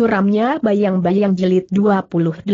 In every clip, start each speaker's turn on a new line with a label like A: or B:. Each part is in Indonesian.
A: suramnya bayang-bayang jelit 28.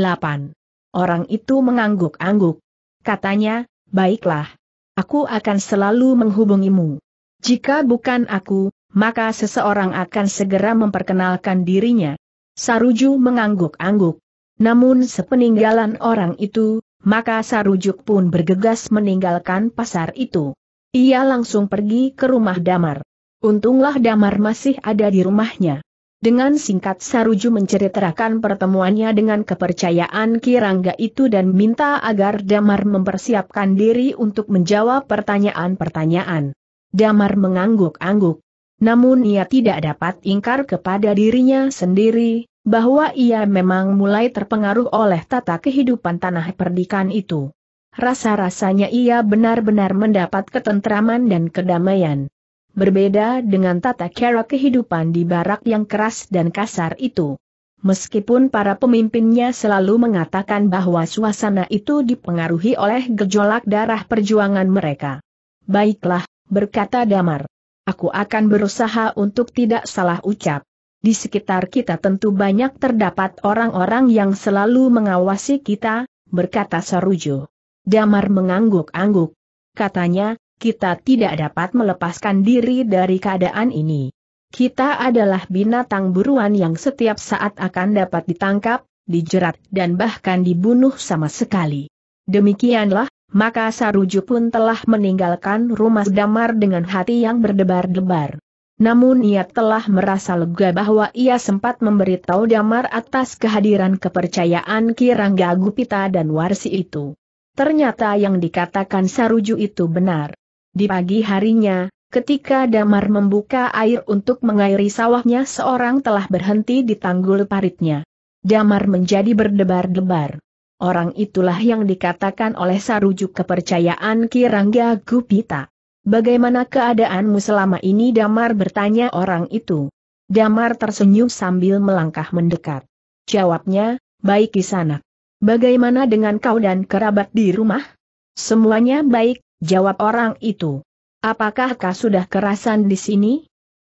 A: Orang itu mengangguk-angguk. Katanya, baiklah. Aku akan selalu menghubungimu. Jika bukan aku, maka seseorang akan segera memperkenalkan dirinya. Saruju mengangguk-angguk. Namun sepeninggalan orang itu, maka Sarujuk pun bergegas meninggalkan pasar itu. Ia langsung pergi ke rumah Damar. Untunglah Damar masih ada di rumahnya. Dengan singkat Saruju menceritakan pertemuannya dengan kepercayaan Kirangga itu dan minta agar Damar mempersiapkan diri untuk menjawab pertanyaan-pertanyaan. Damar mengangguk-angguk. Namun ia tidak dapat ingkar kepada dirinya sendiri, bahwa ia memang mulai terpengaruh oleh tata kehidupan tanah perdikan itu. Rasa-rasanya ia benar-benar mendapat ketentraman dan kedamaian berbeda dengan tata cara kehidupan di barak yang keras dan kasar itu. Meskipun para pemimpinnya selalu mengatakan bahwa suasana itu dipengaruhi oleh gejolak darah perjuangan mereka. Baiklah, berkata Damar. Aku akan berusaha untuk tidak salah ucap. Di sekitar kita tentu banyak terdapat orang-orang yang selalu mengawasi kita, berkata Sarujo. Damar mengangguk-angguk. Katanya, kita tidak dapat melepaskan diri dari keadaan ini. Kita adalah binatang buruan yang setiap saat akan dapat ditangkap, dijerat, dan bahkan dibunuh sama sekali. Demikianlah, maka Saruju pun telah meninggalkan rumah damar dengan hati yang berdebar-debar. Namun ia telah merasa lega bahwa ia sempat memberitahu Damar atas kehadiran kepercayaan Kirangga Gupita dan Warsi itu. Ternyata yang dikatakan Saruju itu benar. Di pagi harinya, ketika Damar membuka air untuk mengairi sawahnya seorang telah berhenti di tanggul paritnya. Damar menjadi berdebar-debar. Orang itulah yang dikatakan oleh Sarujuk kepercayaan Kirangga Gupita. Bagaimana keadaanmu selama ini Damar bertanya orang itu. Damar tersenyum sambil melangkah mendekat. Jawabnya, baik di sana. Bagaimana dengan kau dan kerabat di rumah? Semuanya baik, Jawab orang itu. Apakah kau sudah kerasan di sini?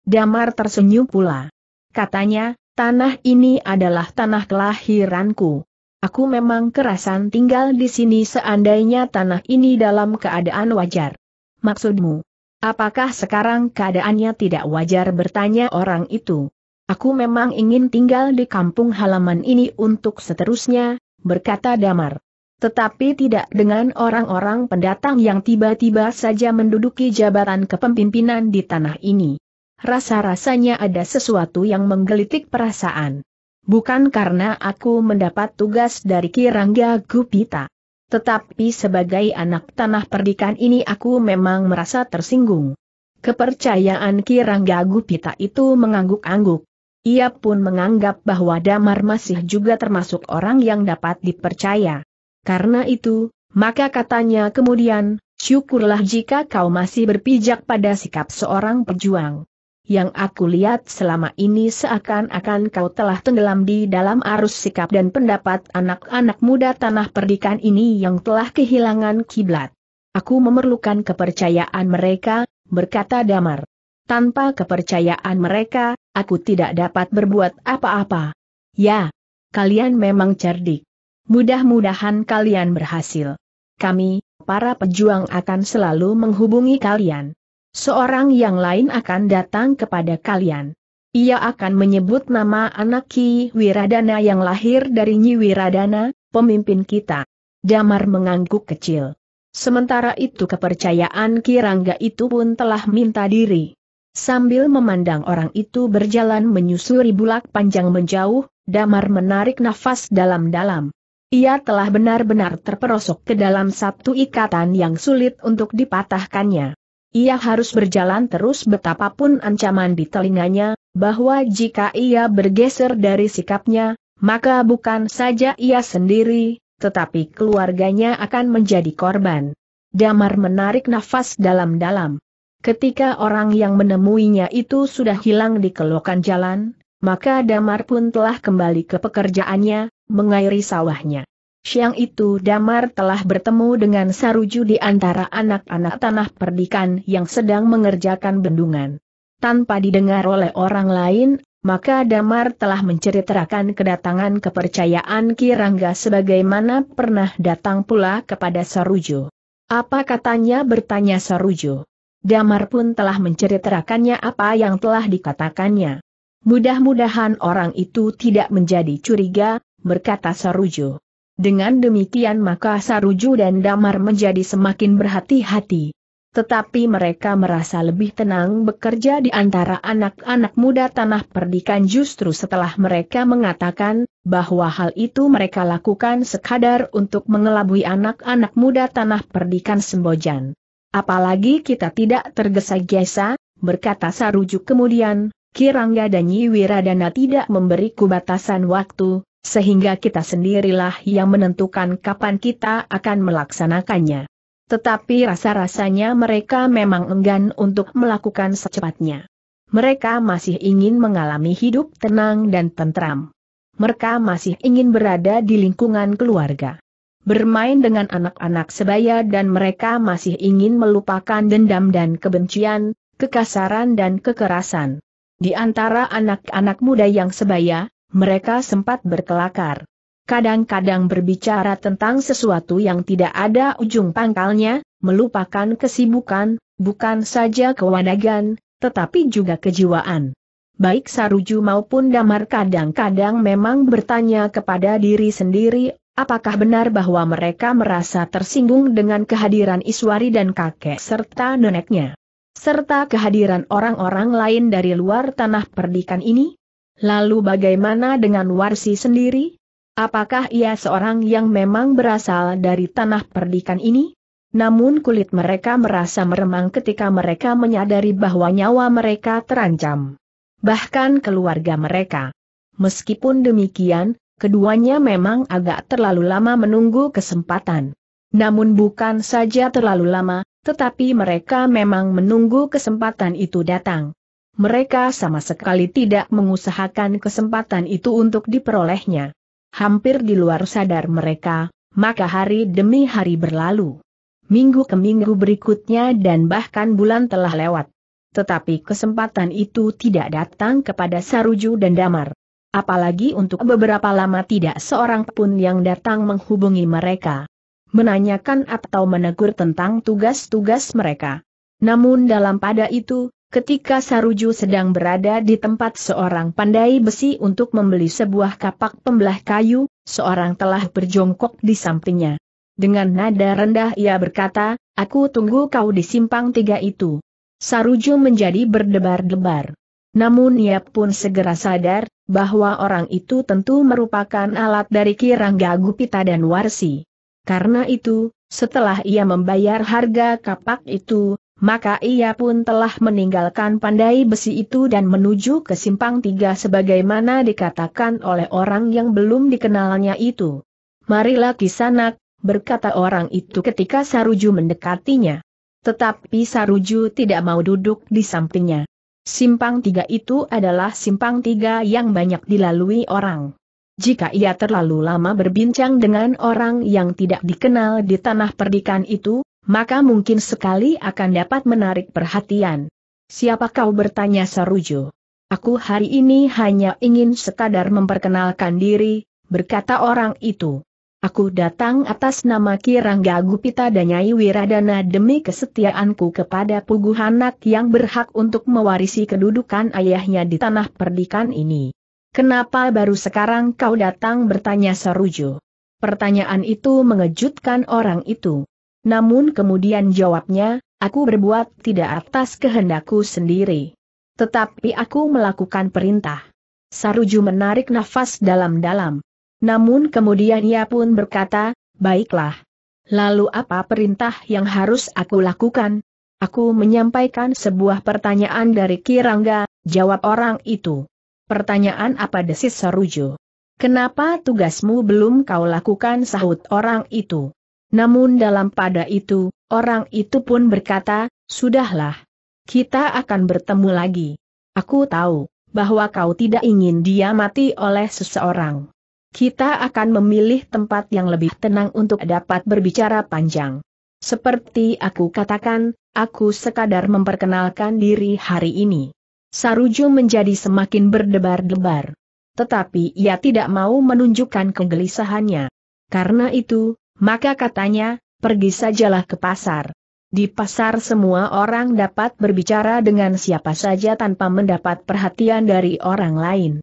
A: Damar tersenyum pula. Katanya, tanah ini adalah tanah kelahiranku. Aku memang kerasan tinggal di sini seandainya tanah ini dalam keadaan wajar. Maksudmu, apakah sekarang keadaannya tidak wajar bertanya orang itu? Aku memang ingin tinggal di kampung halaman ini untuk seterusnya, berkata Damar tetapi tidak dengan orang-orang pendatang yang tiba-tiba saja menduduki jabatan kepemimpinan di tanah ini. Rasa-rasanya ada sesuatu yang menggelitik perasaan. Bukan karena aku mendapat tugas dari Kirangga Gupita. Tetapi sebagai anak tanah perdikan ini aku memang merasa tersinggung. Kepercayaan Kirangga Gupita itu mengangguk-angguk. Ia pun menganggap bahwa Damar masih juga termasuk orang yang dapat dipercaya. Karena itu, maka katanya kemudian, syukurlah jika kau masih berpijak pada sikap seorang pejuang. Yang aku lihat selama ini seakan-akan kau telah tenggelam di dalam arus sikap dan pendapat anak-anak muda tanah perdikan ini yang telah kehilangan kiblat. Aku memerlukan kepercayaan mereka, berkata Damar. Tanpa kepercayaan mereka, aku tidak dapat berbuat apa-apa. Ya, kalian memang cerdik. Mudah-mudahan kalian berhasil. Kami, para pejuang akan selalu menghubungi kalian. Seorang yang lain akan datang kepada kalian. Ia akan menyebut nama anak Ki Wiradana yang lahir dari Nyi Wiradana, pemimpin kita. Damar mengangguk kecil. Sementara itu kepercayaan Ki Rangga itu pun telah minta diri. Sambil memandang orang itu berjalan menyusuri bulak panjang menjauh, Damar menarik nafas dalam-dalam. Ia telah benar-benar terperosok ke dalam satu ikatan yang sulit untuk dipatahkannya. Ia harus berjalan terus betapapun ancaman di telinganya, bahwa jika ia bergeser dari sikapnya, maka bukan saja ia sendiri, tetapi keluarganya akan menjadi korban. Damar menarik nafas dalam-dalam. Ketika orang yang menemuinya itu sudah hilang di kelokan jalan, maka Damar pun telah kembali ke pekerjaannya, mengairi sawahnya. Siang itu Damar telah bertemu dengan Saruju di antara anak-anak tanah perdikan yang sedang mengerjakan bendungan. Tanpa didengar oleh orang lain, maka Damar telah menceritakan kedatangan kepercayaan Kirangga sebagaimana pernah datang pula kepada Sarujo. Apa katanya bertanya Sarujo. Damar pun telah menceritakannya apa yang telah dikatakannya. Mudah-mudahan orang itu tidak menjadi curiga, berkata Sarujo. Dengan demikian maka Saruju dan Damar menjadi semakin berhati-hati. Tetapi mereka merasa lebih tenang bekerja di antara anak-anak muda tanah perdikan justru setelah mereka mengatakan, bahwa hal itu mereka lakukan sekadar untuk mengelabui anak-anak muda tanah perdikan Sembojan. Apalagi kita tidak tergesa-gesa, berkata Saruju kemudian, Kirangga dan Nyiwiradana tidak memberiku batasan waktu, sehingga kita sendirilah yang menentukan kapan kita akan melaksanakannya. Tetapi rasa-rasanya mereka memang enggan untuk melakukan secepatnya. Mereka masih ingin mengalami hidup tenang dan tentram. Mereka masih ingin berada di lingkungan keluarga bermain dengan anak-anak sebaya dan mereka masih ingin melupakan dendam dan kebencian, kekasaran dan kekerasan. Di antara anak-anak muda yang sebaya, mereka sempat berkelakar. Kadang-kadang berbicara tentang sesuatu yang tidak ada ujung pangkalnya, melupakan kesibukan, bukan saja kewanagan, tetapi juga kejiwaan. Baik Saruju maupun Damar kadang-kadang memang bertanya kepada diri sendiri, apakah benar bahwa mereka merasa tersinggung dengan kehadiran Iswari dan kakek serta neneknya? Serta kehadiran orang-orang lain dari luar tanah perdikan ini? Lalu bagaimana dengan Warsi sendiri? Apakah ia seorang yang memang berasal dari tanah perdikan ini? Namun kulit mereka merasa meremang ketika mereka menyadari bahwa nyawa mereka terancam. Bahkan keluarga mereka. Meskipun demikian, keduanya memang agak terlalu lama menunggu kesempatan. Namun bukan saja terlalu lama, tetapi mereka memang menunggu kesempatan itu datang mereka sama sekali tidak mengusahakan kesempatan itu untuk diperolehnya. Hampir di luar sadar mereka, maka hari demi hari berlalu. Minggu ke minggu berikutnya dan bahkan bulan telah lewat. Tetapi kesempatan itu tidak datang kepada Saruju dan Damar. Apalagi untuk beberapa lama tidak seorang pun yang datang menghubungi mereka. Menanyakan atau menegur tentang tugas-tugas mereka. Namun dalam pada itu, ketika Saruju sedang berada di tempat seorang pandai besi untuk membeli sebuah kapak pembelah kayu, seorang telah berjongkok di sampingnya. Dengan nada rendah ia berkata, aku tunggu kau di simpang tiga itu. Saruju menjadi berdebar-debar. Namun ia pun segera sadar, bahwa orang itu tentu merupakan alat dari Kirangga Gupita dan Warsi. Karena itu, setelah ia membayar harga kapak itu, maka ia pun telah meninggalkan pandai besi itu dan menuju ke simpang tiga sebagaimana dikatakan oleh orang yang belum dikenalnya itu. Marilah kisanak, berkata orang itu ketika Saruju mendekatinya. Tetapi Saruju tidak mau duduk di sampingnya. Simpang tiga itu adalah simpang tiga yang banyak dilalui orang. Jika ia terlalu lama berbincang dengan orang yang tidak dikenal di tanah perdikan itu, maka mungkin sekali akan dapat menarik perhatian. Siapa kau bertanya Sarujo? Aku hari ini hanya ingin sekadar memperkenalkan diri, berkata orang itu. Aku datang atas nama Kirangga Gupita dan Nyai Wiradana demi kesetiaanku kepada Puguhanak yang berhak untuk mewarisi kedudukan ayahnya di tanah perdikan ini. Kenapa baru sekarang kau datang bertanya Sarujo? Pertanyaan itu mengejutkan orang itu. Namun kemudian jawabnya, aku berbuat tidak atas kehendakku sendiri. Tetapi aku melakukan perintah. Saruju menarik nafas dalam-dalam. Namun kemudian ia pun berkata, baiklah. Lalu apa perintah yang harus aku lakukan? Aku menyampaikan sebuah pertanyaan dari Kirangga, jawab orang itu. Pertanyaan apa desis Saruju? Kenapa tugasmu belum kau lakukan sahut orang itu? Namun dalam pada itu, orang itu pun berkata, Sudahlah. Kita akan bertemu lagi. Aku tahu, bahwa kau tidak ingin dia mati oleh seseorang. Kita akan memilih tempat yang lebih tenang untuk dapat berbicara panjang. Seperti aku katakan, aku sekadar memperkenalkan diri hari ini. Sarujo menjadi semakin berdebar-debar. Tetapi ia tidak mau menunjukkan kegelisahannya. Karena itu, maka katanya, pergi sajalah ke pasar. Di pasar semua orang dapat berbicara dengan siapa saja tanpa mendapat perhatian dari orang lain.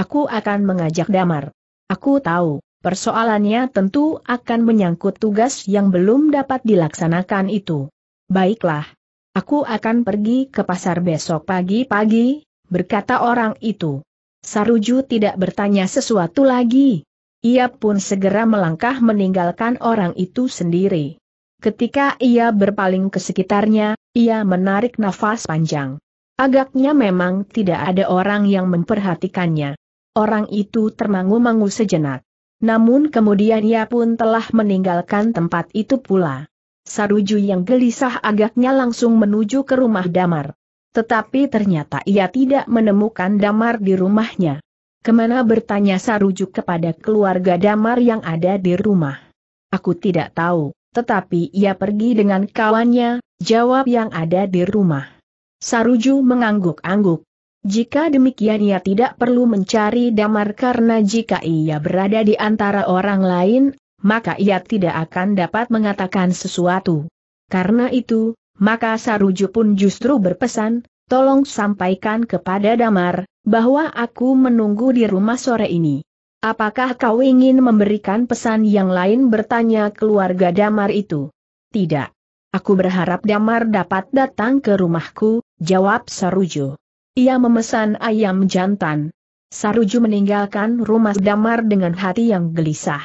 A: Aku akan mengajak Damar. Aku tahu, persoalannya tentu akan menyangkut tugas yang belum dapat dilaksanakan itu. Baiklah. Aku akan pergi ke pasar besok pagi-pagi, berkata orang itu. Saruju tidak bertanya sesuatu lagi. Ia pun segera melangkah meninggalkan orang itu sendiri. Ketika ia berpaling ke sekitarnya, ia menarik nafas panjang. Agaknya memang tidak ada orang yang memperhatikannya. Orang itu termangu-mangu sejenak. Namun kemudian ia pun telah meninggalkan tempat itu pula. Saruju yang gelisah agaknya langsung menuju ke rumah Damar. Tetapi ternyata ia tidak menemukan Damar di rumahnya. Kemana bertanya Sarujuk kepada keluarga Damar yang ada di rumah. Aku tidak tahu, tetapi ia pergi dengan kawannya, jawab yang ada di rumah. Saruju mengangguk-angguk. Jika demikian ia tidak perlu mencari damar karena jika ia berada di antara orang lain, maka ia tidak akan dapat mengatakan sesuatu. Karena itu, maka Saruju pun justru berpesan, tolong sampaikan kepada damar, bahwa aku menunggu di rumah sore ini. Apakah kau ingin memberikan pesan yang lain bertanya keluarga Damar itu? Tidak. Aku berharap Damar dapat datang ke rumahku, jawab Sarujo. Ia memesan ayam jantan. Sarujo meninggalkan rumah Damar dengan hati yang gelisah.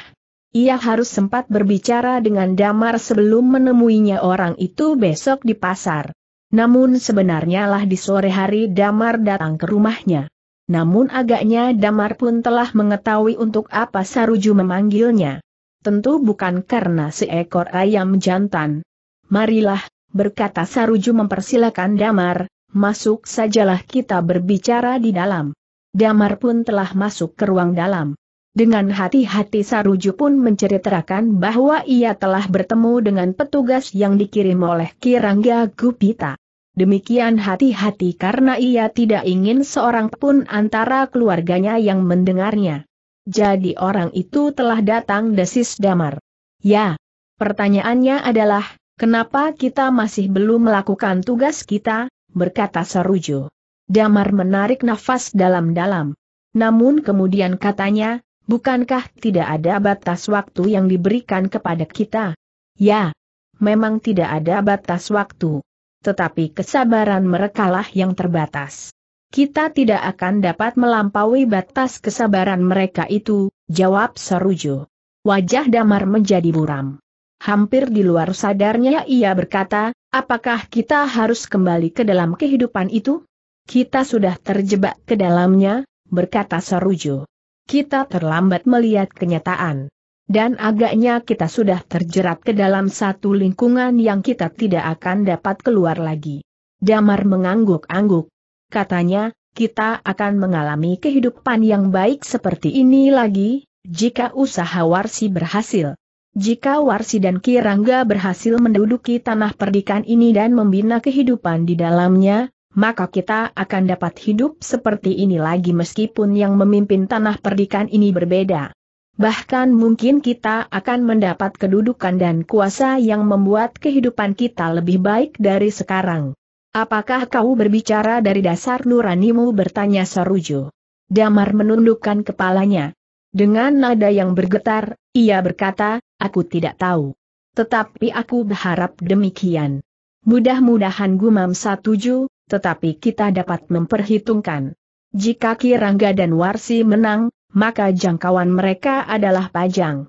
A: Ia harus sempat berbicara dengan Damar sebelum menemuinya orang itu besok di pasar. Namun sebenarnya lah di sore hari Damar datang ke rumahnya. Namun agaknya Damar pun telah mengetahui untuk apa Saruju memanggilnya. Tentu bukan karena seekor ayam jantan. Marilah, berkata Saruju mempersilakan Damar, masuk sajalah kita berbicara di dalam. Damar pun telah masuk ke ruang dalam. Dengan hati-hati Saruju pun menceritakan bahwa ia telah bertemu dengan petugas yang dikirim oleh Kirangga Gupita. Demikian hati-hati karena ia tidak ingin seorang pun antara keluarganya yang mendengarnya. Jadi orang itu telah datang desis damar. Ya, pertanyaannya adalah, kenapa kita masih belum melakukan tugas kita, berkata Sarujo. Damar menarik nafas dalam-dalam. Namun kemudian katanya, Bukankah tidak ada batas waktu yang diberikan kepada kita? Ya, memang tidak ada batas waktu. Tetapi kesabaran merekalah yang terbatas. Kita tidak akan dapat melampaui batas kesabaran mereka itu, jawab Sarujo. Wajah Damar menjadi buram. Hampir di luar sadarnya ia berkata, apakah kita harus kembali ke dalam kehidupan itu? Kita sudah terjebak ke dalamnya, berkata Sarujo kita terlambat melihat kenyataan. Dan agaknya kita sudah terjerat ke dalam satu lingkungan yang kita tidak akan dapat keluar lagi. Damar mengangguk-angguk. Katanya, kita akan mengalami kehidupan yang baik seperti ini lagi, jika usaha Warsi berhasil. Jika Warsi dan Kirangga berhasil menduduki tanah perdikan ini dan membina kehidupan di dalamnya, maka kita akan dapat hidup seperti ini lagi meskipun yang memimpin tanah perdikan ini berbeda. Bahkan mungkin kita akan mendapat kedudukan dan kuasa yang membuat kehidupan kita lebih baik dari sekarang. Apakah kau berbicara dari dasar nuranimu bertanya Sarujo. Damar menundukkan kepalanya. Dengan nada yang bergetar, ia berkata, aku tidak tahu. Tetapi aku berharap demikian. Mudah-mudahan Gumam Satuju, tetapi kita dapat memperhitungkan. Jika Kirangga dan Warsi menang, maka jangkauan mereka adalah pajang.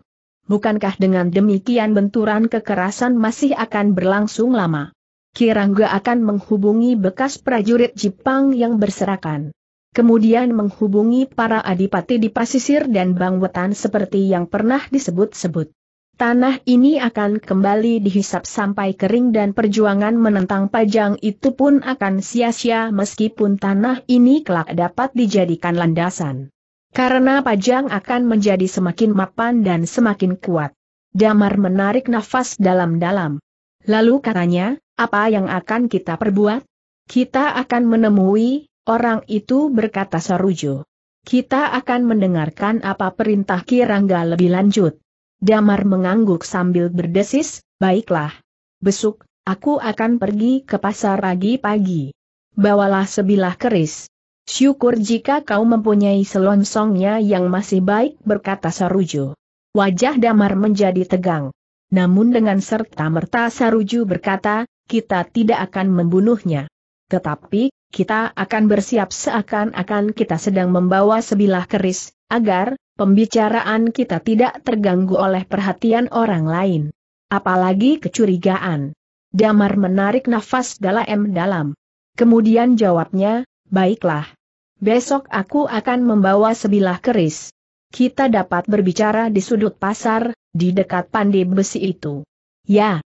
A: Bukankah dengan demikian benturan kekerasan masih akan berlangsung lama? Kirangga akan menghubungi bekas prajurit Jepang yang berserakan. Kemudian menghubungi para adipati di pasisir dan bangwetan seperti yang pernah disebut-sebut. Tanah ini akan kembali dihisap sampai kering dan perjuangan menentang pajang itu pun akan sia-sia meskipun tanah ini kelak dapat dijadikan landasan. Karena pajang akan menjadi semakin mapan dan semakin kuat. Damar menarik nafas dalam-dalam. Lalu katanya, apa yang akan kita perbuat? Kita akan menemui, orang itu berkata Sarujo. Kita akan mendengarkan apa perintah Kirangga lebih lanjut. Damar mengangguk sambil berdesis, baiklah. Besok, aku akan pergi ke pasar pagi-pagi. Bawalah sebilah keris. Syukur jika kau mempunyai selongsongnya yang masih baik berkata Sarujo. Wajah Damar menjadi tegang. Namun dengan serta-merta Saruju berkata, kita tidak akan membunuhnya. Tetapi, kita akan bersiap seakan-akan kita sedang membawa sebilah keris, agar, pembicaraan kita tidak terganggu oleh perhatian orang lain. Apalagi kecurigaan. Damar menarik nafas dalam-dalam. Kemudian jawabnya, baiklah. Besok aku akan membawa sebilah keris. Kita dapat berbicara di sudut pasar, di dekat pandai besi itu. Ya.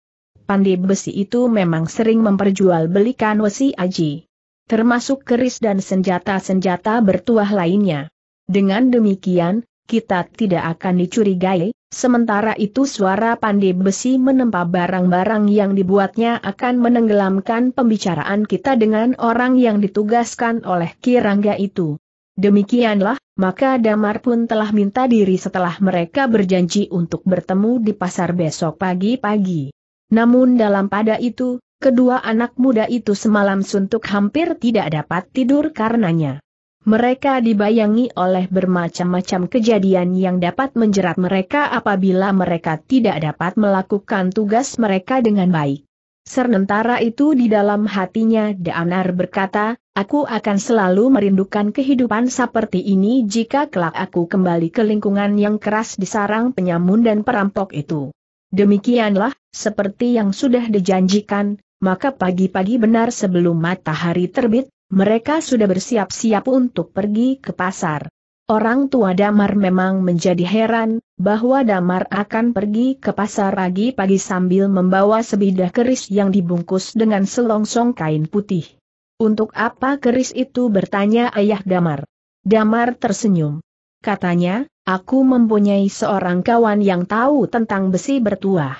A: Pandai besi itu memang sering memperjualbelikan wesi aji. Termasuk keris dan senjata-senjata bertuah lainnya. Dengan demikian, kita tidak akan dicurigai, sementara itu suara pandai besi menempa barang-barang yang dibuatnya akan menenggelamkan pembicaraan kita dengan orang yang ditugaskan oleh Kirangga itu. Demikianlah, maka Damar pun telah minta diri setelah mereka berjanji untuk bertemu di pasar besok pagi-pagi. Namun dalam pada itu, kedua anak muda itu semalam suntuk hampir tidak dapat tidur karenanya. Mereka dibayangi oleh bermacam-macam kejadian yang dapat menjerat mereka apabila mereka tidak dapat melakukan tugas mereka dengan baik. Sementara itu di dalam hatinya Danar berkata, aku akan selalu merindukan kehidupan seperti ini jika kelak aku kembali ke lingkungan yang keras di sarang penyamun dan perampok itu. Demikianlah, seperti yang sudah dijanjikan, maka pagi-pagi benar sebelum matahari terbit, mereka sudah bersiap-siap untuk pergi ke pasar. Orang tua Damar memang menjadi heran, bahwa Damar akan pergi ke pasar pagi-pagi sambil membawa sebidah keris yang dibungkus dengan selongsong kain putih. Untuk apa keris itu bertanya ayah Damar. Damar tersenyum. Katanya, aku mempunyai seorang kawan yang tahu tentang besi bertuah.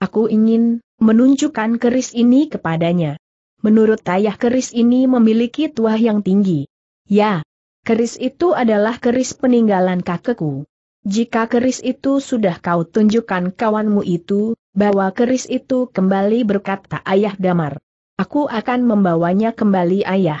A: Aku ingin menunjukkan keris ini kepadanya. Menurut ayah keris ini memiliki tuah yang tinggi. Ya, keris itu adalah keris peninggalan kakekku. Jika keris itu sudah kau tunjukkan kawanmu itu, bawa keris itu kembali berkata ayah damar. Aku akan membawanya kembali ayah.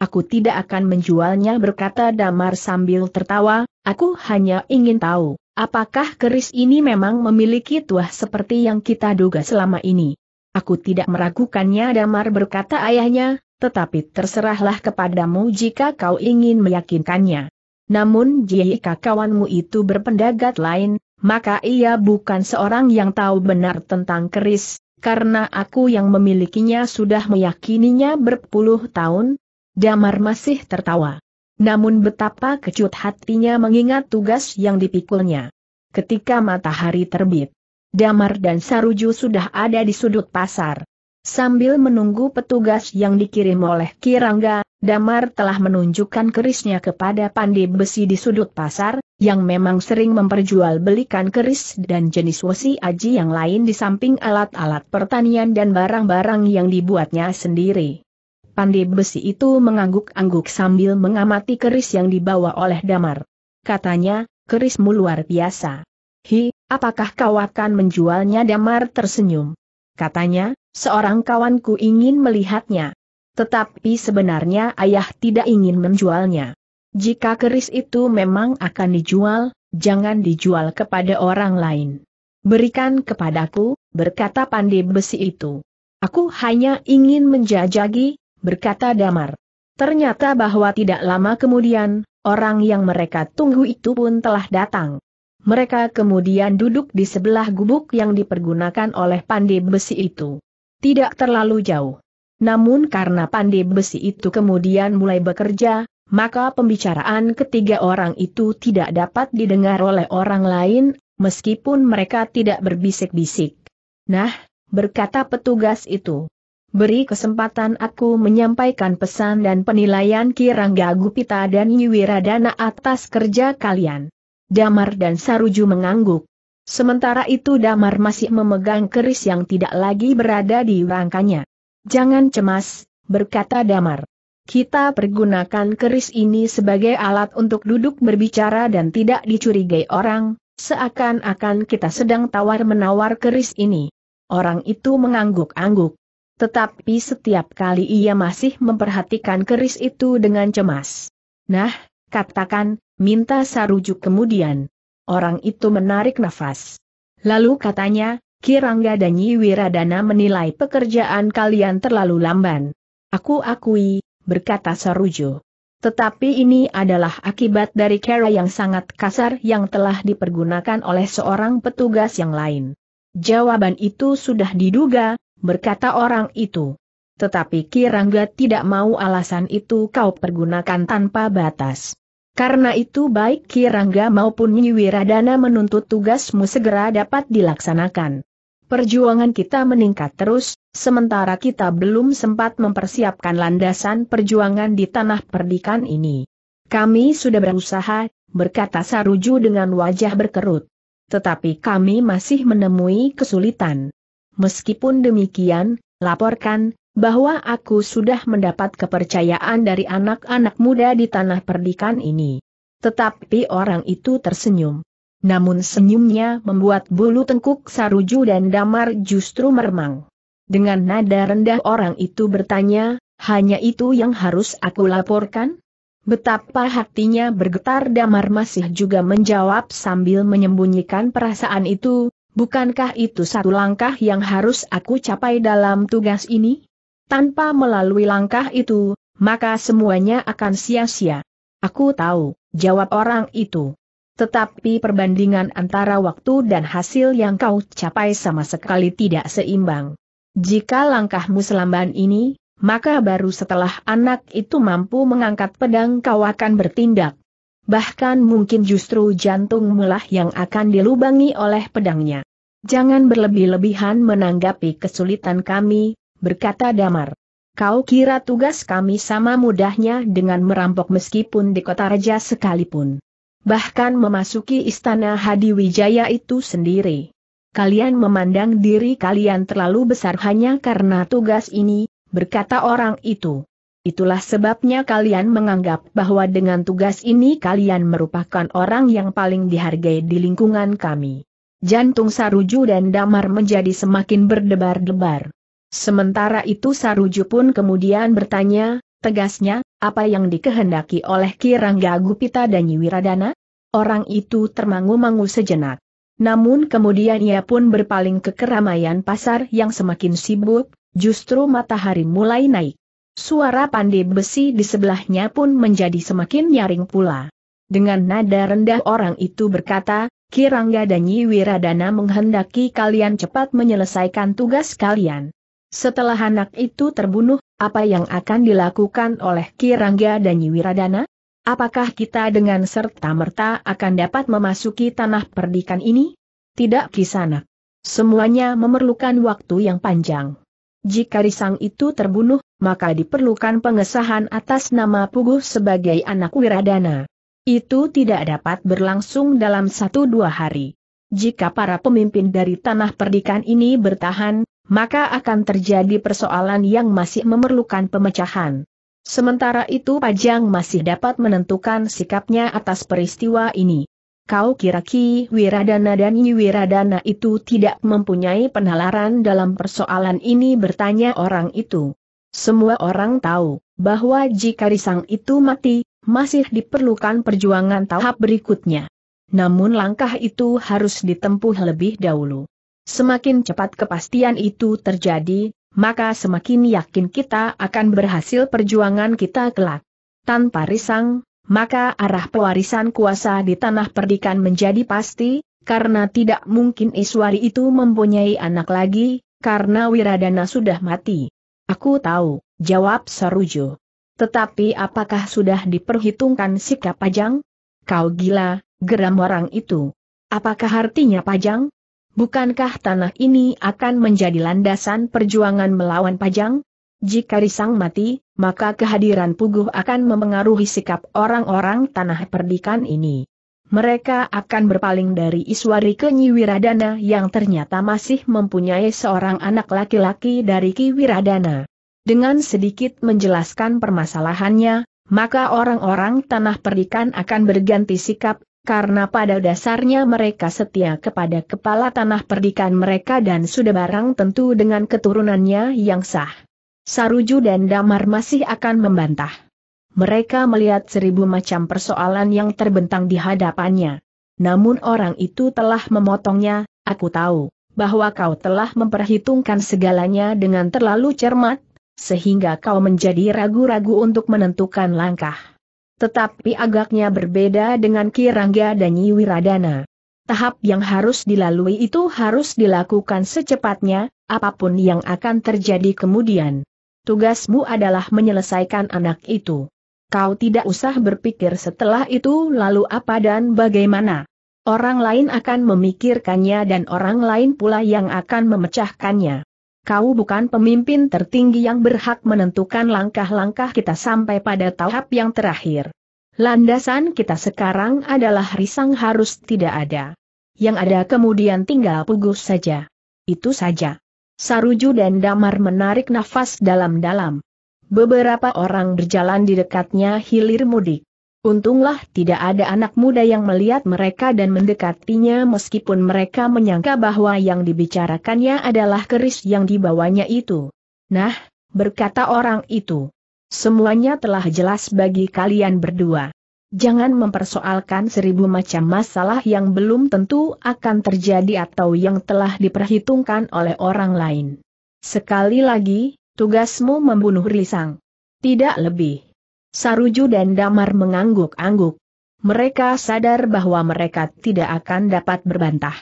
A: Aku tidak akan menjualnya berkata damar sambil tertawa, aku hanya ingin tahu. Apakah keris ini memang memiliki tuah seperti yang kita duga selama ini? Aku tidak meragukannya Damar berkata ayahnya, tetapi terserahlah kepadamu jika kau ingin meyakinkannya. Namun jika kawanmu itu berpendagat lain, maka ia bukan seorang yang tahu benar tentang keris, karena aku yang memilikinya sudah meyakininya berpuluh tahun. Damar masih tertawa. Namun betapa kecut hatinya mengingat tugas yang dipikulnya. Ketika matahari terbit, damar dan saruju sudah ada di sudut pasar. Sambil menunggu petugas yang dikirim oleh Kirangga, Damar telah menunjukkan kerisnya kepada Pandi besi di sudut pasar, yang memang sering memperjualbelikan keris dan jenis wesi aji yang lain di samping alat-alat pertanian dan barang-barang yang dibuatnya sendiri. Pandi besi itu mengangguk-angguk sambil mengamati keris yang dibawa oleh Damar. Katanya, kerismu luar biasa. Hi, apakah kau akan menjualnya Damar tersenyum. Katanya, seorang kawanku ingin melihatnya. Tetapi sebenarnya ayah tidak ingin menjualnya. Jika keris itu memang akan dijual, jangan dijual kepada orang lain. Berikan kepadaku, berkata pandai besi itu. Aku hanya ingin menjajagi, berkata Damar. Ternyata bahwa tidak lama kemudian, orang yang mereka tunggu itu pun telah datang. Mereka kemudian duduk di sebelah gubuk yang dipergunakan oleh pandai besi itu. Tidak terlalu jauh. Namun karena pandai besi itu kemudian mulai bekerja, maka pembicaraan ketiga orang itu tidak dapat didengar oleh orang lain, meskipun mereka tidak berbisik-bisik. Nah, berkata petugas itu. Beri kesempatan aku menyampaikan pesan dan penilaian Kirangga Gupita dan Nyiwiradana atas kerja kalian. Damar dan Saruju mengangguk. Sementara itu Damar masih memegang keris yang tidak lagi berada di rangkanya. Jangan cemas, berkata Damar. Kita pergunakan keris ini sebagai alat untuk duduk berbicara dan tidak dicurigai orang, seakan-akan kita sedang tawar-menawar keris ini. Orang itu mengangguk-angguk. Tetapi setiap kali ia masih memperhatikan keris itu dengan cemas. Nah, katakan, Minta sarujuk kemudian. Orang itu menarik nafas. Lalu katanya, Kirangga dan Nyiwiradana menilai pekerjaan kalian terlalu lamban. Aku akui, berkata Sarujo. Tetapi ini adalah akibat dari cara yang sangat kasar yang telah dipergunakan oleh seorang petugas yang lain. Jawaban itu sudah diduga, berkata orang itu. Tetapi Kirangga tidak mau alasan itu kau pergunakan tanpa batas. Karena itu baik Kirangga maupun Nyiwiradana menuntut tugasmu segera dapat dilaksanakan. Perjuangan kita meningkat terus, sementara kita belum sempat mempersiapkan landasan perjuangan di tanah perdikan ini. Kami sudah berusaha, berkata Saruju dengan wajah berkerut. Tetapi kami masih menemui kesulitan. Meskipun demikian, laporkan, bahwa aku sudah mendapat kepercayaan dari anak-anak muda di tanah perdikan ini. Tetapi orang itu tersenyum. Namun senyumnya membuat bulu tengkuk Saruju dan Damar justru meremang. Dengan nada rendah orang itu bertanya, hanya itu yang harus aku laporkan? Betapa hatinya bergetar Damar masih juga menjawab sambil menyembunyikan perasaan itu, bukankah itu satu langkah yang harus aku capai dalam tugas ini? Tanpa melalui langkah itu, maka semuanya akan sia-sia. Aku tahu, jawab orang itu. Tetapi perbandingan antara waktu dan hasil yang kau capai sama sekali tidak seimbang. Jika langkahmu selamban ini, maka baru setelah anak itu mampu mengangkat pedang kau akan bertindak. Bahkan mungkin justru jantung mulah yang akan dilubangi oleh pedangnya. Jangan berlebih-lebihan menanggapi kesulitan kami, berkata Damar. Kau kira tugas kami sama mudahnya dengan merampok meskipun di kota raja sekalipun. Bahkan memasuki istana Hadi Wijaya itu sendiri. Kalian memandang diri kalian terlalu besar hanya karena tugas ini, berkata orang itu. Itulah sebabnya kalian menganggap bahwa dengan tugas ini kalian merupakan orang yang paling dihargai di lingkungan kami. Jantung Saruju dan Damar menjadi semakin berdebar-debar. Sementara itu Saruju pun kemudian bertanya, tegasnya, apa yang dikehendaki oleh Kirangga Gupita dan Wiradana? Orang itu termangu-mangu sejenak. Namun kemudian ia pun berpaling ke keramaian pasar yang semakin sibuk, justru matahari mulai naik. Suara pandai besi di sebelahnya pun menjadi semakin nyaring pula. Dengan nada rendah orang itu berkata, Kirangga dan Nyi menghendaki kalian cepat menyelesaikan tugas kalian. Setelah anak itu terbunuh, apa yang akan dilakukan oleh Kirangga dan Wiradana? Apakah kita dengan serta-merta akan dapat memasuki tanah perdikan ini? Tidak kisana. Semuanya memerlukan waktu yang panjang. Jika Risang itu terbunuh, maka diperlukan pengesahan atas nama Puguh sebagai anak Wiradana. Itu tidak dapat berlangsung dalam satu dua hari. Jika para pemimpin dari tanah perdikan ini bertahan, maka akan terjadi persoalan yang masih memerlukan pemecahan. Sementara itu Pajang masih dapat menentukan sikapnya atas peristiwa ini. Kau kira Ki Wiradana dan Nyi Wiradana itu tidak mempunyai penalaran dalam persoalan ini bertanya orang itu. Semua orang tahu bahwa jika Risang itu mati, masih diperlukan perjuangan tahap berikutnya. Namun langkah itu harus ditempuh lebih dahulu. Semakin cepat kepastian itu terjadi, maka semakin yakin kita akan berhasil perjuangan kita kelak. Tanpa risang, maka arah pewarisan kuasa di tanah perdikan menjadi pasti, karena tidak mungkin Iswari itu mempunyai anak lagi, karena Wiradana sudah mati. Aku tahu, jawab Sarujo. Tetapi apakah sudah diperhitungkan sikap Pajang? Kau gila, geram orang itu. Apakah artinya Pajang? Bukankah tanah ini akan menjadi landasan perjuangan melawan Pajang? Jika Risang mati, maka kehadiran Puguh akan memengaruhi sikap orang-orang tanah perdikan ini. Mereka akan berpaling dari Iswari ke Nyiwiradana yang ternyata masih mempunyai seorang anak laki-laki dari Kiwiradana. Dengan sedikit menjelaskan permasalahannya, maka orang-orang tanah perdikan akan berganti sikap, karena pada dasarnya mereka setia kepada kepala tanah perdikan mereka dan sudah barang tentu dengan keturunannya yang sah. Saruju dan Damar masih akan membantah. Mereka melihat seribu macam persoalan yang terbentang di hadapannya. Namun orang itu telah memotongnya, aku tahu, bahwa kau telah memperhitungkan segalanya dengan terlalu cermat, sehingga kau menjadi ragu-ragu untuk menentukan langkah. Tetapi agaknya berbeda dengan Kirangga dan Nyi Tahap yang harus dilalui itu harus dilakukan secepatnya, apapun yang akan terjadi kemudian. Tugasmu adalah menyelesaikan anak itu. Kau tidak usah berpikir setelah itu lalu apa dan bagaimana. Orang lain akan memikirkannya dan orang lain pula yang akan memecahkannya kau bukan pemimpin tertinggi yang berhak menentukan langkah-langkah kita sampai pada tahap yang terakhir. Landasan kita sekarang adalah risang harus tidak ada. Yang ada kemudian tinggal pugus saja. Itu saja. Saruju dan Damar menarik nafas dalam-dalam. Beberapa orang berjalan di dekatnya hilir mudik. Untunglah tidak ada anak muda yang melihat mereka dan mendekatinya meskipun mereka menyangka bahwa yang dibicarakannya adalah keris yang dibawanya itu. Nah, berkata orang itu. Semuanya telah jelas bagi kalian berdua. Jangan mempersoalkan seribu macam masalah yang belum tentu akan terjadi atau yang telah diperhitungkan oleh orang lain. Sekali lagi, tugasmu membunuh Risang. Tidak lebih. Saruju dan Damar mengangguk-angguk. Mereka sadar bahwa mereka tidak akan dapat berbantah.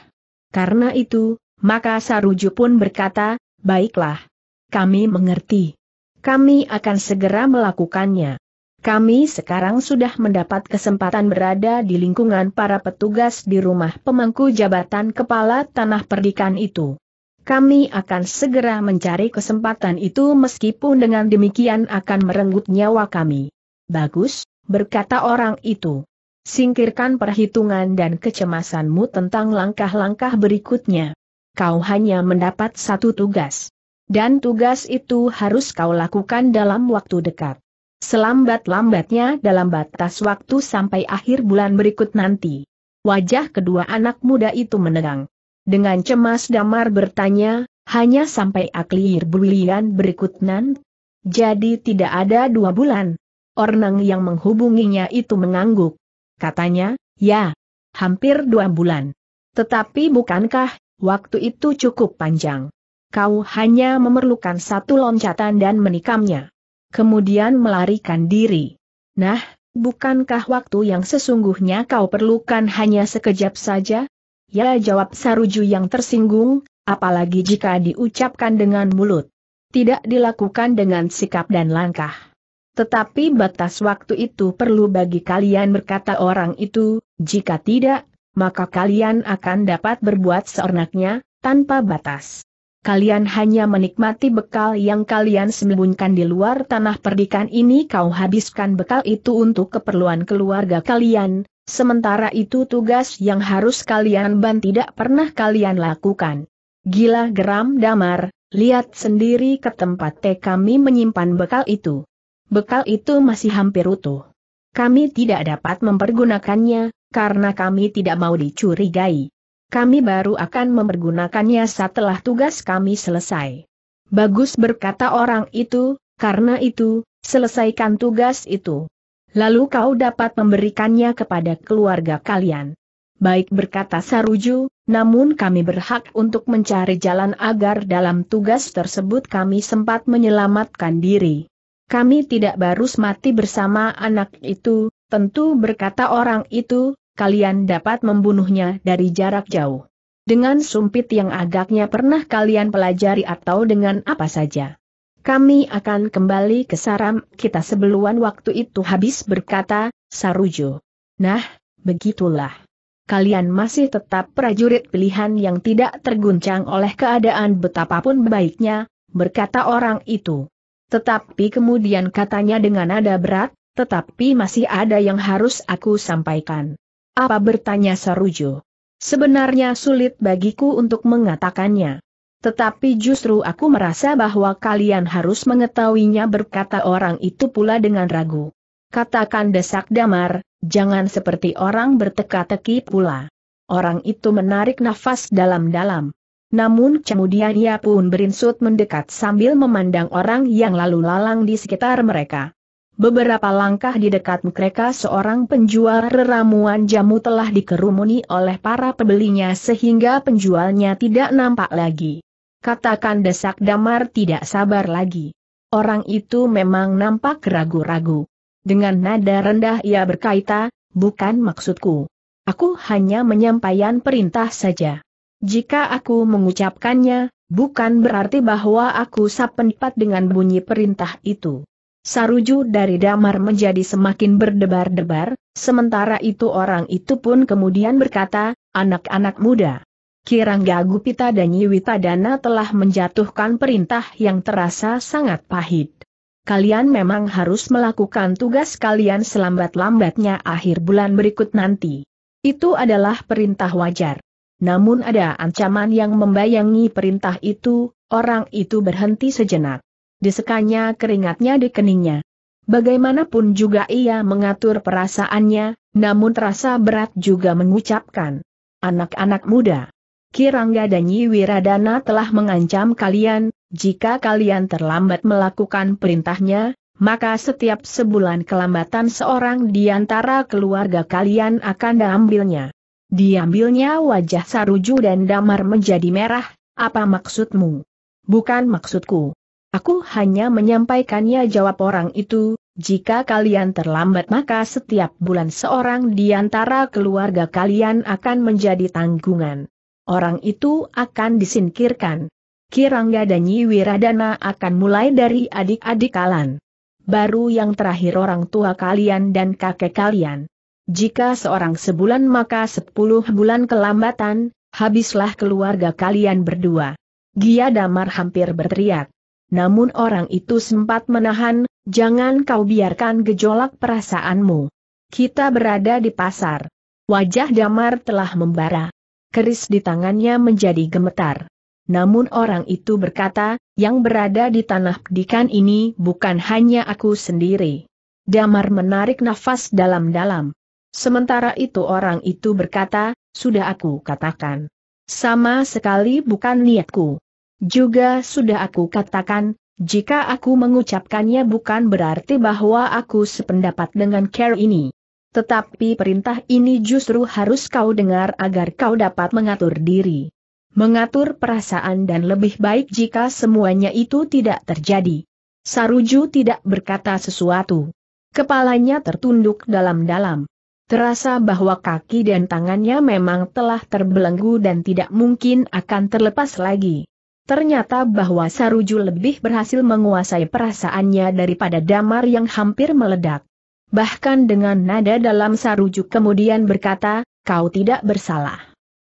A: Karena itu, maka Saruju pun berkata, baiklah. Kami mengerti. Kami akan segera melakukannya. Kami sekarang sudah mendapat kesempatan berada di lingkungan para petugas di rumah pemangku jabatan kepala tanah perdikan itu. Kami akan segera mencari kesempatan itu meskipun dengan demikian akan merenggut nyawa kami. Bagus, berkata orang itu. Singkirkan perhitungan dan kecemasanmu tentang langkah-langkah berikutnya. Kau hanya mendapat satu tugas. Dan tugas itu harus kau lakukan dalam waktu dekat. Selambat-lambatnya dalam batas waktu sampai akhir bulan berikut nanti. Wajah kedua anak muda itu menerang. Dengan cemas Damar bertanya, hanya sampai akhir bulan berikut nanti. Jadi tidak ada dua bulan. Orang yang menghubunginya itu mengangguk. Katanya, ya, hampir dua bulan. Tetapi bukankah, waktu itu cukup panjang. Kau hanya memerlukan satu loncatan dan menikamnya. Kemudian melarikan diri. Nah, bukankah waktu yang sesungguhnya kau perlukan hanya sekejap saja? Ya jawab Saruju yang tersinggung, apalagi jika diucapkan dengan mulut. Tidak dilakukan dengan sikap dan langkah. Tetapi batas waktu itu perlu bagi kalian berkata orang itu, jika tidak, maka kalian akan dapat berbuat seornaknya, tanpa batas. Kalian hanya menikmati bekal yang kalian sembunyikan di luar tanah perdikan ini kau habiskan bekal itu untuk keperluan keluarga kalian, sementara itu tugas yang harus kalian ban tidak pernah kalian lakukan. Gila geram damar, lihat sendiri ke tempat teh kami menyimpan bekal itu bekal itu masih hampir utuh. Kami tidak dapat mempergunakannya, karena kami tidak mau dicurigai. Kami baru akan mempergunakannya setelah tugas kami selesai. Bagus berkata orang itu, karena itu, selesaikan tugas itu. Lalu kau dapat memberikannya kepada keluarga kalian. Baik berkata Saruju, namun kami berhak untuk mencari jalan agar dalam tugas tersebut kami sempat menyelamatkan diri. Kami tidak barus mati bersama anak itu, tentu berkata orang itu, kalian dapat membunuhnya dari jarak jauh. Dengan sumpit yang agaknya pernah kalian pelajari atau dengan apa saja. Kami akan kembali ke Saram, kita sebelum waktu itu habis berkata, Sarujo. Nah, begitulah. Kalian masih tetap prajurit pilihan yang tidak terguncang oleh keadaan betapapun baiknya, berkata orang itu. Tetapi kemudian katanya dengan nada berat, tetapi masih ada yang harus aku sampaikan. Apa bertanya Sarujo? Sebenarnya sulit bagiku untuk mengatakannya. Tetapi justru aku merasa bahwa kalian harus mengetahuinya berkata orang itu pula dengan ragu. Katakan desak damar, jangan seperti orang berteka-teki pula. Orang itu menarik nafas dalam-dalam. Namun kemudian ia pun berinsut mendekat sambil memandang orang yang lalu lalang di sekitar mereka. Beberapa langkah di dekat mereka seorang penjual ramuan jamu telah dikerumuni oleh para pembelinya sehingga penjualnya tidak nampak lagi. Katakan desak damar tidak sabar lagi. Orang itu memang nampak ragu-ragu. Dengan nada rendah ia berkaita bukan maksudku. Aku hanya menyampaikan perintah saja. Jika aku mengucapkannya, bukan berarti bahwa aku sependapat dengan bunyi perintah itu. Saruju dari damar menjadi semakin berdebar-debar, sementara itu orang itu pun kemudian berkata, anak-anak muda. Kirangga Gupita dan Yiwitadana telah menjatuhkan perintah yang terasa sangat pahit. Kalian memang harus melakukan tugas kalian selambat-lambatnya akhir bulan berikut nanti. Itu adalah perintah wajar namun ada ancaman yang membayangi perintah itu, orang itu berhenti sejenak. disekanya keringatnya di keningnya. Bagaimanapun juga ia mengatur perasaannya, namun terasa berat juga mengucapkan. Anak-anak muda. Kirangga dan Wiradana telah mengancam kalian, jika kalian terlambat melakukan perintahnya, maka setiap sebulan kelambatan seorang di antara keluarga kalian akan diambilnya. Diambilnya wajah Saruju dan Damar menjadi merah, apa maksudmu? Bukan maksudku. Aku hanya menyampaikannya jawab orang itu, jika kalian terlambat maka setiap bulan seorang di antara keluarga kalian akan menjadi tanggungan. Orang itu akan disingkirkan. Kirangga dan Wiradana akan mulai dari adik-adik kalian. Baru yang terakhir orang tua kalian dan kakek kalian. Jika seorang sebulan maka sepuluh bulan kelambatan, habislah keluarga kalian berdua. Gia Damar hampir berteriak. Namun orang itu sempat menahan, jangan kau biarkan gejolak perasaanmu. Kita berada di pasar. Wajah Damar telah membara. Keris di tangannya menjadi gemetar. Namun orang itu berkata, yang berada di tanah pedikan ini bukan hanya aku sendiri. Damar menarik nafas dalam-dalam. Sementara itu orang itu berkata, sudah aku katakan. Sama sekali bukan niatku. Juga sudah aku katakan, jika aku mengucapkannya bukan berarti bahwa aku sependapat dengan care ini. Tetapi perintah ini justru harus kau dengar agar kau dapat mengatur diri. Mengatur perasaan dan lebih baik jika semuanya itu tidak terjadi. Saruju tidak berkata sesuatu. Kepalanya tertunduk dalam-dalam. Terasa bahwa kaki dan tangannya memang telah terbelenggu dan tidak mungkin akan terlepas lagi. Ternyata bahwa Saruju lebih berhasil menguasai perasaannya daripada Damar yang hampir meledak. Bahkan dengan nada dalam Saruju kemudian berkata, kau tidak bersalah.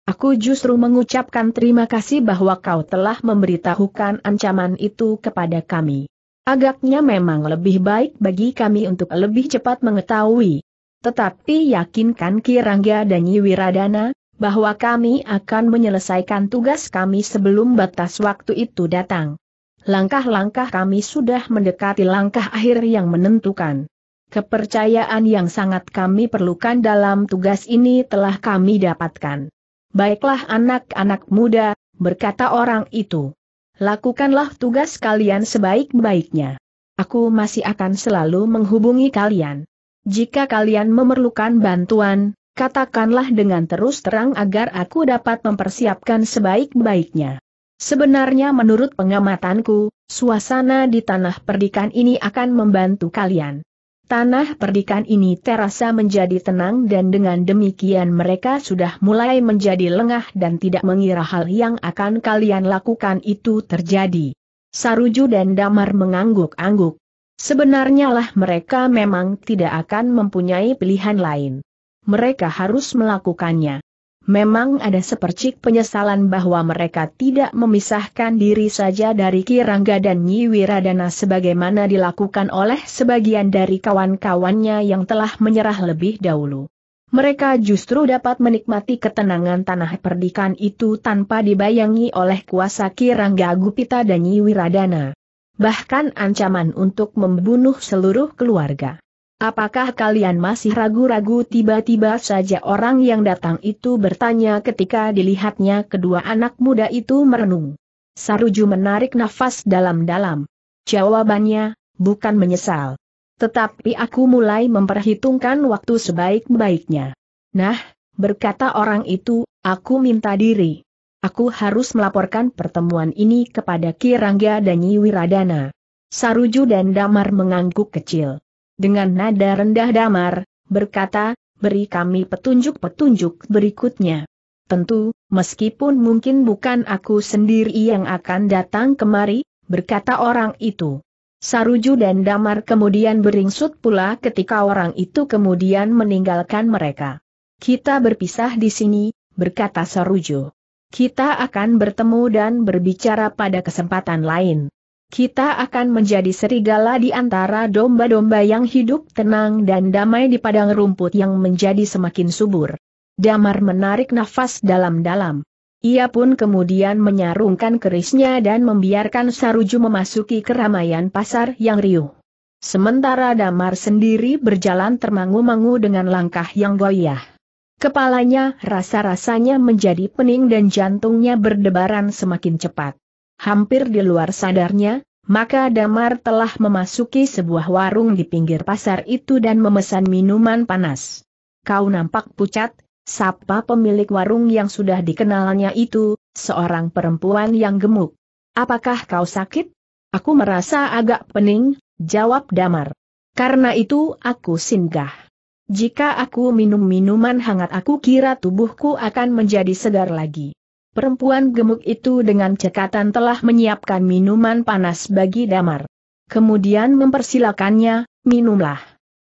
A: Aku justru mengucapkan terima kasih bahwa kau telah memberitahukan ancaman itu kepada kami. Agaknya memang lebih baik bagi kami untuk lebih cepat mengetahui tetapi yakinkan Kirangga dan Yiwiradana, bahwa kami akan menyelesaikan tugas kami sebelum batas waktu itu datang. Langkah-langkah kami sudah mendekati langkah akhir yang menentukan. Kepercayaan yang sangat kami perlukan dalam tugas ini telah kami dapatkan. Baiklah anak-anak muda, berkata orang itu. Lakukanlah tugas kalian sebaik-baiknya. Aku masih akan selalu menghubungi kalian. Jika kalian memerlukan bantuan, katakanlah dengan terus terang agar aku dapat mempersiapkan sebaik-baiknya. Sebenarnya menurut pengamatanku, suasana di tanah perdikan ini akan membantu kalian. Tanah perdikan ini terasa menjadi tenang dan dengan demikian mereka sudah mulai menjadi lengah dan tidak mengira hal yang akan kalian lakukan itu terjadi. Saruju dan Damar mengangguk-angguk. Sebenarnya lah mereka memang tidak akan mempunyai pilihan lain. Mereka harus melakukannya. Memang ada sepercik penyesalan bahwa mereka tidak memisahkan diri saja dari Kirangga dan Nyi Wiradana sebagaimana dilakukan oleh sebagian dari kawan-kawannya yang telah menyerah lebih dahulu. Mereka justru dapat menikmati ketenangan tanah perdikan itu tanpa dibayangi oleh kuasa Kirangga Gupita dan Nyi Wiradana bahkan ancaman untuk membunuh seluruh keluarga. Apakah kalian masih ragu-ragu tiba-tiba saja orang yang datang itu bertanya ketika dilihatnya kedua anak muda itu merenung. Saruju menarik nafas dalam-dalam. Jawabannya, bukan menyesal. Tetapi aku mulai memperhitungkan waktu sebaik-baiknya. Nah, berkata orang itu, aku minta diri. Aku harus melaporkan pertemuan ini kepada Kirangga dan Wiradana. Saruju dan Damar mengangguk kecil. Dengan nada rendah Damar, berkata, beri kami petunjuk-petunjuk berikutnya. Tentu, meskipun mungkin bukan aku sendiri yang akan datang kemari, berkata orang itu. Saruju dan Damar kemudian beringsut pula ketika orang itu kemudian meninggalkan mereka. Kita berpisah di sini, berkata Saruju. Kita akan bertemu dan berbicara pada kesempatan lain. Kita akan menjadi serigala di antara domba-domba yang hidup tenang dan damai di padang rumput yang menjadi semakin subur. Damar menarik nafas dalam-dalam. Ia pun kemudian menyarungkan kerisnya dan membiarkan Saruju memasuki keramaian pasar yang riuh. Sementara Damar sendiri berjalan termangu-mangu dengan langkah yang goyah. Kepalanya rasa-rasanya menjadi pening dan jantungnya berdebaran semakin cepat. Hampir di luar sadarnya, maka Damar telah memasuki sebuah warung di pinggir pasar itu dan memesan minuman panas. Kau nampak pucat, sapa pemilik warung yang sudah dikenalnya itu, seorang perempuan yang gemuk. Apakah kau sakit? Aku merasa agak pening, jawab Damar. Karena itu aku singgah. Jika aku minum minuman hangat aku kira tubuhku akan menjadi segar lagi. Perempuan gemuk itu dengan cekatan telah menyiapkan minuman panas bagi Damar. Kemudian mempersilakannya, minumlah.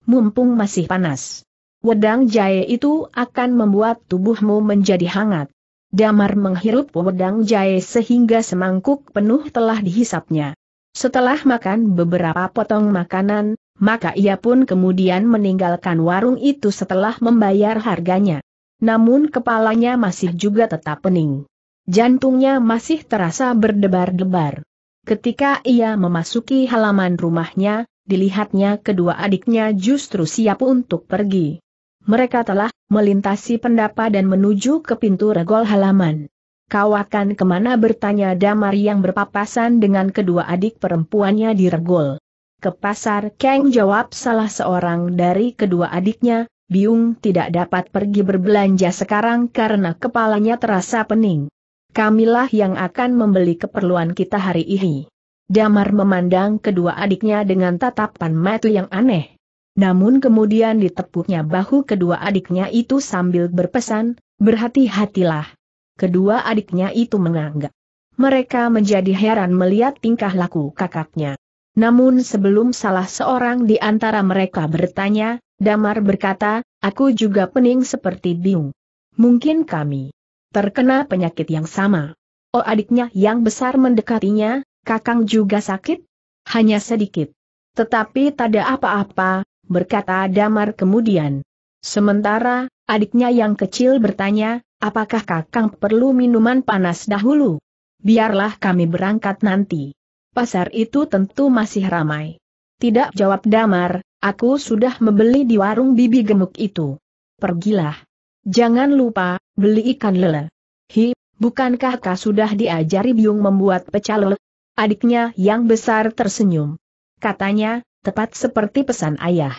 A: Mumpung masih panas. Wedang jahe itu akan membuat tubuhmu menjadi hangat. Damar menghirup wedang jahe sehingga semangkuk penuh telah dihisapnya. Setelah makan beberapa potong makanan, maka ia pun kemudian meninggalkan warung itu setelah membayar harganya. Namun kepalanya masih juga tetap pening. Jantungnya masih terasa berdebar-debar. Ketika ia memasuki halaman rumahnya, dilihatnya kedua adiknya justru siap untuk pergi. Mereka telah melintasi pendapa dan menuju ke pintu regol halaman. Kau akan kemana bertanya Damar yang berpapasan dengan kedua adik perempuannya di regol. Ke pasar Kang jawab salah seorang dari kedua adiknya, Biung tidak dapat pergi berbelanja sekarang karena kepalanya terasa pening. Kamilah yang akan membeli keperluan kita hari ini. Damar memandang kedua adiknya dengan tatapan mata yang aneh. Namun kemudian ditepuknya bahu kedua adiknya itu sambil berpesan, berhati-hatilah. Kedua adiknya itu menganggap. Mereka menjadi heran melihat tingkah laku kakaknya. Namun sebelum salah seorang di antara mereka bertanya, Damar berkata, aku juga pening seperti bingung. Mungkin kami terkena penyakit yang sama. Oh adiknya yang besar mendekatinya, kakang juga sakit? Hanya sedikit. Tetapi tak apa-apa, berkata Damar kemudian. Sementara, adiknya yang kecil bertanya, apakah kakang perlu minuman panas dahulu? Biarlah kami berangkat nanti pasar itu tentu masih ramai. Tidak jawab Damar, aku sudah membeli di warung bibi gemuk itu. Pergilah. Jangan lupa, beli ikan lele. Hi, bukankah kau sudah diajari Biung membuat pecah lele? Adiknya yang besar tersenyum. Katanya, tepat seperti pesan ayah.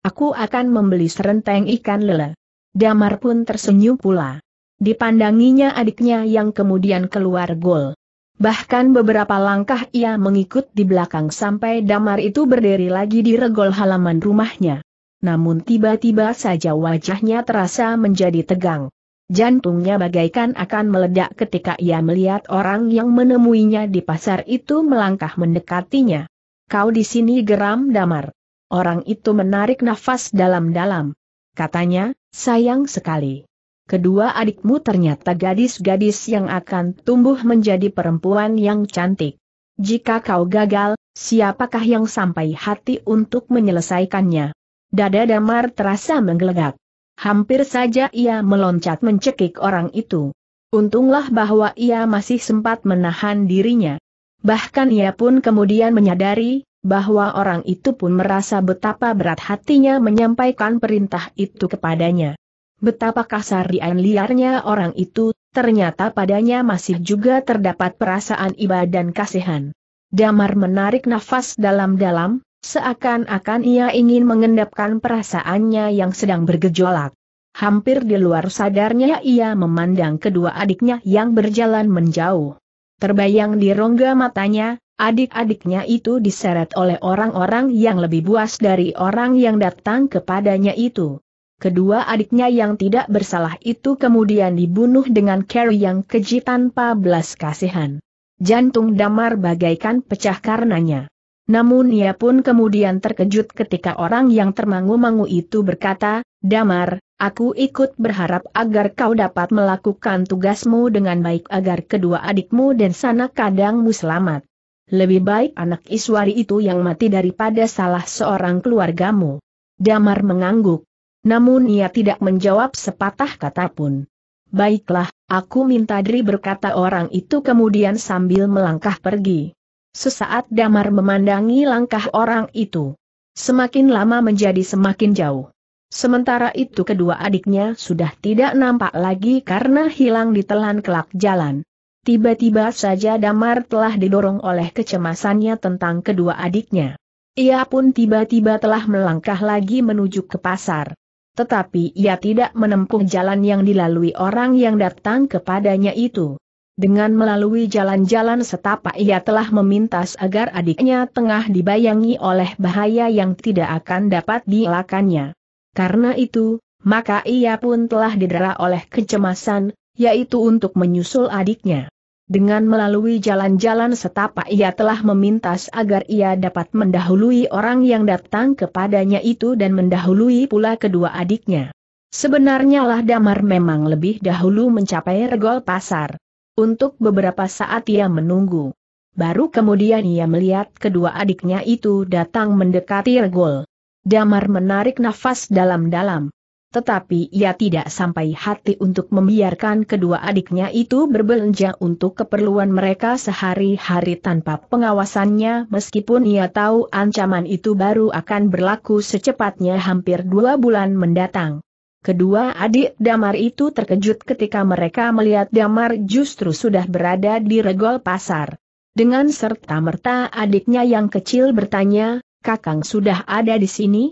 A: Aku akan membeli serenteng ikan lele. Damar pun tersenyum pula. Dipandanginya adiknya yang kemudian keluar gol. Bahkan beberapa langkah ia mengikut di belakang sampai damar itu berdiri lagi di regol halaman rumahnya. Namun tiba-tiba saja wajahnya terasa menjadi tegang. Jantungnya bagaikan akan meledak ketika ia melihat orang yang menemuinya di pasar itu melangkah mendekatinya. Kau di sini geram damar. Orang itu menarik nafas dalam-dalam. Katanya, sayang sekali kedua adikmu ternyata gadis-gadis yang akan tumbuh menjadi perempuan yang cantik. Jika kau gagal, siapakah yang sampai hati untuk menyelesaikannya? Dada Damar terasa menggelegak. Hampir saja ia meloncat mencekik orang itu. Untunglah bahwa ia masih sempat menahan dirinya. Bahkan ia pun kemudian menyadari, bahwa orang itu pun merasa betapa berat hatinya menyampaikan perintah itu kepadanya. Betapa kasar dian liarnya orang itu, ternyata padanya masih juga terdapat perasaan iba dan kasihan. Damar menarik nafas dalam-dalam, seakan-akan ia ingin mengendapkan perasaannya yang sedang bergejolak. Hampir di luar sadarnya ia memandang kedua adiknya yang berjalan menjauh. Terbayang di rongga matanya, adik-adiknya itu diseret oleh orang-orang yang lebih buas dari orang yang datang kepadanya itu. Kedua adiknya yang tidak bersalah itu kemudian dibunuh dengan Carrie yang keji tanpa belas kasihan. Jantung Damar bagaikan pecah karenanya. Namun ia pun kemudian terkejut ketika orang yang termangu-mangu itu berkata, Damar, aku ikut berharap agar kau dapat melakukan tugasmu dengan baik agar kedua adikmu dan sana kadangmu selamat. Lebih baik anak Iswari itu yang mati daripada salah seorang keluargamu. Damar mengangguk. Namun ia tidak menjawab sepatah kata pun. Baiklah, aku minta diri berkata orang itu kemudian sambil melangkah pergi. Sesaat Damar memandangi langkah orang itu. Semakin lama menjadi semakin jauh. Sementara itu kedua adiknya sudah tidak nampak lagi karena hilang ditelan kelak jalan. Tiba-tiba saja Damar telah didorong oleh kecemasannya tentang kedua adiknya. Ia pun tiba-tiba telah melangkah lagi menuju ke pasar tetapi ia tidak menempuh jalan yang dilalui orang yang datang kepadanya itu. Dengan melalui jalan-jalan setapak ia telah memintas agar adiknya tengah dibayangi oleh bahaya yang tidak akan dapat dielakannya. Karena itu, maka ia pun telah didera oleh kecemasan, yaitu untuk menyusul adiknya. Dengan melalui jalan-jalan setapak ia telah memintas agar ia dapat mendahului orang yang datang kepadanya itu dan mendahului pula kedua adiknya. Sebenarnya lah Damar memang lebih dahulu mencapai regol pasar. Untuk beberapa saat ia menunggu. Baru kemudian ia melihat kedua adiknya itu datang mendekati regol. Damar menarik nafas dalam-dalam tetapi ia tidak sampai hati untuk membiarkan kedua adiknya itu berbelanja untuk keperluan mereka sehari-hari tanpa pengawasannya meskipun ia tahu ancaman itu baru akan berlaku secepatnya hampir dua bulan mendatang. Kedua adik Damar itu terkejut ketika mereka melihat Damar justru sudah berada di regol pasar. Dengan serta-merta adiknya yang kecil bertanya, Kakang sudah ada di sini?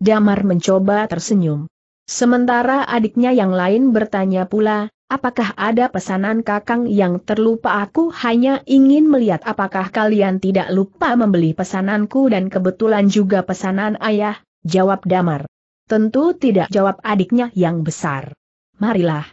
A: Damar mencoba tersenyum. Sementara adiknya yang lain bertanya pula, apakah ada pesanan kakang yang terlupa aku hanya ingin melihat apakah kalian tidak lupa membeli pesananku dan kebetulan juga pesanan ayah, jawab Damar. Tentu tidak jawab adiknya yang besar. Marilah.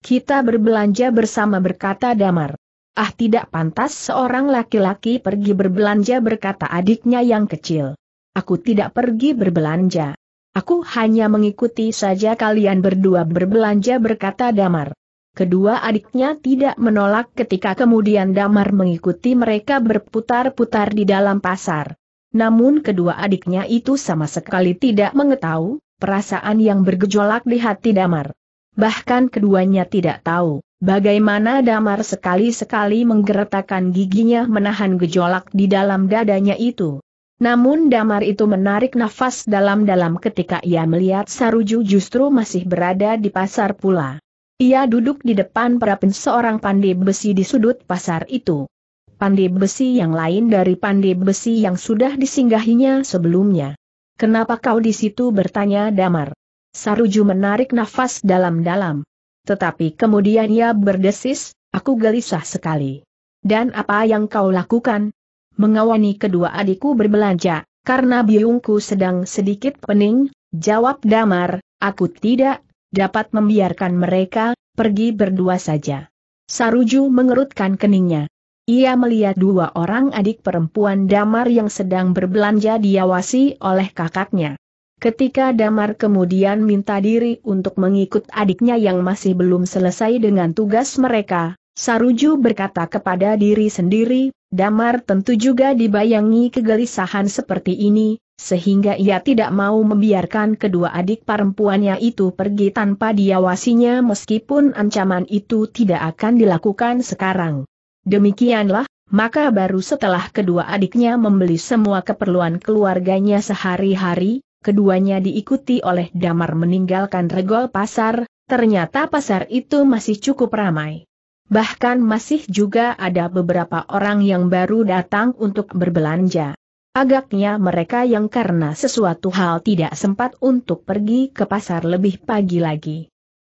A: Kita berbelanja bersama berkata Damar. Ah tidak pantas seorang laki-laki pergi berbelanja berkata adiknya yang kecil. Aku tidak pergi berbelanja. Aku hanya mengikuti saja kalian berdua berbelanja berkata Damar. Kedua adiknya tidak menolak ketika kemudian Damar mengikuti mereka berputar-putar di dalam pasar. Namun kedua adiknya itu sama sekali tidak mengetahui perasaan yang bergejolak di hati Damar. Bahkan keduanya tidak tahu bagaimana Damar sekali-sekali menggeretakkan giginya menahan gejolak di dalam dadanya itu. Namun Damar itu menarik nafas dalam-dalam ketika ia melihat Saruju justru masih berada di pasar pula. Ia duduk di depan perapin seorang pandai besi di sudut pasar itu. Pandai besi yang lain dari pandai besi yang sudah disinggahinya sebelumnya. Kenapa kau di situ bertanya Damar? Saruju menarik nafas dalam-dalam. Tetapi kemudian ia berdesis, aku gelisah sekali. Dan apa yang kau lakukan? mengawani kedua adikku berbelanja, karena biungku sedang sedikit pening, jawab Damar, aku tidak dapat membiarkan mereka, pergi berdua saja. Saruju mengerutkan keningnya. Ia melihat dua orang adik perempuan Damar yang sedang berbelanja diawasi oleh kakaknya. Ketika Damar kemudian minta diri untuk mengikut adiknya yang masih belum selesai dengan tugas mereka, Saruju berkata kepada diri sendiri, Damar tentu juga dibayangi kegelisahan seperti ini, sehingga ia tidak mau membiarkan kedua adik perempuannya itu pergi tanpa diawasinya meskipun ancaman itu tidak akan dilakukan sekarang. Demikianlah, maka baru setelah kedua adiknya membeli semua keperluan keluarganya sehari-hari, keduanya diikuti oleh Damar meninggalkan regol pasar, ternyata pasar itu masih cukup ramai bahkan masih juga ada beberapa orang yang baru datang untuk berbelanja. Agaknya mereka yang karena sesuatu hal tidak sempat untuk pergi ke pasar lebih pagi lagi.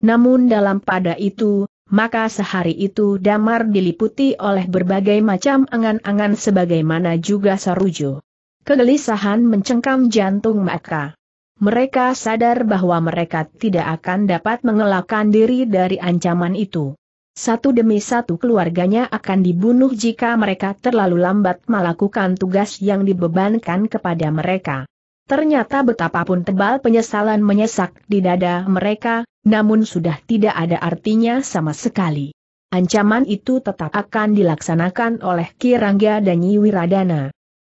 A: Namun dalam pada itu, maka sehari itu Damar diliputi oleh berbagai macam angan-angan sebagaimana juga Sarujo. Kegelisahan mencengkam jantung mereka. Mereka sadar bahwa mereka tidak akan dapat mengelakkan diri dari ancaman itu. Satu demi satu keluarganya akan dibunuh jika mereka terlalu lambat melakukan tugas yang dibebankan kepada mereka. Ternyata betapapun tebal penyesalan menyesak di dada mereka, namun sudah tidak ada artinya sama sekali. Ancaman itu tetap akan dilaksanakan oleh Kirangga dan Nyi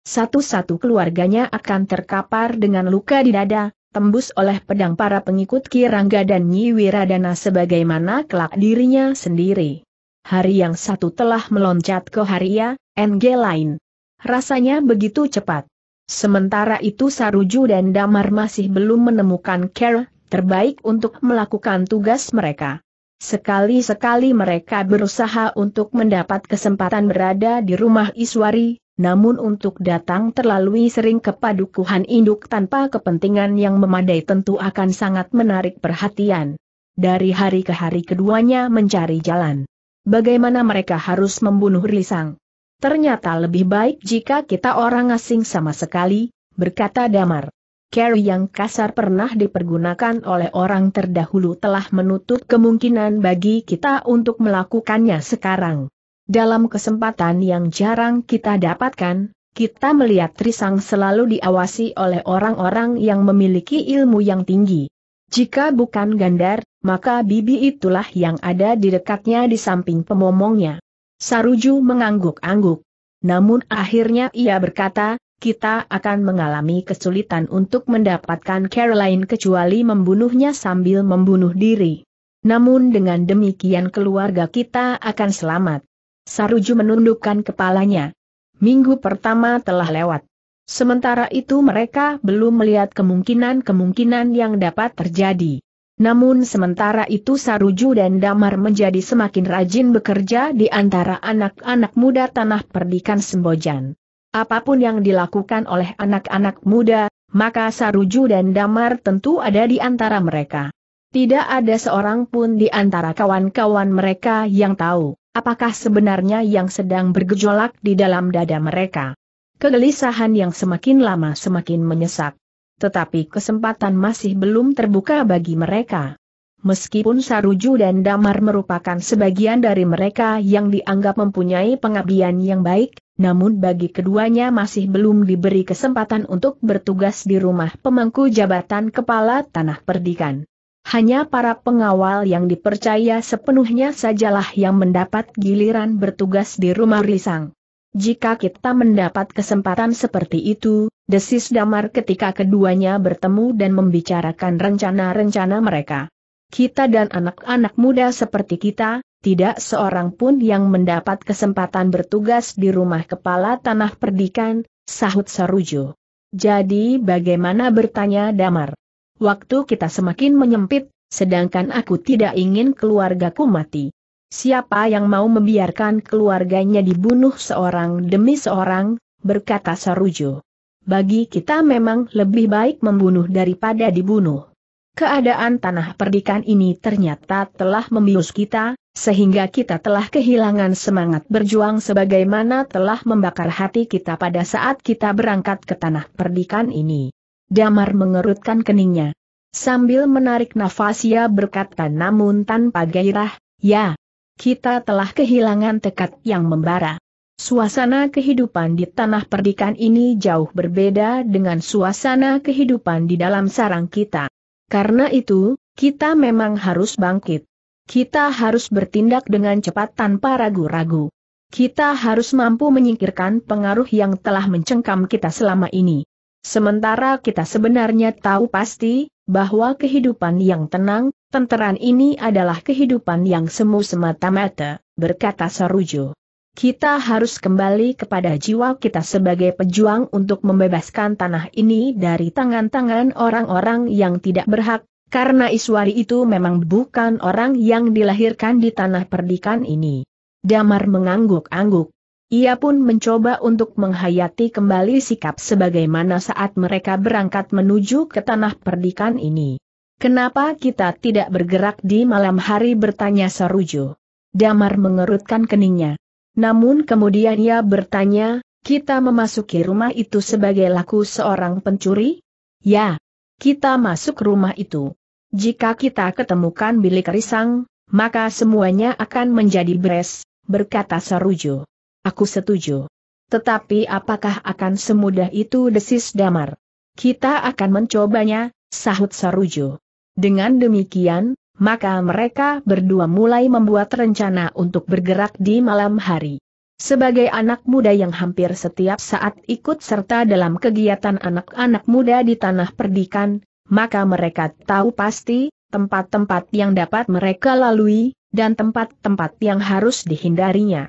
A: Satu-satu keluarganya akan terkapar dengan luka di dada, tembus oleh pedang para pengikut Kirangga dan Nyi Wiradana sebagaimana kelak dirinya sendiri. Hari yang satu telah meloncat ke hari ya, NG lain. Rasanya begitu cepat. Sementara itu Saruju dan Damar masih belum menemukan care terbaik untuk melakukan tugas mereka. Sekali-sekali mereka berusaha untuk mendapat kesempatan berada di rumah Iswari, namun untuk datang terlalu sering ke padukuhan induk tanpa kepentingan yang memadai tentu akan sangat menarik perhatian. Dari hari ke hari keduanya mencari jalan. Bagaimana mereka harus membunuh Risang? Ternyata lebih baik jika kita orang asing sama sekali, berkata Damar. Carry yang kasar pernah dipergunakan oleh orang terdahulu telah menutup kemungkinan bagi kita untuk melakukannya sekarang. Dalam kesempatan yang jarang kita dapatkan, kita melihat Trisang selalu diawasi oleh orang-orang yang memiliki ilmu yang tinggi. Jika bukan Gandar, maka bibi itulah yang ada di dekatnya di samping pemomongnya. Saruju mengangguk-angguk. Namun akhirnya ia berkata, kita akan mengalami kesulitan untuk mendapatkan Caroline kecuali membunuhnya sambil membunuh diri. Namun dengan demikian keluarga kita akan selamat. Saruju menundukkan kepalanya. Minggu pertama telah lewat. Sementara itu mereka belum melihat kemungkinan-kemungkinan yang dapat terjadi. Namun sementara itu Saruju dan Damar menjadi semakin rajin bekerja di antara anak-anak muda tanah perdikan Sembojan. Apapun yang dilakukan oleh anak-anak muda, maka Saruju dan Damar tentu ada di antara mereka. Tidak ada seorang pun di antara kawan-kawan mereka yang tahu apakah sebenarnya yang sedang bergejolak di dalam dada mereka. Kegelisahan yang semakin lama semakin menyesak. Tetapi kesempatan masih belum terbuka bagi mereka. Meskipun Saruju dan Damar merupakan sebagian dari mereka yang dianggap mempunyai pengabdian yang baik, namun bagi keduanya masih belum diberi kesempatan untuk bertugas di rumah pemangku jabatan kepala tanah perdikan. Hanya para pengawal yang dipercaya sepenuhnya sajalah yang mendapat giliran bertugas di rumah Risang. Jika kita mendapat kesempatan seperti itu, desis damar ketika keduanya bertemu dan membicarakan rencana-rencana mereka. Kita dan anak-anak muda seperti kita, tidak seorang pun yang mendapat kesempatan bertugas di rumah kepala tanah perdikan, sahut Sarujo. Jadi bagaimana bertanya Damar? Waktu kita semakin menyempit, sedangkan aku tidak ingin keluargaku mati. Siapa yang mau membiarkan keluarganya dibunuh seorang demi seorang, berkata Sarujo. Bagi kita memang lebih baik membunuh daripada dibunuh. Keadaan tanah perdikan ini ternyata telah membius kita, sehingga kita telah kehilangan semangat berjuang sebagaimana telah membakar hati kita pada saat kita berangkat ke tanah perdikan ini. Damar mengerutkan keningnya. Sambil menarik nafas ia berkata namun tanpa gairah, ya, kita telah kehilangan tekad yang membara. Suasana kehidupan di tanah perdikan ini jauh berbeda dengan suasana kehidupan di dalam sarang kita. Karena itu, kita memang harus bangkit. Kita harus bertindak dengan cepat tanpa ragu-ragu. Kita harus mampu menyingkirkan pengaruh yang telah mencengkam kita selama ini. Sementara kita sebenarnya tahu pasti, bahwa kehidupan yang tenang, tenteran ini adalah kehidupan yang semu semata-mata, berkata Sarujo. Kita harus kembali kepada jiwa kita sebagai pejuang untuk membebaskan tanah ini dari tangan-tangan orang-orang yang tidak berhak, karena Iswari itu memang bukan orang yang dilahirkan di tanah perdikan ini. Damar mengangguk-angguk. Ia pun mencoba untuk menghayati kembali sikap sebagaimana saat mereka berangkat menuju ke tanah perdikan ini. Kenapa kita tidak bergerak di malam hari bertanya Sarujo? Damar mengerutkan keningnya. Namun kemudian ia bertanya, kita memasuki rumah itu sebagai laku seorang pencuri? Ya, kita masuk rumah itu. Jika kita ketemukan bilik risang, maka semuanya akan menjadi beres, berkata Sarujo. Aku setuju. Tetapi apakah akan semudah itu desis damar? Kita akan mencobanya, sahut Sarujo. Dengan demikian, maka mereka berdua mulai membuat rencana untuk bergerak di malam hari. Sebagai anak muda yang hampir setiap saat ikut serta dalam kegiatan anak-anak muda di tanah perdikan, maka mereka tahu pasti tempat-tempat yang dapat mereka lalui, dan tempat-tempat yang harus dihindarinya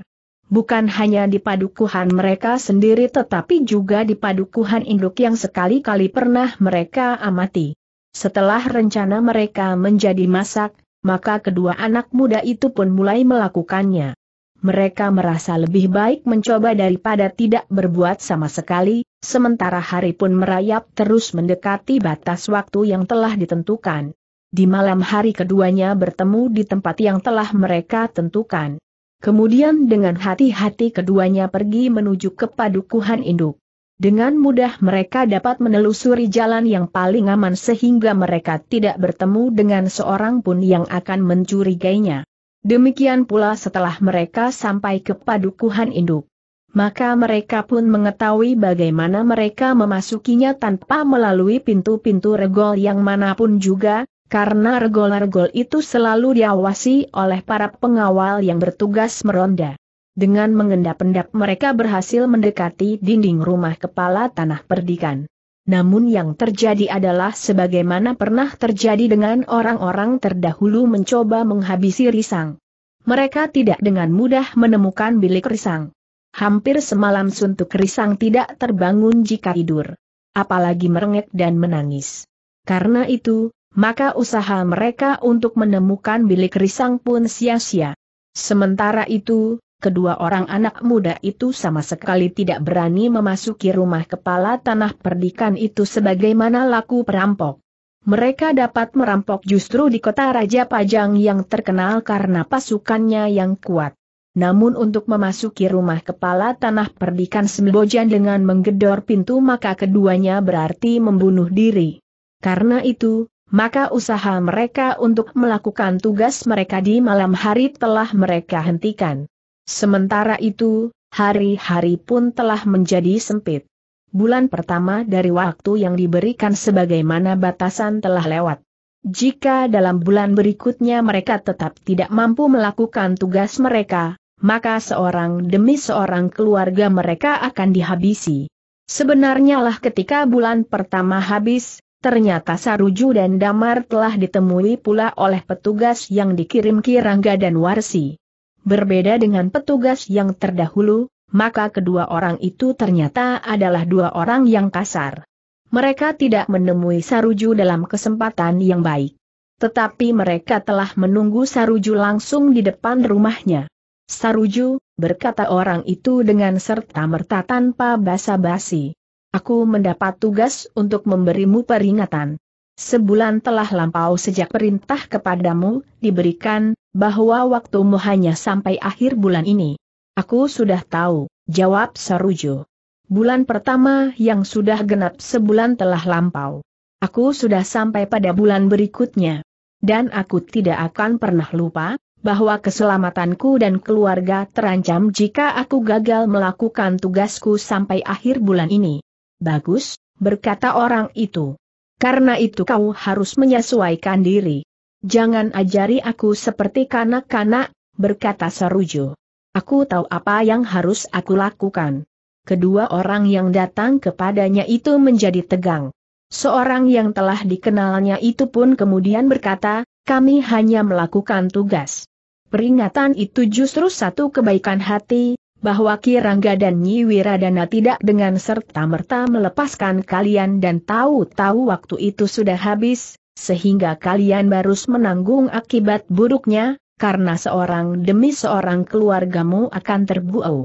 A: bukan hanya di padukuhan mereka sendiri tetapi juga di padukuhan induk yang sekali-kali pernah mereka amati. Setelah rencana mereka menjadi masak, maka kedua anak muda itu pun mulai melakukannya. Mereka merasa lebih baik mencoba daripada tidak berbuat sama sekali, sementara hari pun merayap terus mendekati batas waktu yang telah ditentukan. Di malam hari keduanya bertemu di tempat yang telah mereka tentukan. Kemudian dengan hati-hati keduanya pergi menuju ke padukuhan induk. Dengan mudah mereka dapat menelusuri jalan yang paling aman sehingga mereka tidak bertemu dengan seorang pun yang akan mencurigainya. Demikian pula setelah mereka sampai ke padukuhan induk. Maka mereka pun mengetahui bagaimana mereka memasukinya tanpa melalui pintu-pintu regol yang manapun juga, karena regol-regol itu selalu diawasi oleh para pengawal yang bertugas meronda. Dengan mengendap-endap mereka berhasil mendekati dinding rumah kepala tanah perdikan. Namun yang terjadi adalah sebagaimana pernah terjadi dengan orang-orang terdahulu mencoba menghabisi Risang. Mereka tidak dengan mudah menemukan bilik Risang. Hampir semalam suntuk Risang tidak terbangun jika tidur. Apalagi merengek dan menangis. Karena itu, maka usaha mereka untuk menemukan bilik risang pun sia-sia. Sementara itu, kedua orang anak muda itu sama sekali tidak berani memasuki rumah kepala tanah perdikan itu sebagaimana laku perampok. Mereka dapat merampok justru di kota Raja Pajang yang terkenal karena pasukannya yang kuat. Namun untuk memasuki rumah kepala tanah perdikan Sembojan dengan menggedor pintu maka keduanya berarti membunuh diri. Karena itu, maka usaha mereka untuk melakukan tugas mereka di malam hari telah mereka hentikan. Sementara itu, hari-hari pun telah menjadi sempit. Bulan pertama dari waktu yang diberikan sebagaimana batasan telah lewat. Jika dalam bulan berikutnya mereka tetap tidak mampu melakukan tugas mereka, maka seorang demi seorang keluarga mereka akan dihabisi. Sebenarnya lah ketika bulan pertama habis, Ternyata Saruju dan Damar telah ditemui pula oleh petugas yang dikirim Kirangga dan Warsi. Berbeda dengan petugas yang terdahulu, maka kedua orang itu ternyata adalah dua orang yang kasar. Mereka tidak menemui Saruju dalam kesempatan yang baik. Tetapi mereka telah menunggu Saruju langsung di depan rumahnya. Saruju, berkata orang itu dengan serta-merta tanpa basa-basi. Aku mendapat tugas untuk memberimu peringatan. Sebulan telah lampau sejak perintah kepadamu diberikan bahwa waktumu hanya sampai akhir bulan ini. Aku sudah tahu, jawab Sarujo. Bulan pertama yang sudah genap sebulan telah lampau. Aku sudah sampai pada bulan berikutnya. Dan aku tidak akan pernah lupa, bahwa keselamatanku dan keluarga terancam jika aku gagal melakukan tugasku sampai akhir bulan ini. Bagus, berkata orang itu. Karena itu kau harus menyesuaikan diri. Jangan ajari aku seperti kanak-kanak, berkata Sarujo. Aku tahu apa yang harus aku lakukan. Kedua orang yang datang kepadanya itu menjadi tegang. Seorang yang telah dikenalnya itu pun kemudian berkata, kami hanya melakukan tugas. Peringatan itu justru satu kebaikan hati, bahwa Kirangga dan Nyi Wiradana tidak dengan serta-merta melepaskan kalian dan tahu-tahu waktu itu sudah habis, sehingga kalian baru menanggung akibat buruknya, karena seorang demi seorang keluargamu akan terbuau.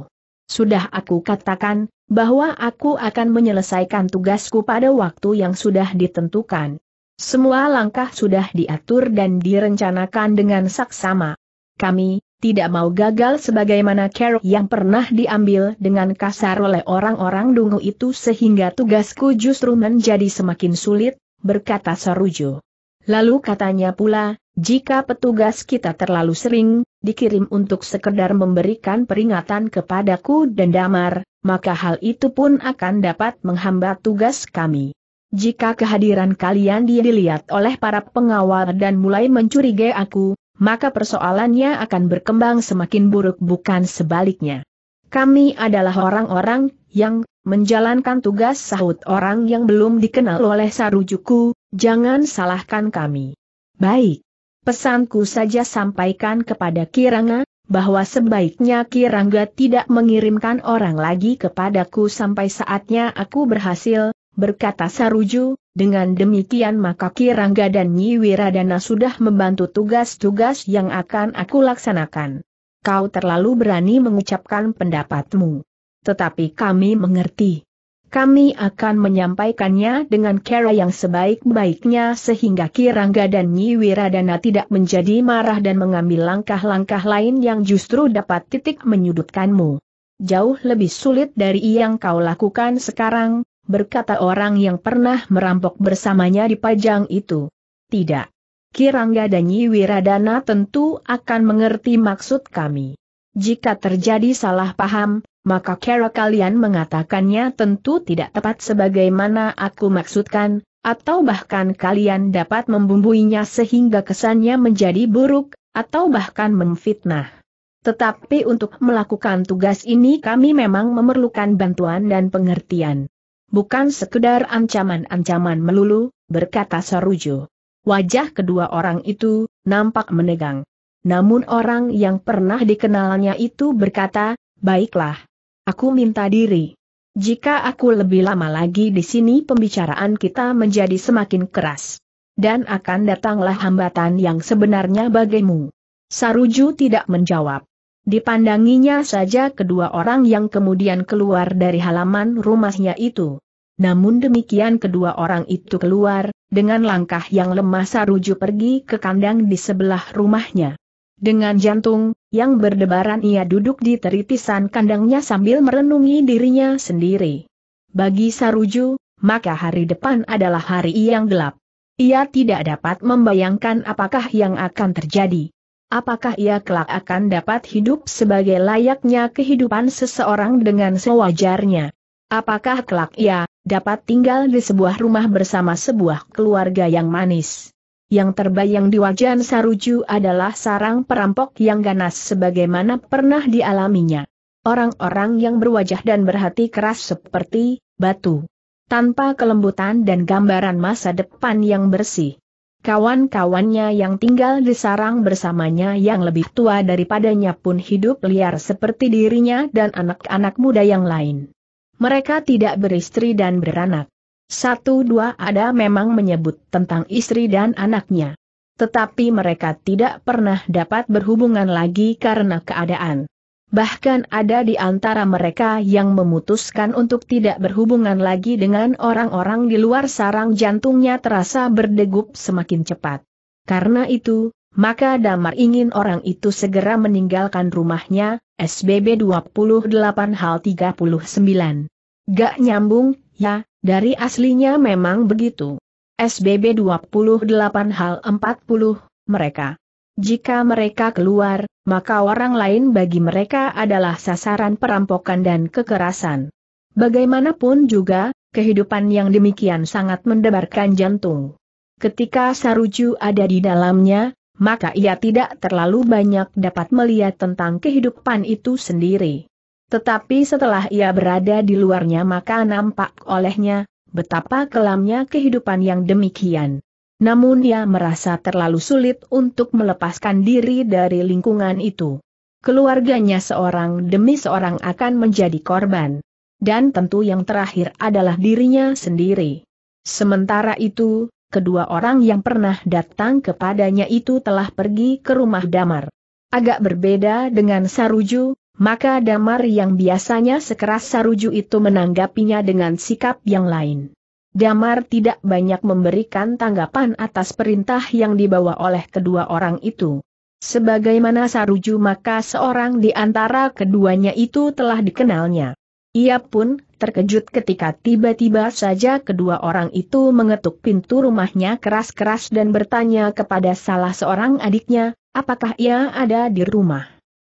A: Sudah aku katakan, bahwa aku akan menyelesaikan tugasku pada waktu yang sudah ditentukan. Semua langkah sudah diatur dan direncanakan dengan saksama. Kami, tidak mau gagal sebagaimana Carol yang pernah diambil dengan kasar oleh orang-orang dungu itu sehingga tugasku justru menjadi semakin sulit, berkata Sarujo. Lalu katanya pula, jika petugas kita terlalu sering, dikirim untuk sekedar memberikan peringatan kepadaku dan damar, maka hal itu pun akan dapat menghambat tugas kami. Jika kehadiran kalian dilihat oleh para pengawal dan mulai mencurigai aku, maka persoalannya akan berkembang semakin buruk bukan sebaliknya. Kami adalah orang-orang yang menjalankan tugas sahut orang yang belum dikenal oleh Sarujuku, jangan salahkan kami. Baik. Pesanku saja sampaikan kepada Kiranga, bahwa sebaiknya Kiranga tidak mengirimkan orang lagi kepadaku sampai saatnya aku berhasil berkata Saruju, dengan demikian maka Kirangga dan Nyi Wiradana sudah membantu tugas-tugas yang akan aku laksanakan. Kau terlalu berani mengucapkan pendapatmu. Tetapi kami mengerti. Kami akan menyampaikannya dengan cara yang sebaik-baiknya sehingga Kirangga dan Nyi Wiradana tidak menjadi marah dan mengambil langkah-langkah lain yang justru dapat titik menyudutkanmu jauh lebih sulit dari yang kau lakukan sekarang, berkata orang yang pernah merampok bersamanya di pajang itu. Tidak. Kirangga dan Wiradana tentu akan mengerti maksud kami. Jika terjadi salah paham, maka cara kalian mengatakannya tentu tidak tepat sebagaimana aku maksudkan, atau bahkan kalian dapat membumbuinya sehingga kesannya menjadi buruk, atau bahkan memfitnah. Tetapi untuk melakukan tugas ini kami memang memerlukan bantuan dan pengertian. Bukan sekedar ancaman-ancaman melulu, berkata Sarujo. Wajah kedua orang itu, nampak menegang. Namun orang yang pernah dikenalnya itu berkata, baiklah. Aku minta diri. Jika aku lebih lama lagi di sini pembicaraan kita menjadi semakin keras. Dan akan datanglah hambatan yang sebenarnya bagimu. Saruju tidak menjawab. Dipandanginya saja kedua orang yang kemudian keluar dari halaman rumahnya itu. Namun demikian kedua orang itu keluar, dengan langkah yang lemah saruju pergi ke kandang di sebelah rumahnya. Dengan jantung, yang berdebaran ia duduk di teritisan kandangnya sambil merenungi dirinya sendiri. Bagi Saruju, maka hari depan adalah hari yang gelap. Ia tidak dapat membayangkan apakah yang akan terjadi apakah ia kelak akan dapat hidup sebagai layaknya kehidupan seseorang dengan sewajarnya? Apakah kelak ia dapat tinggal di sebuah rumah bersama sebuah keluarga yang manis? Yang terbayang di wajah Saruju adalah sarang perampok yang ganas sebagaimana pernah dialaminya. Orang-orang yang berwajah dan berhati keras seperti batu. Tanpa kelembutan dan gambaran masa depan yang bersih. Kawan-kawannya yang tinggal di sarang bersamanya yang lebih tua daripadanya pun hidup liar seperti dirinya dan anak-anak muda yang lain. Mereka tidak beristri dan beranak. Satu dua ada memang menyebut tentang istri dan anaknya. Tetapi mereka tidak pernah dapat berhubungan lagi karena keadaan. Bahkan ada di antara mereka yang memutuskan untuk tidak berhubungan lagi dengan orang-orang di luar sarang jantungnya terasa berdegup semakin cepat. Karena itu, maka Damar ingin orang itu segera meninggalkan rumahnya, SBB 28 Hal 39. Gak nyambung, ya, dari aslinya memang begitu. SBB 28 Hal 40, mereka jika mereka keluar, maka orang lain bagi mereka adalah sasaran perampokan dan kekerasan. Bagaimanapun juga, kehidupan yang demikian sangat mendebarkan jantung. Ketika Saruju ada di dalamnya, maka ia tidak terlalu banyak dapat melihat tentang kehidupan itu sendiri. Tetapi setelah ia berada di luarnya maka nampak olehnya, betapa kelamnya kehidupan yang demikian. Namun ia merasa terlalu sulit untuk melepaskan diri dari lingkungan itu. Keluarganya seorang demi seorang akan menjadi korban. Dan tentu yang terakhir adalah dirinya sendiri. Sementara itu, kedua orang yang pernah datang kepadanya itu telah pergi ke rumah Damar. Agak berbeda dengan Saruju, maka Damar yang biasanya sekeras Saruju itu menanggapinya dengan sikap yang lain. Damar tidak banyak memberikan tanggapan atas perintah yang dibawa oleh kedua orang itu. Sebagaimana Saruju maka seorang di antara keduanya itu telah dikenalnya. Ia pun terkejut ketika tiba-tiba saja kedua orang itu mengetuk pintu rumahnya keras-keras dan bertanya kepada salah seorang adiknya, apakah ia ada di rumah.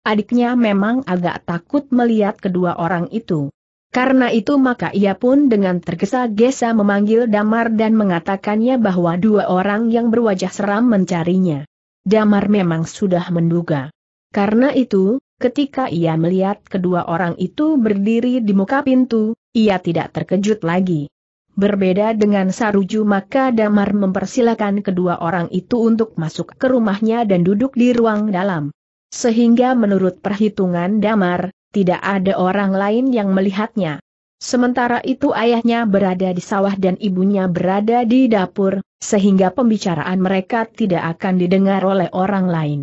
A: Adiknya memang agak takut melihat kedua orang itu. Karena itu maka ia pun dengan tergesa-gesa memanggil Damar dan mengatakannya bahwa dua orang yang berwajah seram mencarinya. Damar memang sudah menduga. Karena itu, ketika ia melihat kedua orang itu berdiri di muka pintu, ia tidak terkejut lagi. Berbeda dengan Saruju maka Damar mempersilakan kedua orang itu untuk masuk ke rumahnya dan duduk di ruang dalam. Sehingga menurut perhitungan Damar, tidak ada orang lain yang melihatnya. Sementara itu ayahnya berada di sawah dan ibunya berada di dapur, sehingga pembicaraan mereka tidak akan didengar oleh orang lain.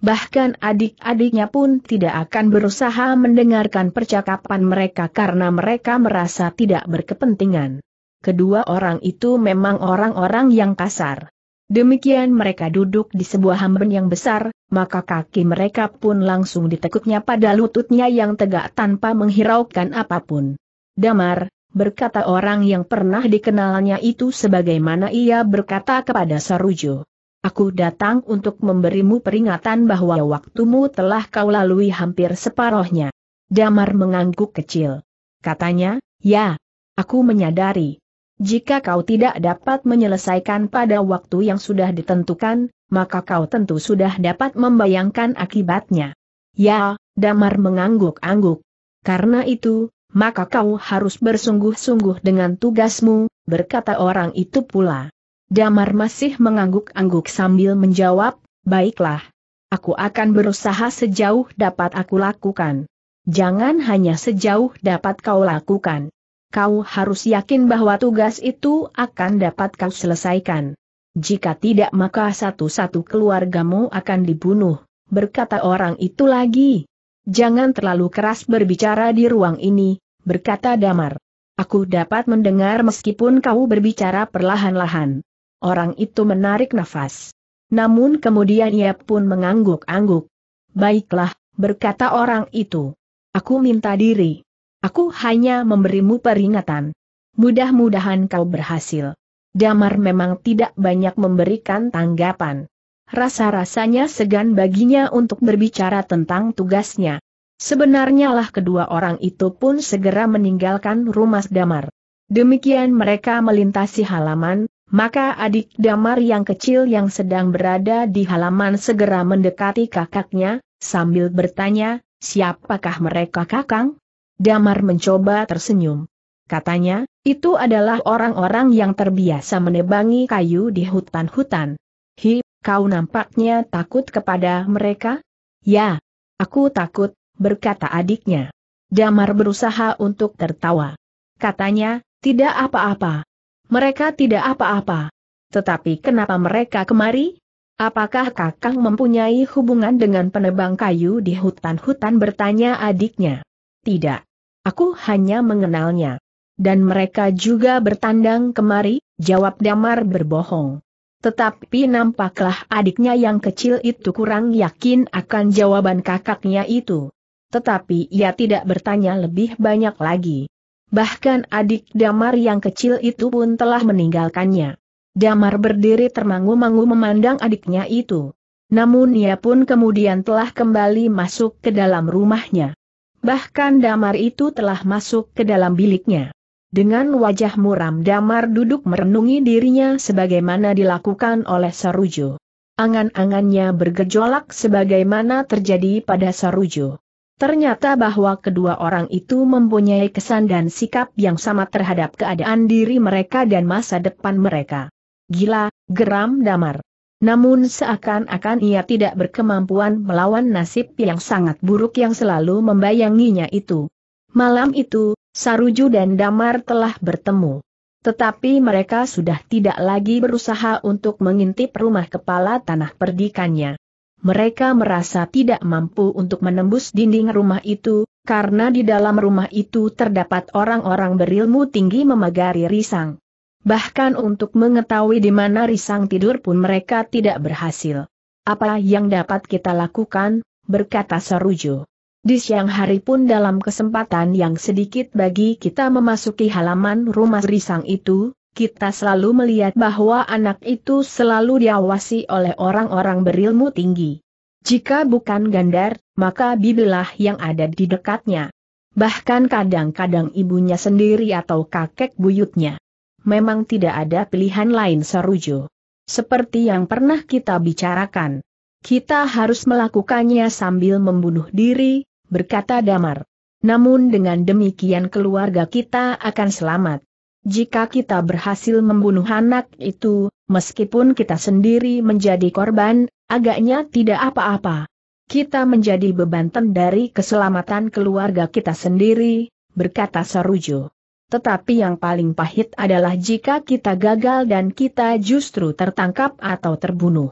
A: Bahkan adik-adiknya pun tidak akan berusaha mendengarkan percakapan mereka karena mereka merasa tidak berkepentingan. Kedua orang itu memang orang-orang yang kasar. Demikian mereka duduk di sebuah hamben yang besar, maka kaki mereka pun langsung ditekuknya pada lututnya yang tegak tanpa menghiraukan apapun. Damar, berkata orang yang pernah dikenalnya itu sebagaimana ia berkata kepada Sarujo. Aku datang untuk memberimu peringatan bahwa waktumu telah kau lalui hampir separohnya. Damar mengangguk kecil. Katanya, ya, aku menyadari, jika kau tidak dapat menyelesaikan pada waktu yang sudah ditentukan, maka kau tentu sudah dapat membayangkan akibatnya. Ya, Damar mengangguk-angguk. Karena itu, maka kau harus bersungguh-sungguh dengan tugasmu, berkata orang itu pula. Damar masih mengangguk-angguk sambil menjawab, baiklah. Aku akan berusaha sejauh dapat aku lakukan. Jangan hanya sejauh dapat kau lakukan kau harus yakin bahwa tugas itu akan dapat kau selesaikan. Jika tidak maka satu-satu keluargamu akan dibunuh, berkata orang itu lagi. Jangan terlalu keras berbicara di ruang ini, berkata Damar. Aku dapat mendengar meskipun kau berbicara perlahan-lahan. Orang itu menarik nafas. Namun kemudian ia pun mengangguk-angguk. Baiklah, berkata orang itu. Aku minta diri. Aku hanya memberimu peringatan. Mudah-mudahan kau berhasil. Damar memang tidak banyak memberikan tanggapan. Rasa-rasanya segan baginya untuk berbicara tentang tugasnya. Sebenarnya lah kedua orang itu pun segera meninggalkan rumah Damar. Demikian mereka melintasi halaman, maka adik Damar yang kecil yang sedang berada di halaman segera mendekati kakaknya, sambil bertanya, siapakah mereka kakang? Damar mencoba tersenyum. Katanya, itu adalah orang-orang yang terbiasa menebangi kayu di hutan-hutan. Hi, kau nampaknya takut kepada mereka? Ya, aku takut, berkata adiknya. Damar berusaha untuk tertawa. Katanya, tidak apa-apa. Mereka tidak apa-apa. Tetapi kenapa mereka kemari? Apakah kakang mempunyai hubungan dengan penebang kayu di hutan-hutan bertanya adiknya? Tidak. Aku hanya mengenalnya. Dan mereka juga bertandang kemari, jawab Damar berbohong. Tetapi nampaklah adiknya yang kecil itu kurang yakin akan jawaban kakaknya itu. Tetapi ia tidak bertanya lebih banyak lagi. Bahkan adik Damar yang kecil itu pun telah meninggalkannya. Damar berdiri termangu-mangu memandang adiknya itu. Namun ia pun kemudian telah kembali masuk ke dalam rumahnya. Bahkan Damar itu telah masuk ke dalam biliknya. Dengan wajah muram Damar duduk merenungi dirinya sebagaimana dilakukan oleh Sarujo. Angan-angannya bergejolak sebagaimana terjadi pada Sarujo. Ternyata bahwa kedua orang itu mempunyai kesan dan sikap yang sama terhadap keadaan diri mereka dan masa depan mereka. Gila, geram Damar. Namun seakan-akan ia tidak berkemampuan melawan nasib yang sangat buruk yang selalu membayanginya itu. Malam itu, Saruju dan Damar telah bertemu. Tetapi mereka sudah tidak lagi berusaha untuk mengintip rumah kepala tanah perdikannya. Mereka merasa tidak mampu untuk menembus dinding rumah itu, karena di dalam rumah itu terdapat orang-orang berilmu tinggi memagari risang. Bahkan untuk mengetahui di mana Risang tidur pun mereka tidak berhasil. Apa yang dapat kita lakukan, berkata Sarujo. Di siang hari pun dalam kesempatan yang sedikit bagi kita memasuki halaman rumah risang itu, kita selalu melihat bahwa anak itu selalu diawasi oleh orang-orang berilmu tinggi. Jika bukan Gandar, maka bibilah yang ada di dekatnya. Bahkan kadang-kadang ibunya sendiri atau kakek buyutnya memang tidak ada pilihan lain Sarujo. Seperti yang pernah kita bicarakan. Kita harus melakukannya sambil membunuh diri, berkata Damar. Namun dengan demikian keluarga kita akan selamat. Jika kita berhasil membunuh anak itu, meskipun kita sendiri menjadi korban, agaknya tidak apa-apa. Kita menjadi beban dari keselamatan keluarga kita sendiri, berkata Sarujo. Tetapi yang paling pahit adalah jika kita gagal dan kita justru tertangkap atau terbunuh.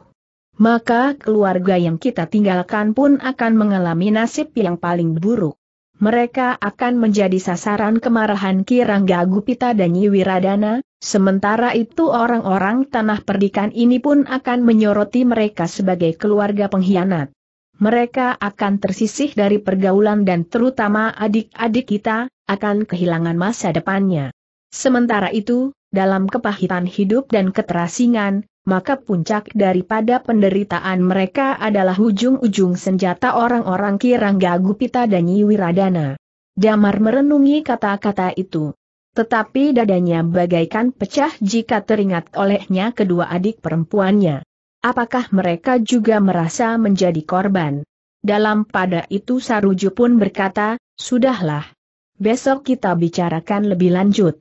A: Maka keluarga yang kita tinggalkan pun akan mengalami nasib yang paling buruk. Mereka akan menjadi sasaran kemarahan Kirangga Gupita dan Yiwiradana, sementara itu orang-orang tanah perdikan ini pun akan menyoroti mereka sebagai keluarga pengkhianat. Mereka akan tersisih dari pergaulan dan terutama adik-adik kita, akan kehilangan masa depannya. Sementara itu, dalam kepahitan hidup dan keterasingan, maka puncak daripada penderitaan mereka adalah ujung-ujung senjata orang-orang Kirangga Gupita dan Yiwiradana. Damar merenungi kata-kata itu. Tetapi dadanya bagaikan pecah jika teringat olehnya kedua adik perempuannya. Apakah mereka juga merasa menjadi korban? Dalam pada itu Saruju pun berkata, Sudahlah. Besok kita bicarakan lebih lanjut.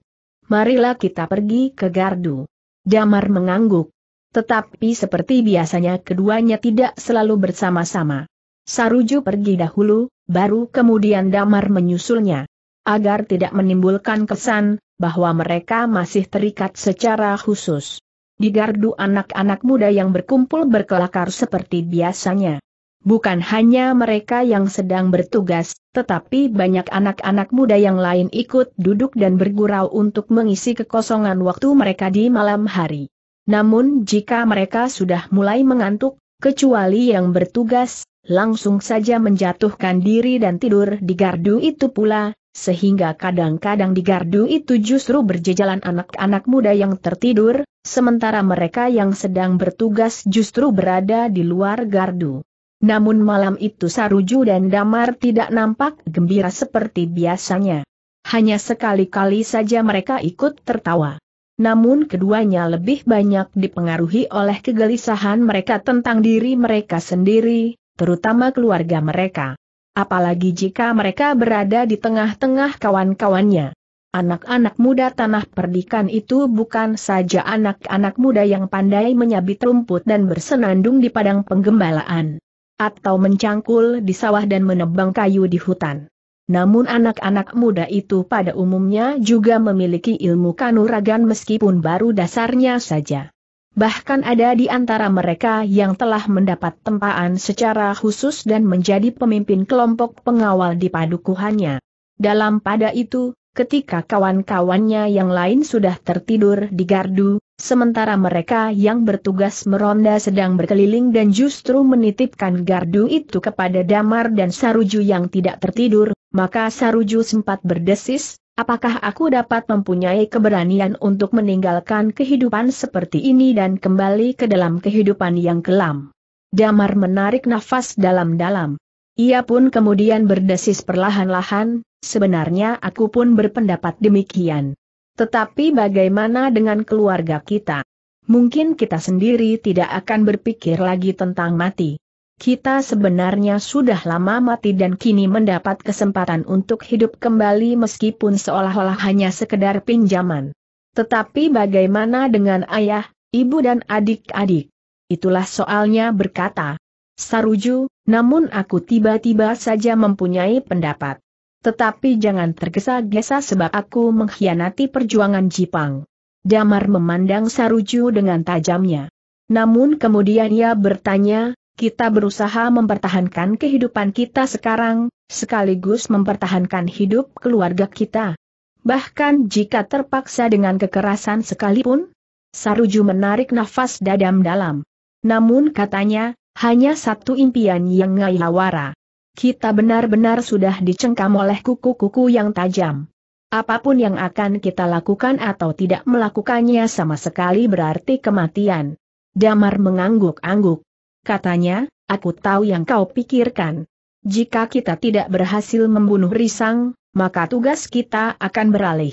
A: Marilah kita pergi ke Gardu. Damar mengangguk. Tetapi seperti biasanya keduanya tidak selalu bersama-sama. Saruju pergi dahulu, baru kemudian Damar menyusulnya. Agar tidak menimbulkan kesan, bahwa mereka masih terikat secara khusus. Di gardu anak-anak muda yang berkumpul berkelakar seperti biasanya. Bukan hanya mereka yang sedang bertugas, tetapi banyak anak-anak muda yang lain ikut duduk dan bergurau untuk mengisi kekosongan waktu mereka di malam hari. Namun jika mereka sudah mulai mengantuk, kecuali yang bertugas, langsung saja menjatuhkan diri dan tidur di gardu itu pula, sehingga kadang-kadang di gardu itu justru berjejalan anak-anak muda yang tertidur, sementara mereka yang sedang bertugas justru berada di luar gardu. Namun malam itu Saruju dan Damar tidak nampak gembira seperti biasanya. Hanya sekali-kali saja mereka ikut tertawa. Namun keduanya lebih banyak dipengaruhi oleh kegelisahan mereka tentang diri mereka sendiri, terutama keluarga mereka. Apalagi jika mereka berada di tengah-tengah kawan-kawannya. Anak-anak muda tanah perdikan itu bukan saja anak-anak muda yang pandai menyabit rumput dan bersenandung di padang penggembalaan. Atau mencangkul di sawah dan menebang kayu di hutan. Namun anak-anak muda itu pada umumnya juga memiliki ilmu kanuragan meskipun baru dasarnya saja. Bahkan ada di antara mereka yang telah mendapat tempaan secara khusus dan menjadi pemimpin kelompok pengawal di padukuhannya. Dalam pada itu, ketika kawan-kawannya yang lain sudah tertidur di gardu, sementara mereka yang bertugas meronda sedang berkeliling dan justru menitipkan gardu itu kepada Damar dan Saruju yang tidak tertidur, maka Saruju sempat berdesis, Apakah aku dapat mempunyai keberanian untuk meninggalkan kehidupan seperti ini dan kembali ke dalam kehidupan yang kelam? Damar menarik nafas dalam-dalam. Ia pun kemudian berdesis perlahan-lahan, sebenarnya aku pun berpendapat demikian. Tetapi bagaimana dengan keluarga kita? Mungkin kita sendiri tidak akan berpikir lagi tentang mati. Kita sebenarnya sudah lama mati dan kini mendapat kesempatan untuk hidup kembali meskipun seolah-olah hanya sekedar pinjaman. Tetapi bagaimana dengan ayah, ibu dan adik-adik? Itulah soalnya berkata. Saruju, namun aku tiba-tiba saja mempunyai pendapat. Tetapi jangan tergesa-gesa sebab aku mengkhianati perjuangan Jipang. Damar memandang Saruju dengan tajamnya. Namun kemudian ia bertanya, kita berusaha mempertahankan kehidupan kita sekarang, sekaligus mempertahankan hidup keluarga kita. Bahkan jika terpaksa dengan kekerasan sekalipun, Saruju menarik nafas dadam-dalam. Namun katanya, hanya satu impian yang ngayawara. Kita benar-benar sudah dicengkam oleh kuku-kuku yang tajam. Apapun yang akan kita lakukan atau tidak melakukannya sama sekali berarti kematian. Damar mengangguk-angguk. Katanya, aku tahu yang kau pikirkan. Jika kita tidak berhasil membunuh Risang, maka tugas kita akan beralih.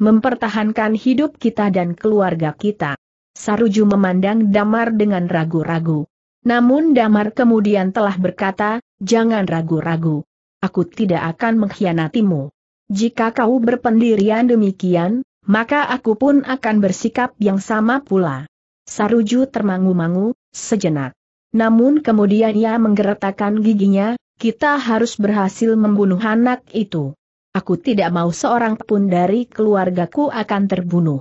A: Mempertahankan hidup kita dan keluarga kita. Saruju memandang Damar dengan ragu-ragu. Namun Damar kemudian telah berkata, jangan ragu-ragu. Aku tidak akan mengkhianatimu. Jika kau berpendirian demikian, maka aku pun akan bersikap yang sama pula. Saruju termangu-mangu, sejenak. Namun kemudian ia menggeretakkan giginya, kita harus berhasil membunuh anak itu. Aku tidak mau seorang pun dari keluargaku akan terbunuh.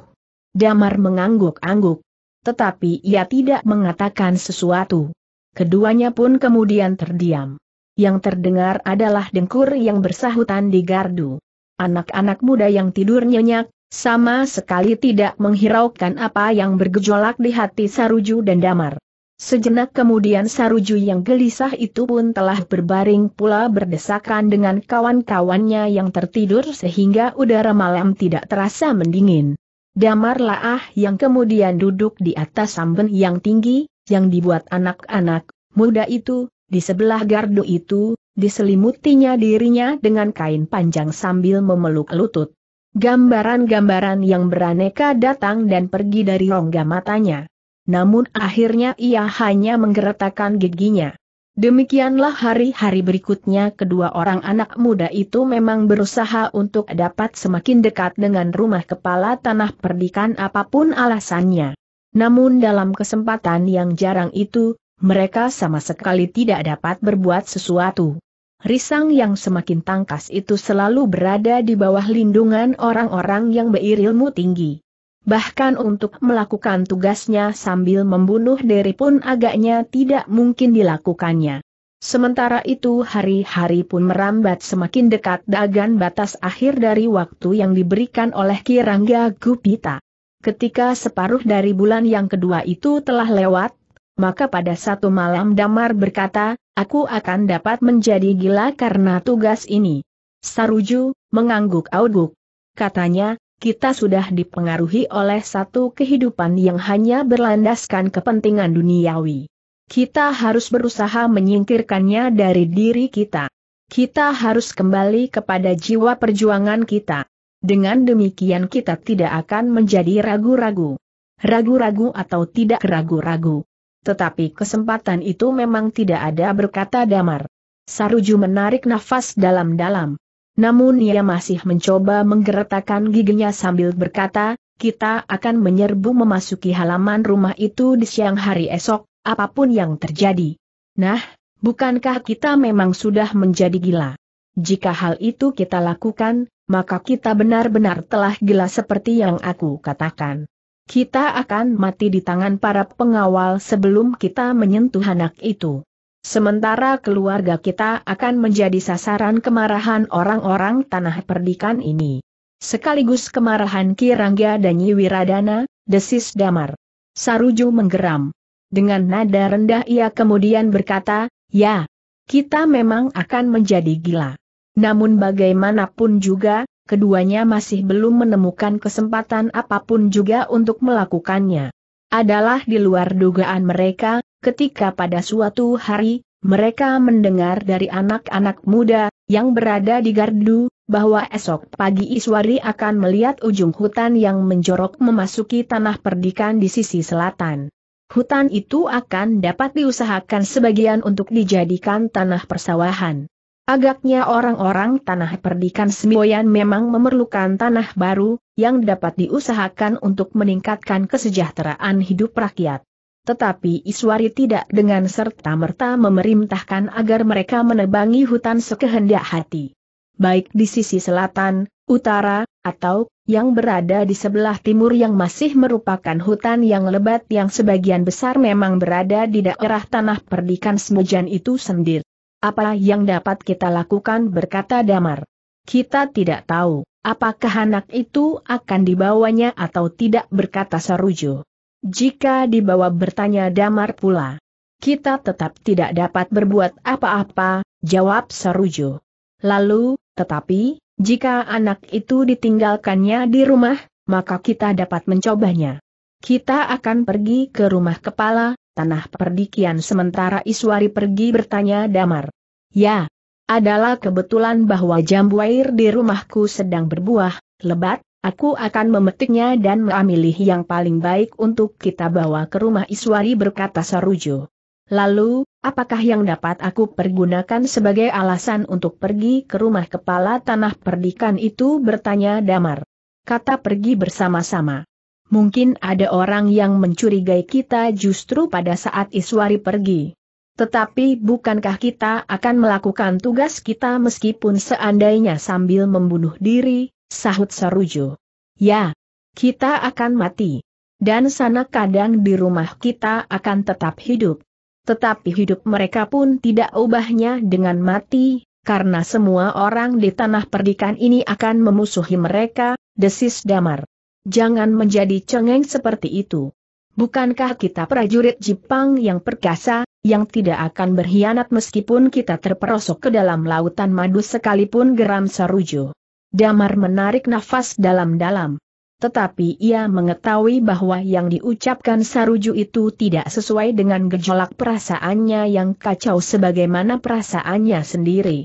A: Damar mengangguk-angguk. Tetapi ia tidak mengatakan sesuatu. Keduanya pun kemudian terdiam. Yang terdengar adalah dengkur yang bersahutan di gardu. Anak-anak muda yang tidur nyenyak, sama sekali tidak menghiraukan apa yang bergejolak di hati Saruju dan Damar. Sejenak kemudian Saruju yang gelisah itu pun telah berbaring pula berdesakan dengan kawan-kawannya yang tertidur sehingga udara malam tidak terasa mendingin. Laah yang kemudian duduk di atas samben yang tinggi, yang dibuat anak-anak muda itu, di sebelah gardu itu, diselimutinya dirinya dengan kain panjang sambil memeluk lutut. Gambaran-gambaran yang beraneka datang dan pergi dari rongga matanya namun akhirnya ia hanya menggeretakkan giginya. Demikianlah hari-hari berikutnya kedua orang anak muda itu memang berusaha untuk dapat semakin dekat dengan rumah kepala tanah perdikan apapun alasannya. Namun dalam kesempatan yang jarang itu, mereka sama sekali tidak dapat berbuat sesuatu. Risang yang semakin tangkas itu selalu berada di bawah lindungan orang-orang yang berilmu tinggi. Bahkan untuk melakukan tugasnya sambil membunuh diri pun agaknya tidak mungkin dilakukannya. Sementara itu hari-hari pun merambat semakin dekat dagan batas akhir dari waktu yang diberikan oleh Kirangga Gupita. Ketika separuh dari bulan yang kedua itu telah lewat, maka pada satu malam Damar berkata, aku akan dapat menjadi gila karena tugas ini. Saruju, mengangguk-angguk. Katanya, kita sudah dipengaruhi oleh satu kehidupan yang hanya berlandaskan kepentingan duniawi. Kita harus berusaha menyingkirkannya dari diri kita. Kita harus kembali kepada jiwa perjuangan kita. Dengan demikian kita tidak akan menjadi ragu-ragu. Ragu-ragu atau tidak ragu-ragu. Tetapi kesempatan itu memang tidak ada berkata damar. Saruju menarik nafas dalam-dalam namun ia masih mencoba menggeretakkan giginya sambil berkata, kita akan menyerbu memasuki halaman rumah itu di siang hari esok, apapun yang terjadi. Nah, bukankah kita memang sudah menjadi gila? Jika hal itu kita lakukan, maka kita benar-benar telah gila seperti yang aku katakan. Kita akan mati di tangan para pengawal sebelum kita menyentuh anak itu. Sementara keluarga kita akan menjadi sasaran kemarahan orang-orang tanah perdikan ini. Sekaligus kemarahan Kirangga dan Wiradana, desis Damar. Saruju menggeram. Dengan nada rendah ia kemudian berkata, ya, kita memang akan menjadi gila. Namun bagaimanapun juga, keduanya masih belum menemukan kesempatan apapun juga untuk melakukannya. Adalah di luar dugaan mereka, ketika pada suatu hari, mereka mendengar dari anak-anak muda, yang berada di gardu, bahwa esok pagi Iswari akan melihat ujung hutan yang menjorok memasuki tanah perdikan di sisi selatan. Hutan itu akan dapat diusahakan sebagian untuk dijadikan tanah persawahan. Agaknya orang-orang tanah perdikan Semboyan memang memerlukan tanah baru, yang dapat diusahakan untuk meningkatkan kesejahteraan hidup rakyat. Tetapi Iswari tidak dengan serta-merta memerintahkan agar mereka menebangi hutan sekehendak hati. Baik di sisi selatan, utara, atau, yang berada di sebelah timur yang masih merupakan hutan yang lebat yang sebagian besar memang berada di daerah tanah perdikan Semujan itu sendiri. Apa yang dapat kita lakukan berkata Damar. Kita tidak tahu, apakah anak itu akan dibawanya atau tidak berkata Sarujo. Jika dibawa bertanya Damar pula. Kita tetap tidak dapat berbuat apa-apa, jawab Sarujo. Lalu, tetapi, jika anak itu ditinggalkannya di rumah, maka kita dapat mencobanya. Kita akan pergi ke rumah kepala, tanah perdikian sementara Iswari pergi bertanya Damar. Ya, adalah kebetulan bahwa jambu air di rumahku sedang berbuah, lebat, Aku akan memetiknya dan memilih yang paling baik untuk kita bawa ke rumah Iswari berkata Sarujo. Lalu, apakah yang dapat aku pergunakan sebagai alasan untuk pergi ke rumah kepala tanah perdikan itu bertanya Damar. Kata pergi bersama-sama. Mungkin ada orang yang mencurigai kita justru pada saat Iswari pergi. Tetapi bukankah kita akan melakukan tugas kita meskipun seandainya sambil membunuh diri? sahut Sarujo. Ya, kita akan mati. Dan sana kadang di rumah kita akan tetap hidup. Tetapi hidup mereka pun tidak ubahnya dengan mati, karena semua orang di tanah perdikan ini akan memusuhi mereka, desis Damar. Jangan menjadi cengeng seperti itu. Bukankah kita prajurit Jepang yang perkasa, yang tidak akan berkhianat meskipun kita terperosok ke dalam lautan madu sekalipun geram Sarujo. Damar menarik nafas dalam-dalam. Tetapi ia mengetahui bahwa yang diucapkan Saruju itu tidak sesuai dengan gejolak perasaannya yang kacau sebagaimana perasaannya sendiri.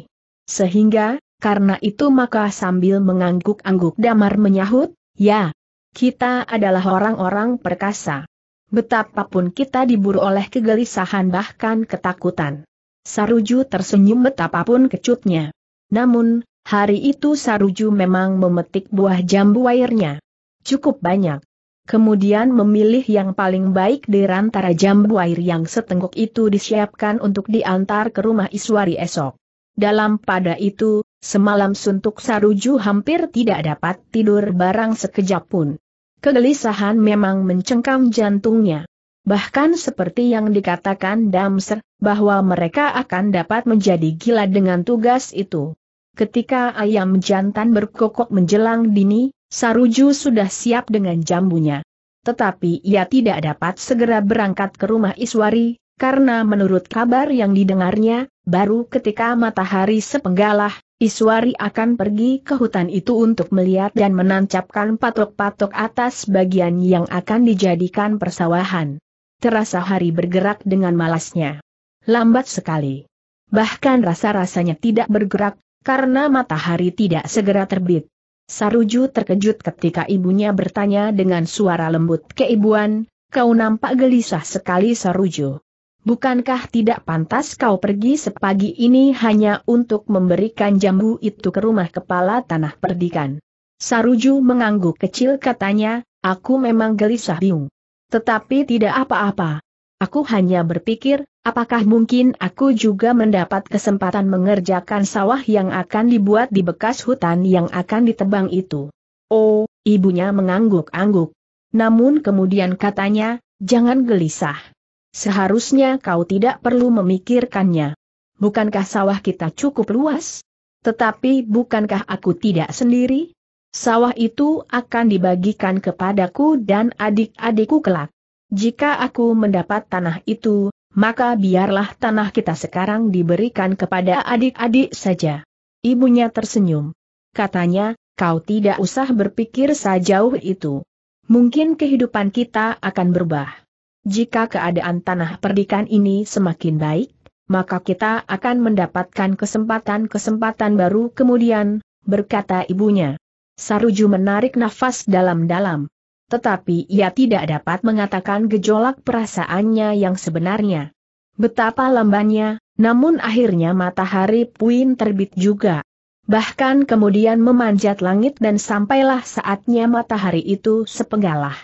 A: Sehingga, karena itu maka sambil mengangguk-angguk Damar menyahut, ya, kita adalah orang-orang perkasa. Betapapun kita diburu oleh kegelisahan bahkan ketakutan. Saruju tersenyum betapapun kecutnya. Namun, Hari itu Saruju memang memetik buah jambu airnya. Cukup banyak. Kemudian memilih yang paling baik di rantara jambu air yang setengkuk itu disiapkan untuk diantar ke rumah Iswari esok. Dalam pada itu, semalam suntuk Saruju hampir tidak dapat tidur barang sekejap pun. Kegelisahan memang mencengkam jantungnya. Bahkan seperti yang dikatakan Damser, bahwa mereka akan dapat menjadi gila dengan tugas itu. Ketika ayam jantan berkokok menjelang dini, Saruju sudah siap dengan jambunya. Tetapi ia tidak dapat segera berangkat ke rumah Iswari, karena menurut kabar yang didengarnya, baru ketika matahari sepenggalah, Iswari akan pergi ke hutan itu untuk melihat dan menancapkan patok-patok atas bagian yang akan dijadikan persawahan. Terasa hari bergerak dengan malasnya. Lambat sekali. Bahkan rasa-rasanya tidak bergerak, karena matahari tidak segera terbit. Saruju terkejut ketika ibunya bertanya dengan suara lembut keibuan, kau nampak gelisah sekali Saruju. Bukankah tidak pantas kau pergi sepagi ini hanya untuk memberikan jambu itu ke rumah kepala tanah perdikan? Saruju mengangguk kecil katanya, aku memang gelisah bingung. Tetapi tidak apa-apa. Aku hanya berpikir, Apakah mungkin aku juga mendapat kesempatan mengerjakan sawah yang akan dibuat di bekas hutan yang akan ditebang itu? Oh, ibunya mengangguk-angguk. Namun kemudian katanya, jangan gelisah. Seharusnya kau tidak perlu memikirkannya. Bukankah sawah kita cukup luas? Tetapi bukankah aku tidak sendiri? Sawah itu akan dibagikan kepadaku dan adik-adikku kelak. Jika aku mendapat tanah itu, maka biarlah tanah kita sekarang diberikan kepada adik-adik saja. Ibunya tersenyum. Katanya, kau tidak usah berpikir sejauh itu. Mungkin kehidupan kita akan berubah. Jika keadaan tanah perdikan ini semakin baik, maka kita akan mendapatkan kesempatan-kesempatan baru kemudian, berkata ibunya. Saruju menarik nafas dalam-dalam tetapi ia tidak dapat mengatakan gejolak perasaannya yang sebenarnya. Betapa lambannya, namun akhirnya matahari puin terbit juga. Bahkan kemudian memanjat langit dan sampailah saatnya matahari itu sepenggalah.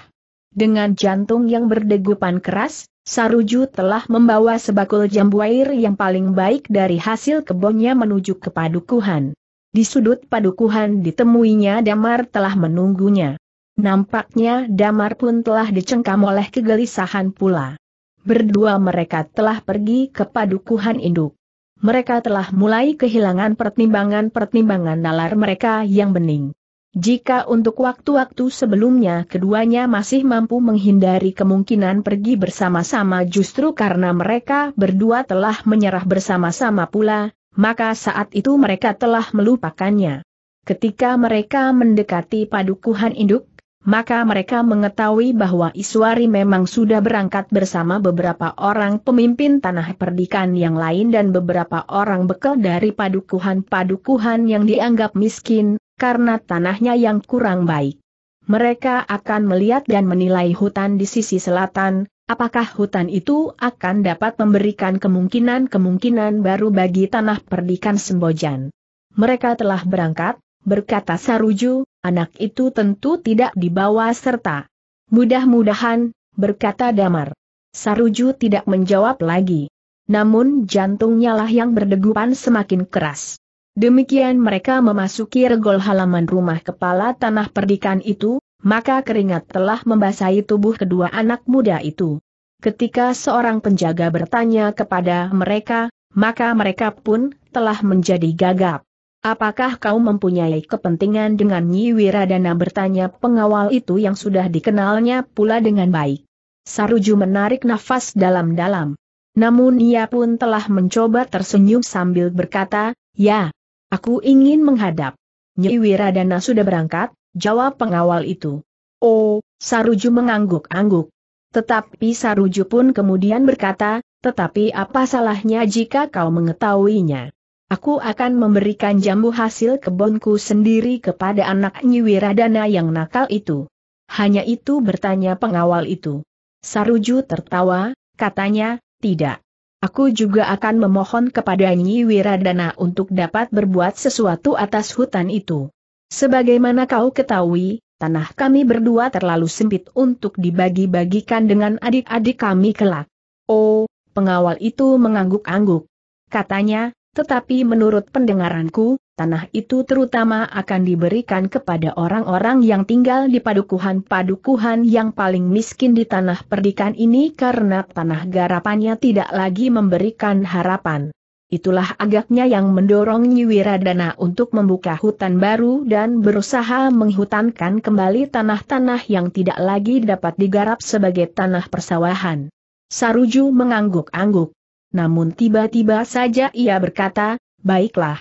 A: Dengan jantung yang berdegupan keras, Saruju telah membawa sebakul jambu air yang paling baik dari hasil kebunnya menuju ke padukuhan. Di sudut padukuhan ditemuinya Damar telah menunggunya. Nampaknya Damar pun telah dicengkam oleh kegelisahan pula. Berdua mereka telah pergi ke padukuhan induk. Mereka telah mulai kehilangan pertimbangan-pertimbangan nalar mereka yang bening. Jika untuk waktu-waktu sebelumnya keduanya masih mampu menghindari kemungkinan pergi bersama-sama justru karena mereka berdua telah menyerah bersama-sama pula, maka saat itu mereka telah melupakannya. Ketika mereka mendekati padukuhan induk, maka mereka mengetahui bahwa Iswari memang sudah berangkat bersama beberapa orang pemimpin tanah perdikan yang lain dan beberapa orang bekal dari padukuhan-padukuhan yang dianggap miskin, karena tanahnya yang kurang baik. Mereka akan melihat dan menilai hutan di sisi selatan, apakah hutan itu akan dapat memberikan kemungkinan-kemungkinan baru bagi tanah perdikan Sembojan. Mereka telah berangkat, berkata Saruju, anak itu tentu tidak dibawa serta. Mudah-mudahan, berkata Damar. Saruju tidak menjawab lagi. Namun jantungnya lah yang berdegupan semakin keras. Demikian mereka memasuki regol halaman rumah kepala tanah perdikan itu, maka keringat telah membasahi tubuh kedua anak muda itu. Ketika seorang penjaga bertanya kepada mereka, maka mereka pun telah menjadi gagap. Apakah kau mempunyai kepentingan dengan Nyi Wiradana bertanya pengawal itu yang sudah dikenalnya pula dengan baik. Saruju menarik nafas dalam-dalam. Namun ia pun telah mencoba tersenyum sambil berkata, Ya, aku ingin menghadap. Nyi Wiradana sudah berangkat, jawab pengawal itu. Oh, Saruju mengangguk-angguk. Tetapi Saruju pun kemudian berkata, tetapi apa salahnya jika kau mengetahuinya? Aku akan memberikan jambu hasil kebonku sendiri kepada anak Nyi Wiradana yang nakal itu. Hanya itu bertanya pengawal itu. Saruju tertawa, katanya, tidak. Aku juga akan memohon kepada Nyi Wiradana untuk dapat berbuat sesuatu atas hutan itu. Sebagaimana kau ketahui, tanah kami berdua terlalu sempit untuk dibagi-bagikan dengan adik-adik kami kelak. Oh, pengawal itu mengangguk-angguk. Katanya, tetapi menurut pendengaranku, tanah itu terutama akan diberikan kepada orang-orang yang tinggal di padukuhan-padukuhan yang paling miskin di tanah perdikan ini karena tanah garapannya tidak lagi memberikan harapan. Itulah agaknya yang mendorong Nyiwiradana untuk membuka hutan baru dan berusaha menghutankan kembali tanah-tanah yang tidak lagi dapat digarap sebagai tanah persawahan. Saruju mengangguk-angguk namun tiba-tiba saja ia berkata, baiklah.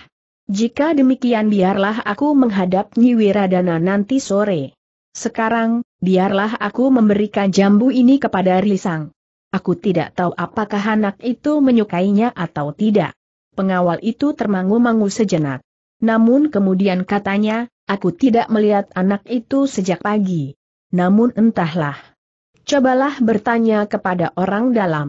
A: Jika demikian biarlah aku menghadap Wiradana nanti sore. Sekarang, biarlah aku memberikan jambu ini kepada Risang. Aku tidak tahu apakah anak itu menyukainya atau tidak. Pengawal itu termangu-mangu sejenak. Namun kemudian katanya, aku tidak melihat anak itu sejak pagi. Namun entahlah. Cobalah bertanya kepada orang dalam.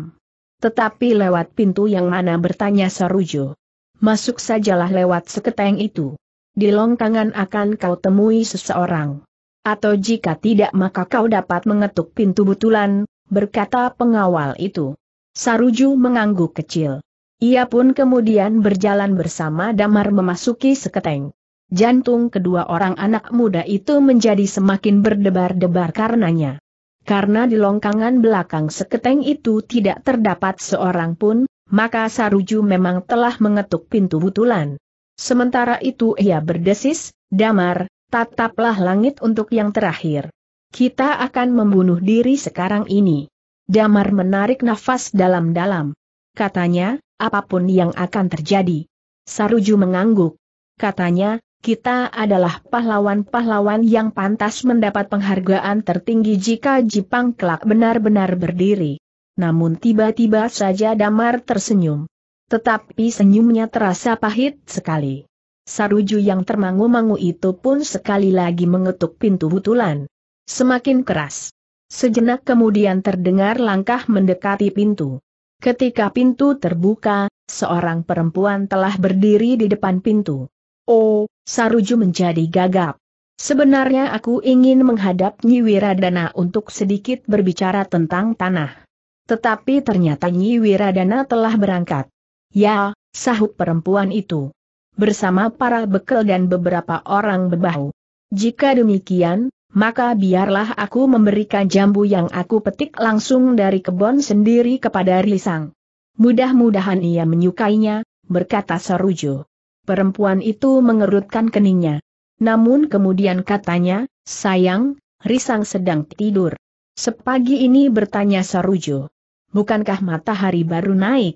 A: Tetapi lewat pintu yang mana bertanya Sarujo. Masuk sajalah lewat seketeng itu. Di longkangan akan kau temui seseorang. Atau jika tidak maka kau dapat mengetuk pintu butulan, berkata pengawal itu. Saruju mengangguk kecil. Ia pun kemudian berjalan bersama Damar memasuki seketeng. Jantung kedua orang anak muda itu menjadi semakin berdebar-debar karenanya. Karena di longkangan belakang seketeng itu tidak terdapat seorang pun, maka Saruju memang telah mengetuk pintu butulan. Sementara itu ia berdesis, damar, tataplah langit untuk yang terakhir. Kita akan membunuh diri sekarang ini. Damar menarik nafas dalam-dalam. Katanya, apapun yang akan terjadi. Saruju mengangguk. Katanya, kita adalah pahlawan-pahlawan yang pantas mendapat penghargaan tertinggi jika Jipang kelak benar-benar berdiri. Namun tiba-tiba saja Damar tersenyum. Tetapi senyumnya terasa pahit sekali. Saruju yang termangu-mangu itu pun sekali lagi mengetuk pintu butulan. Semakin keras. Sejenak kemudian terdengar langkah mendekati pintu. Ketika pintu terbuka, seorang perempuan telah berdiri di depan pintu. Oh, Saruju menjadi gagap. Sebenarnya aku ingin menghadap Nyi Wiradana untuk sedikit berbicara tentang tanah. Tetapi ternyata Nyi Wiradana telah berangkat. Ya, sahut perempuan itu. Bersama para bekel dan beberapa orang bebahu. Jika demikian, maka biarlah aku memberikan jambu yang aku petik langsung dari kebon sendiri kepada Risang. Mudah-mudahan ia menyukainya, berkata Sarujo. Perempuan itu mengerutkan keningnya. Namun kemudian katanya, sayang, Risang sedang tidur. Sepagi ini bertanya Sarujo. Bukankah matahari baru naik?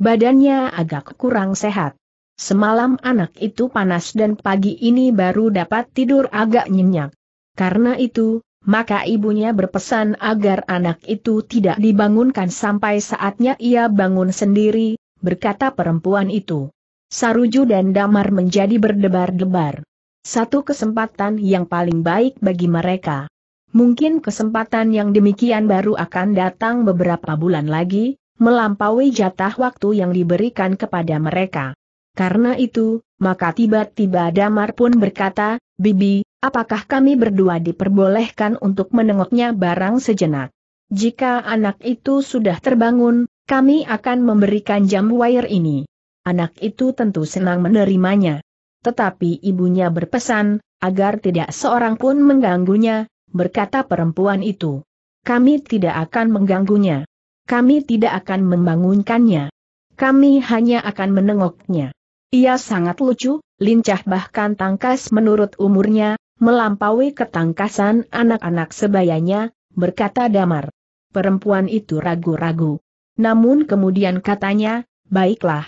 A: Badannya agak kurang sehat. Semalam anak itu panas dan pagi ini baru dapat tidur agak nyenyak. Karena itu, maka ibunya berpesan agar anak itu tidak dibangunkan sampai saatnya ia bangun sendiri, berkata perempuan itu. Saruju dan Damar menjadi berdebar-debar. Satu kesempatan yang paling baik bagi mereka. Mungkin kesempatan yang demikian baru akan datang beberapa bulan lagi, melampaui jatah waktu yang diberikan kepada mereka. Karena itu, maka tiba-tiba Damar pun berkata, Bibi, apakah kami berdua diperbolehkan untuk menengoknya barang sejenak? Jika anak itu sudah terbangun, kami akan memberikan jam wire ini. Anak itu tentu senang menerimanya. Tetapi ibunya berpesan, agar tidak seorang pun mengganggunya, berkata perempuan itu. Kami tidak akan mengganggunya. Kami tidak akan membangunkannya. Kami hanya akan menengoknya. Ia sangat lucu, lincah bahkan tangkas menurut umurnya, melampaui ketangkasan anak-anak sebayanya, berkata Damar. Perempuan itu ragu-ragu. Namun kemudian katanya, baiklah,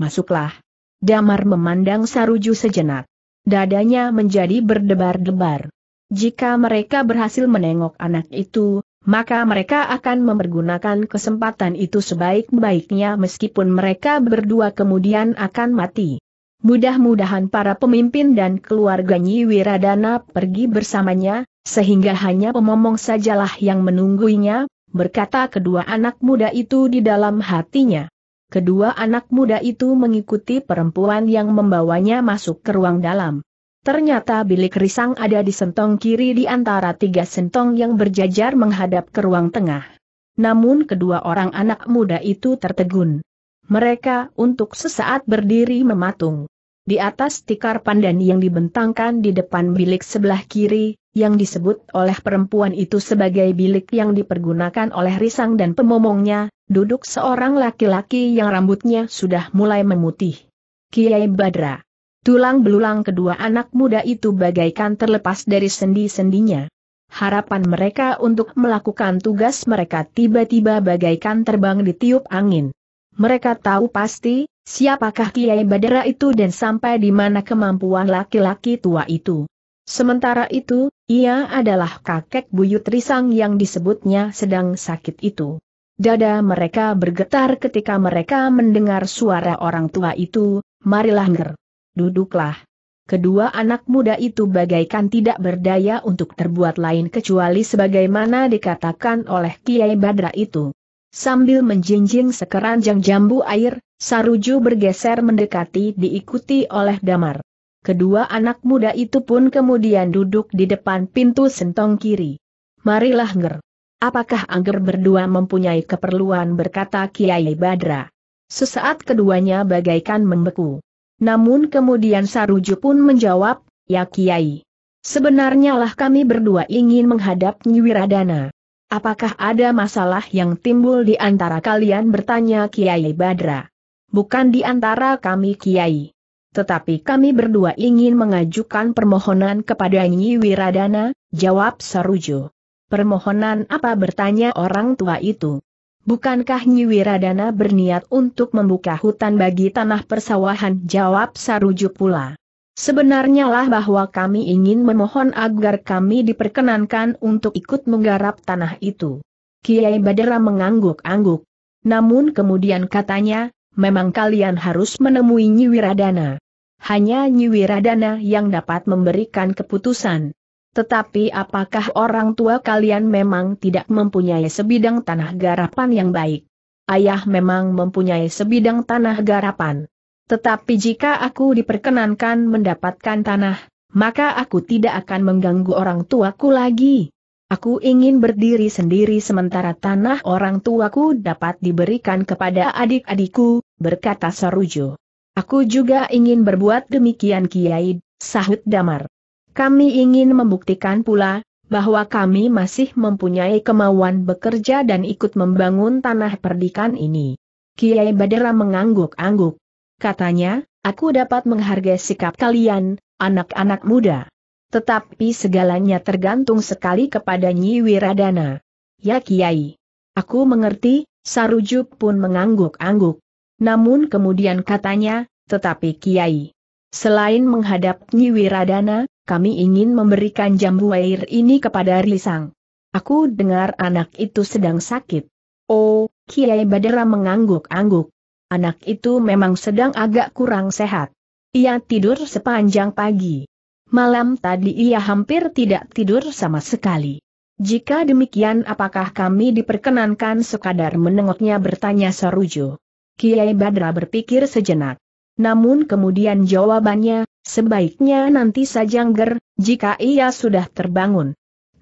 A: Masuklah. Damar memandang Saruju sejenak. Dadanya menjadi berdebar-debar. Jika mereka berhasil menengok anak itu, maka mereka akan mempergunakan kesempatan itu sebaik-baiknya meskipun mereka berdua kemudian akan mati. Mudah-mudahan para pemimpin dan keluarga Wiradana pergi bersamanya, sehingga hanya pemomong sajalah yang menunggunya, berkata kedua anak muda itu di dalam hatinya kedua anak muda itu mengikuti perempuan yang membawanya masuk ke ruang dalam. Ternyata bilik risang ada di sentong kiri di antara tiga sentong yang berjajar menghadap ke ruang tengah. Namun kedua orang anak muda itu tertegun. Mereka untuk sesaat berdiri mematung. Di atas tikar pandan yang dibentangkan di depan bilik sebelah kiri, yang disebut oleh perempuan itu sebagai bilik yang dipergunakan oleh Risang dan pemomongnya, duduk seorang laki-laki yang rambutnya sudah mulai memutih. Kiai Badra. Tulang belulang kedua anak muda itu bagaikan terlepas dari sendi-sendinya. Harapan mereka untuk melakukan tugas mereka tiba-tiba bagaikan terbang di tiup angin. Mereka tahu pasti, siapakah Kiai Badra itu dan sampai di mana kemampuan laki-laki tua itu. Sementara itu, ia adalah kakek buyut Risang yang disebutnya sedang sakit itu. Dada mereka bergetar ketika mereka mendengar suara orang tua itu, marilah nger. Duduklah. Kedua anak muda itu bagaikan tidak berdaya untuk terbuat lain kecuali sebagaimana dikatakan oleh Kiai Badra itu. Sambil menjinjing sekeranjang jambu air, Saruju bergeser mendekati diikuti oleh Damar. Kedua anak muda itu pun kemudian duduk di depan pintu sentong kiri. Marilah Nger. Apakah Angger berdua mempunyai keperluan berkata Kiai Badra? Sesaat keduanya bagaikan membeku. Namun kemudian Saruju pun menjawab, ya Kiai. Sebenarnya lah kami berdua ingin menghadap Nyiwiradana. Apakah ada masalah yang timbul di antara kalian bertanya Kiai Badra? Bukan di antara kami Kiai tetapi kami berdua ingin mengajukan permohonan kepada Nyi Wiradana, jawab Sarujo. Permohonan apa bertanya orang tua itu? Bukankah Nyi Wiradana berniat untuk membuka hutan bagi tanah persawahan? Jawab Sarujo pula. Sebenarnya lah bahwa kami ingin memohon agar kami diperkenankan untuk ikut menggarap tanah itu. Kiai Badera mengangguk-angguk. Namun kemudian katanya, memang kalian harus menemui Nyi Wiradana hanya Nyiwiradana yang dapat memberikan keputusan. Tetapi apakah orang tua kalian memang tidak mempunyai sebidang tanah garapan yang baik? Ayah memang mempunyai sebidang tanah garapan. Tetapi jika aku diperkenankan mendapatkan tanah, maka aku tidak akan mengganggu orang tuaku lagi. Aku ingin berdiri sendiri sementara tanah orang tuaku dapat diberikan kepada adik-adikku, berkata Sarujo. Aku juga ingin berbuat demikian Kiai, sahut Damar. Kami ingin membuktikan pula, bahwa kami masih mempunyai kemauan bekerja dan ikut membangun tanah perdikan ini. Kiai Badera mengangguk-angguk. Katanya, aku dapat menghargai sikap kalian, anak-anak muda. Tetapi segalanya tergantung sekali kepada Nyi Wiradana. Ya Kiai. Aku mengerti, Sarujuk pun mengangguk-angguk. Namun kemudian katanya, tetapi Kiai. Selain menghadap Wiradana, kami ingin memberikan jambu air ini kepada Risang. Aku dengar anak itu sedang sakit. Oh, Kiai Badara mengangguk-angguk. Anak itu memang sedang agak kurang sehat. Ia tidur sepanjang pagi. Malam tadi ia hampir tidak tidur sama sekali. Jika demikian apakah kami diperkenankan sekadar menengoknya bertanya Sarujo. Kiai Badra berpikir sejenak. Namun kemudian jawabannya, sebaiknya nanti saja ger, jika ia sudah terbangun.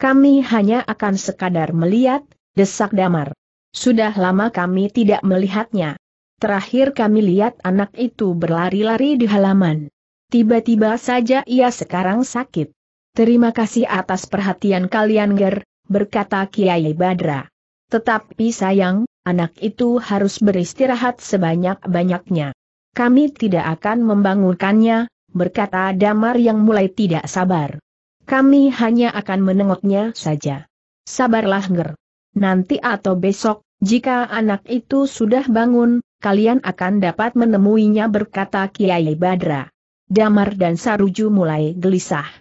A: Kami hanya akan sekadar melihat, desak damar. Sudah lama kami tidak melihatnya. Terakhir kami lihat anak itu berlari-lari di halaman. Tiba-tiba saja ia sekarang sakit. Terima kasih atas perhatian kalian ger, berkata Kiai Badra. Tetapi sayang, anak itu harus beristirahat sebanyak-banyaknya. Kami tidak akan membangunkannya, berkata Damar yang mulai tidak sabar. Kami hanya akan menengoknya saja. Sabarlah Nger. Nanti atau besok, jika anak itu sudah bangun, kalian akan dapat menemuinya berkata Kiai Badra. Damar dan Saruju mulai gelisah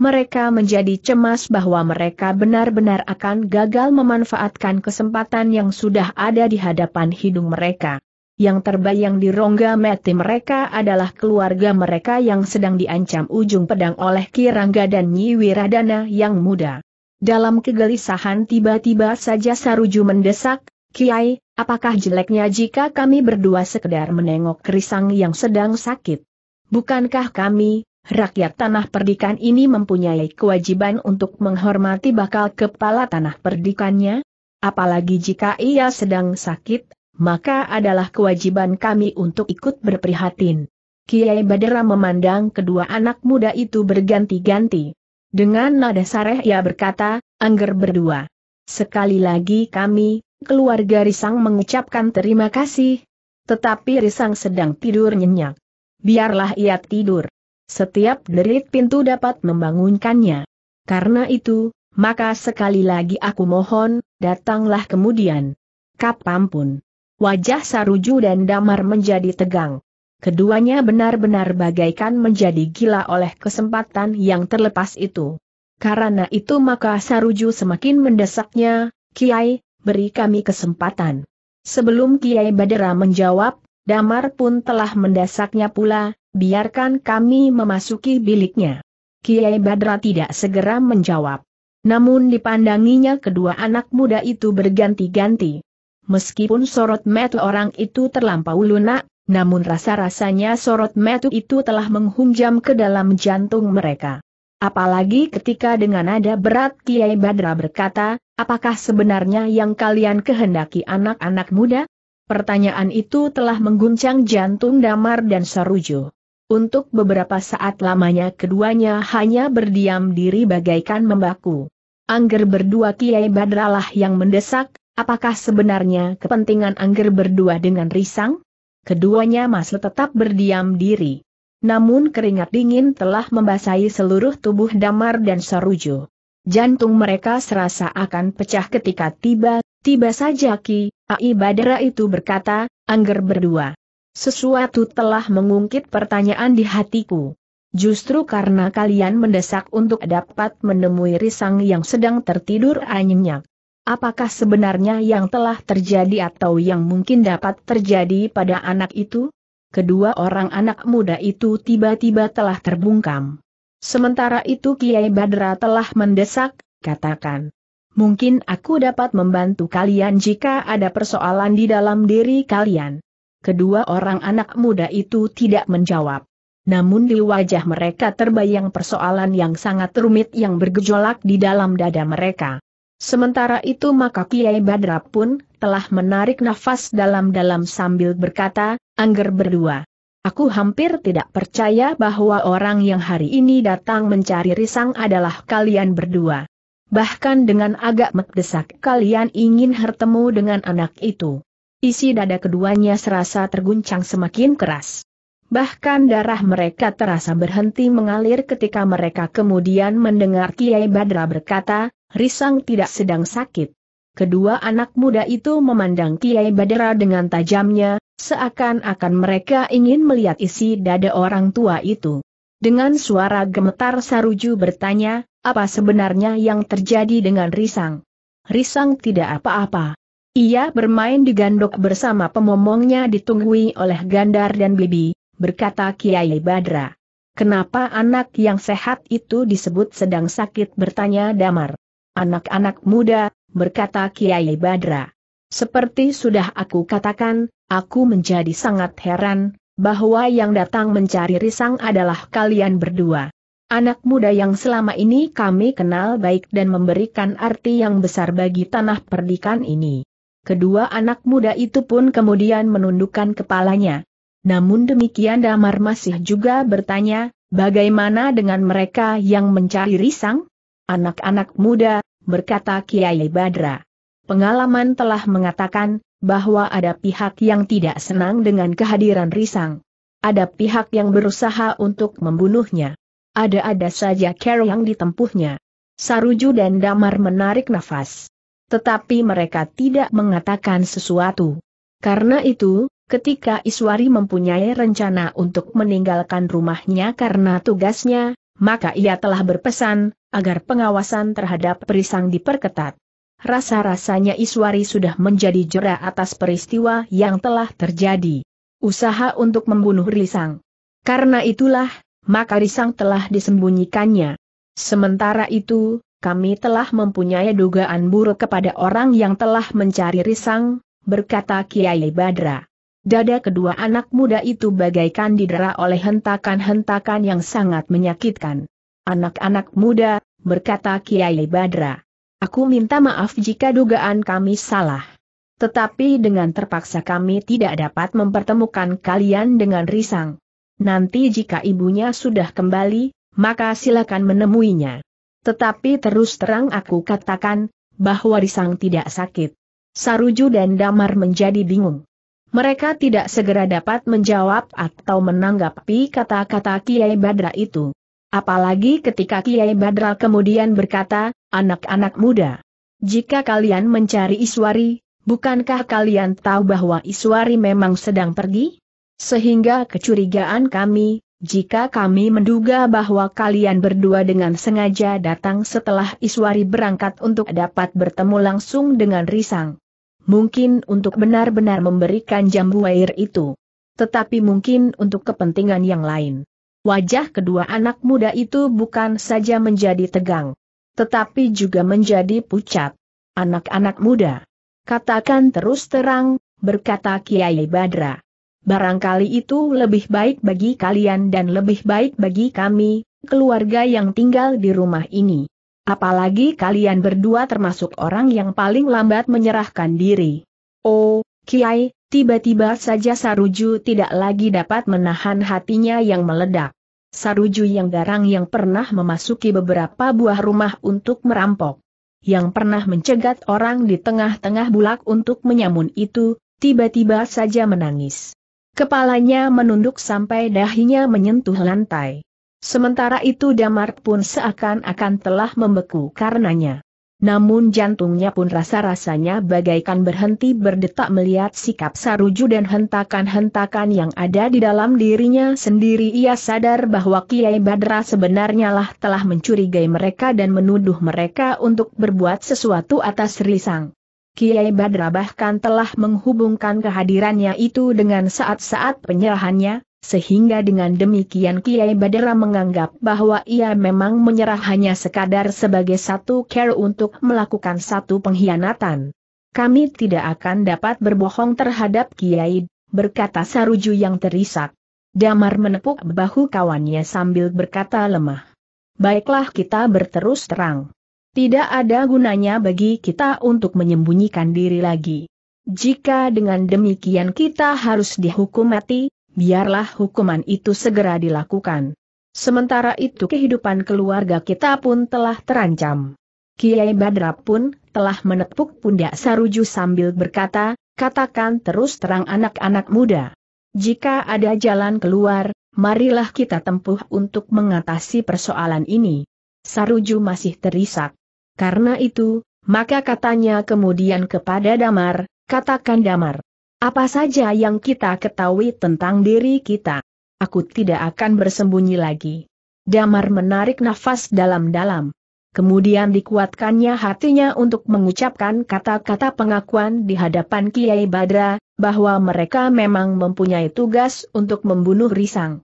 A: mereka menjadi cemas bahwa mereka benar-benar akan gagal memanfaatkan kesempatan yang sudah ada di hadapan hidung mereka. Yang terbayang di rongga mati mereka adalah keluarga mereka yang sedang diancam ujung pedang oleh Kirangga dan Nyi Wiradana yang muda. Dalam kegelisahan tiba-tiba saja Saruju mendesak, Kiai, apakah jeleknya jika kami berdua sekedar menengok kerisang yang sedang sakit? Bukankah kami, rakyat tanah perdikan ini mempunyai kewajiban untuk menghormati bakal kepala tanah perdikannya, apalagi jika ia sedang sakit, maka adalah kewajiban kami untuk ikut berprihatin. Kiai Badera memandang kedua anak muda itu berganti-ganti. Dengan nada sareh ia berkata, Angger berdua. Sekali lagi kami, keluarga Risang mengucapkan terima kasih. Tetapi Risang sedang tidur nyenyak. Biarlah ia tidur. Setiap derit pintu dapat membangunkannya. Karena itu, maka sekali lagi aku mohon, datanglah kemudian. Kapampun. Wajah Saruju dan Damar menjadi tegang. Keduanya benar-benar bagaikan menjadi gila oleh kesempatan yang terlepas itu. Karena itu maka Saruju semakin mendesaknya, Kiai, beri kami kesempatan. Sebelum Kiai Badera menjawab, Damar pun telah mendesaknya pula, biarkan kami memasuki biliknya. Kiai Badra tidak segera menjawab. Namun dipandanginya kedua anak muda itu berganti-ganti. Meskipun sorot metu orang itu terlampau lunak, namun rasa-rasanya sorot metu itu telah menghunjam ke dalam jantung mereka. Apalagi ketika dengan nada berat Kiai Badra berkata, apakah sebenarnya yang kalian kehendaki anak-anak muda? Pertanyaan itu telah mengguncang jantung Damar dan Sarujo. Untuk beberapa saat lamanya keduanya hanya berdiam diri bagaikan membaku. Angger berdua Kiai Badralah yang mendesak, apakah sebenarnya kepentingan Angger berdua dengan Risang? Keduanya masih tetap berdiam diri. Namun keringat dingin telah membasahi seluruh tubuh Damar dan Sarujo. Jantung mereka serasa akan pecah ketika tiba, tiba saja Ki, Ai Badra itu berkata, Angger berdua. Sesuatu telah mengungkit pertanyaan di hatiku. Justru karena kalian mendesak untuk dapat menemui Risang yang sedang tertidur anyenyak. Apakah sebenarnya yang telah terjadi atau yang mungkin dapat terjadi pada anak itu? Kedua orang anak muda itu tiba-tiba telah terbungkam. Sementara itu Kiai Badra telah mendesak, katakan. Mungkin aku dapat membantu kalian jika ada persoalan di dalam diri kalian kedua orang anak muda itu tidak menjawab. Namun di wajah mereka terbayang persoalan yang sangat rumit yang bergejolak di dalam dada mereka. Sementara itu maka Kiai Badra pun telah menarik nafas dalam-dalam sambil berkata, Angger berdua. Aku hampir tidak percaya bahwa orang yang hari ini datang mencari risang adalah kalian berdua. Bahkan dengan agak mendesak kalian ingin bertemu dengan anak itu. Isi dada keduanya serasa terguncang semakin keras. Bahkan darah mereka terasa berhenti mengalir ketika mereka kemudian mendengar Kiai Badra berkata, Risang tidak sedang sakit. Kedua anak muda itu memandang Kiai Badra dengan tajamnya, seakan-akan mereka ingin melihat isi dada orang tua itu. Dengan suara gemetar Saruju bertanya, apa sebenarnya yang terjadi dengan Risang? Risang tidak apa-apa. Ia bermain di gandok bersama pemomongnya ditunggui oleh Gandar dan Bibi, berkata Kiai Badra. Kenapa anak yang sehat itu disebut sedang sakit bertanya Damar. Anak-anak muda, berkata Kiai Badra. Seperti sudah aku katakan, aku menjadi sangat heran, bahwa yang datang mencari risang adalah kalian berdua. Anak muda yang selama ini kami kenal baik dan memberikan arti yang besar bagi tanah perdikan ini. Kedua anak muda itu pun kemudian menundukkan kepalanya. Namun demikian Damar masih juga bertanya, bagaimana dengan mereka yang mencari risang? Anak-anak muda, berkata Kiai Badra. Pengalaman telah mengatakan, bahwa ada pihak yang tidak senang dengan kehadiran risang. Ada pihak yang berusaha untuk membunuhnya. Ada-ada saja cara yang ditempuhnya. Saruju dan Damar menarik nafas. Tetapi mereka tidak mengatakan sesuatu. Karena itu, ketika Iswari mempunyai rencana untuk meninggalkan rumahnya karena tugasnya, maka ia telah berpesan, agar pengawasan terhadap perisang diperketat. Rasa-rasanya Iswari sudah menjadi jera atas peristiwa yang telah terjadi. Usaha untuk membunuh Risang. Karena itulah, maka Risang telah disembunyikannya. Sementara itu, kami telah mempunyai dugaan buruk kepada orang yang telah mencari risang, berkata Kiai Badra. Dada kedua anak muda itu bagaikan didera oleh hentakan-hentakan yang sangat menyakitkan. Anak-anak muda, berkata Kiai Badra. Aku minta maaf jika dugaan kami salah. Tetapi dengan terpaksa kami tidak dapat mempertemukan kalian dengan risang. Nanti jika ibunya sudah kembali, maka silakan menemuinya. Tetapi terus terang aku katakan, bahwa Risang tidak sakit. Saruju dan Damar menjadi bingung. Mereka tidak segera dapat menjawab atau menanggapi kata-kata Kiai Badra itu. Apalagi ketika Kiai Badra kemudian berkata, anak-anak muda. Jika kalian mencari Iswari, bukankah kalian tahu bahwa Iswari memang sedang pergi? Sehingga kecurigaan kami, jika kami menduga bahwa kalian berdua dengan sengaja datang setelah Iswari berangkat untuk dapat bertemu langsung dengan Risang. Mungkin untuk benar-benar memberikan jambu air itu. Tetapi mungkin untuk kepentingan yang lain. Wajah kedua anak muda itu bukan saja menjadi tegang. Tetapi juga menjadi pucat. Anak-anak muda. Katakan terus terang, berkata Kiai Badra. Barangkali itu lebih baik bagi kalian dan lebih baik bagi kami, keluarga yang tinggal di rumah ini. Apalagi kalian berdua termasuk orang yang paling lambat menyerahkan diri. Oh, Kiai, tiba-tiba saja Saruju tidak lagi dapat menahan hatinya yang meledak. Saruju yang garang yang pernah memasuki beberapa buah rumah untuk merampok. Yang pernah mencegat orang di tengah-tengah bulak untuk menyamun itu, tiba-tiba saja menangis. Kepalanya menunduk sampai dahinya menyentuh lantai. Sementara itu Damar pun seakan-akan telah membeku karenanya. Namun jantungnya pun rasa-rasanya bagaikan berhenti berdetak melihat sikap Saruju dan hentakan-hentakan yang ada di dalam dirinya sendiri ia sadar bahwa Kiai Badra sebenarnya lah telah mencurigai mereka dan menuduh mereka untuk berbuat sesuatu atas Risang. Kiai Badra bahkan telah menghubungkan kehadirannya itu dengan saat-saat penyerahannya, sehingga dengan demikian Kiai Badra menganggap bahwa ia memang menyerah hanya sekadar sebagai satu care untuk melakukan satu pengkhianatan. Kami tidak akan dapat berbohong terhadap Kiai, berkata Saruju yang terisak. Damar menepuk bahu kawannya sambil berkata lemah. Baiklah kita berterus terang. Tidak ada gunanya bagi kita untuk menyembunyikan diri lagi. Jika dengan demikian kita harus dihukum mati, biarlah hukuman itu segera dilakukan. Sementara itu kehidupan keluarga kita pun telah terancam. Kiai Badra pun telah menepuk pundak Saruju sambil berkata, katakan terus terang anak-anak muda. Jika ada jalan keluar, marilah kita tempuh untuk mengatasi persoalan ini. Saruju masih terisak. Karena itu, maka katanya kemudian kepada Damar, katakan Damar. Apa saja yang kita ketahui tentang diri kita? Aku tidak akan bersembunyi lagi. Damar menarik nafas dalam-dalam. Kemudian dikuatkannya hatinya untuk mengucapkan kata-kata pengakuan di hadapan Kiai Badra, bahwa mereka memang mempunyai tugas untuk membunuh Risang.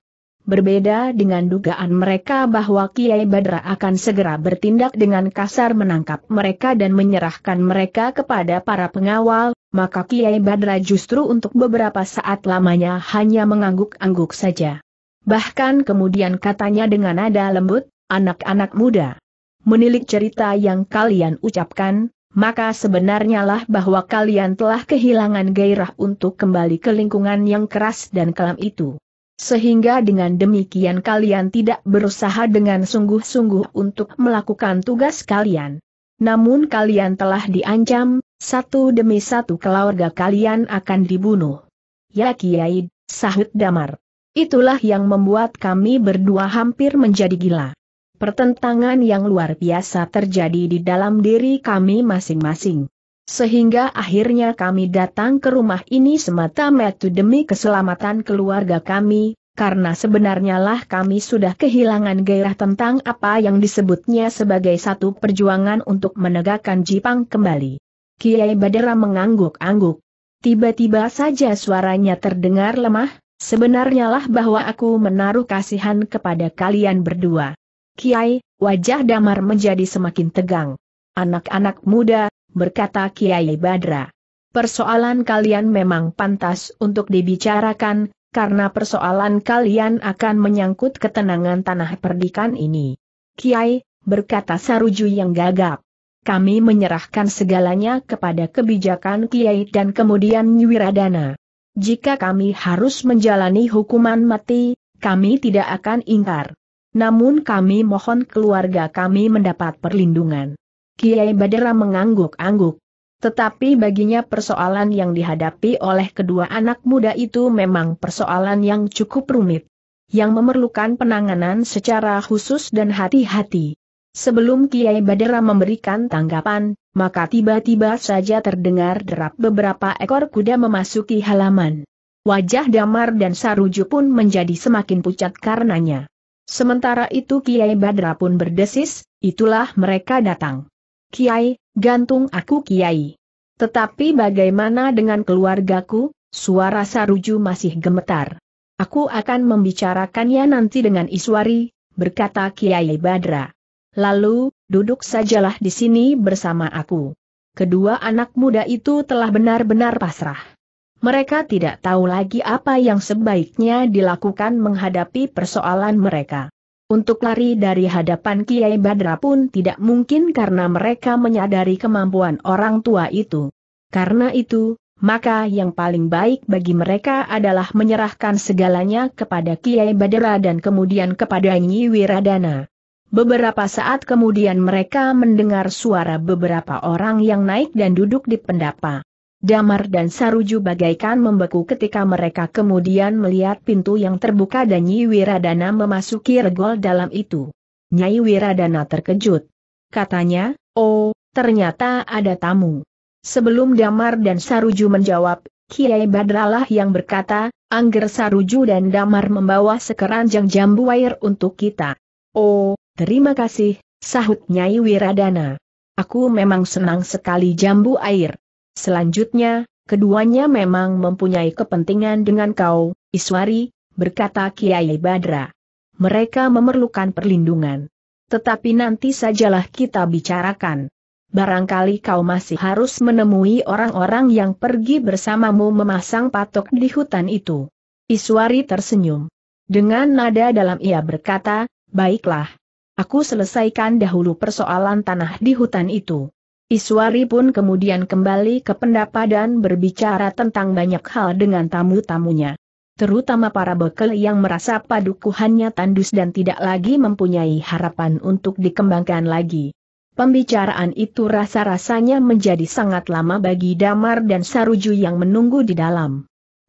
A: Berbeda dengan dugaan mereka bahwa Kiai Badra akan segera bertindak dengan kasar menangkap mereka dan menyerahkan mereka kepada para pengawal, maka Kiai Badra justru untuk beberapa saat lamanya hanya mengangguk-angguk saja. Bahkan kemudian katanya dengan nada lembut, anak-anak muda. Menilik cerita yang kalian ucapkan, maka sebenarnya lah bahwa kalian telah kehilangan gairah untuk kembali ke lingkungan yang keras dan kelam itu. Sehingga dengan demikian kalian tidak berusaha dengan sungguh-sungguh untuk melakukan tugas kalian. Namun kalian telah diancam, satu demi satu keluarga kalian akan dibunuh. Ya Kiai, sahut Damar. Itulah yang membuat kami berdua hampir menjadi gila. Pertentangan yang luar biasa terjadi di dalam diri kami masing-masing. Sehingga akhirnya kami datang ke rumah ini semata-mata demi keselamatan keluarga kami, karena sebenarnya lah kami sudah kehilangan gairah tentang apa yang disebutnya sebagai satu perjuangan untuk menegakkan Jipang kembali. Kiai Badera mengangguk-angguk. Tiba-tiba saja suaranya terdengar lemah, sebenarnya lah bahwa aku menaruh kasihan kepada kalian berdua. Kiai, wajah Damar menjadi semakin tegang. Anak-anak muda, berkata Kiai Badra. Persoalan kalian memang pantas untuk dibicarakan, karena persoalan kalian akan menyangkut ketenangan tanah perdikan ini. Kiai, berkata Saruju yang gagap. Kami menyerahkan segalanya kepada kebijakan Kiai dan kemudian Wiradana. Jika kami harus menjalani hukuman mati, kami tidak akan ingkar. Namun kami mohon keluarga kami mendapat perlindungan. Kiai Badera mengangguk-angguk. Tetapi baginya persoalan yang dihadapi oleh kedua anak muda itu memang persoalan yang cukup rumit. Yang memerlukan penanganan secara khusus dan hati-hati. Sebelum Kiai Badera memberikan tanggapan, maka tiba-tiba saja terdengar derap beberapa ekor kuda memasuki halaman. Wajah Damar dan Saruju pun menjadi semakin pucat karenanya. Sementara itu Kiai Badra pun berdesis, itulah mereka datang. Kiai, gantung aku Kiai. Tetapi bagaimana dengan keluargaku? Suara Saruju masih gemetar. Aku akan membicarakannya nanti dengan Iswari, berkata Kiai Badra. Lalu, duduk sajalah di sini bersama aku. Kedua anak muda itu telah benar-benar pasrah. Mereka tidak tahu lagi apa yang sebaiknya dilakukan menghadapi persoalan mereka. Untuk lari dari hadapan Kiai Badra pun tidak mungkin karena mereka menyadari kemampuan orang tua itu. Karena itu, maka yang paling baik bagi mereka adalah menyerahkan segalanya kepada Kiai Badra dan kemudian kepada Nyi Wiradana. Beberapa saat kemudian mereka mendengar suara beberapa orang yang naik dan duduk di pendapa. Damar dan Saruju bagaikan membeku ketika mereka kemudian melihat pintu yang terbuka dan Nyi Wiradana memasuki regol dalam itu. Nyai Wiradana terkejut. Katanya, oh, ternyata ada tamu. Sebelum Damar dan Saruju menjawab, Kiai Badralah yang berkata, Angger Saruju dan Damar membawa sekeranjang jambu air untuk kita. Oh, terima kasih, sahut Nyai Wiradana. Aku memang senang sekali jambu air. Selanjutnya, keduanya memang mempunyai kepentingan dengan kau, Iswari, berkata Kiai Badra. Mereka memerlukan perlindungan. Tetapi nanti sajalah kita bicarakan. Barangkali kau masih harus menemui orang-orang yang pergi bersamamu memasang patok di hutan itu. Iswari tersenyum. Dengan nada dalam ia berkata, baiklah. Aku selesaikan dahulu persoalan tanah di hutan itu. Iswari pun kemudian kembali ke pendapat dan berbicara tentang banyak hal dengan tamu-tamunya. Terutama para bekel yang merasa padukuhannya tandus dan tidak lagi mempunyai harapan untuk dikembangkan lagi. Pembicaraan itu rasa-rasanya menjadi sangat lama bagi Damar dan Saruju yang menunggu di dalam.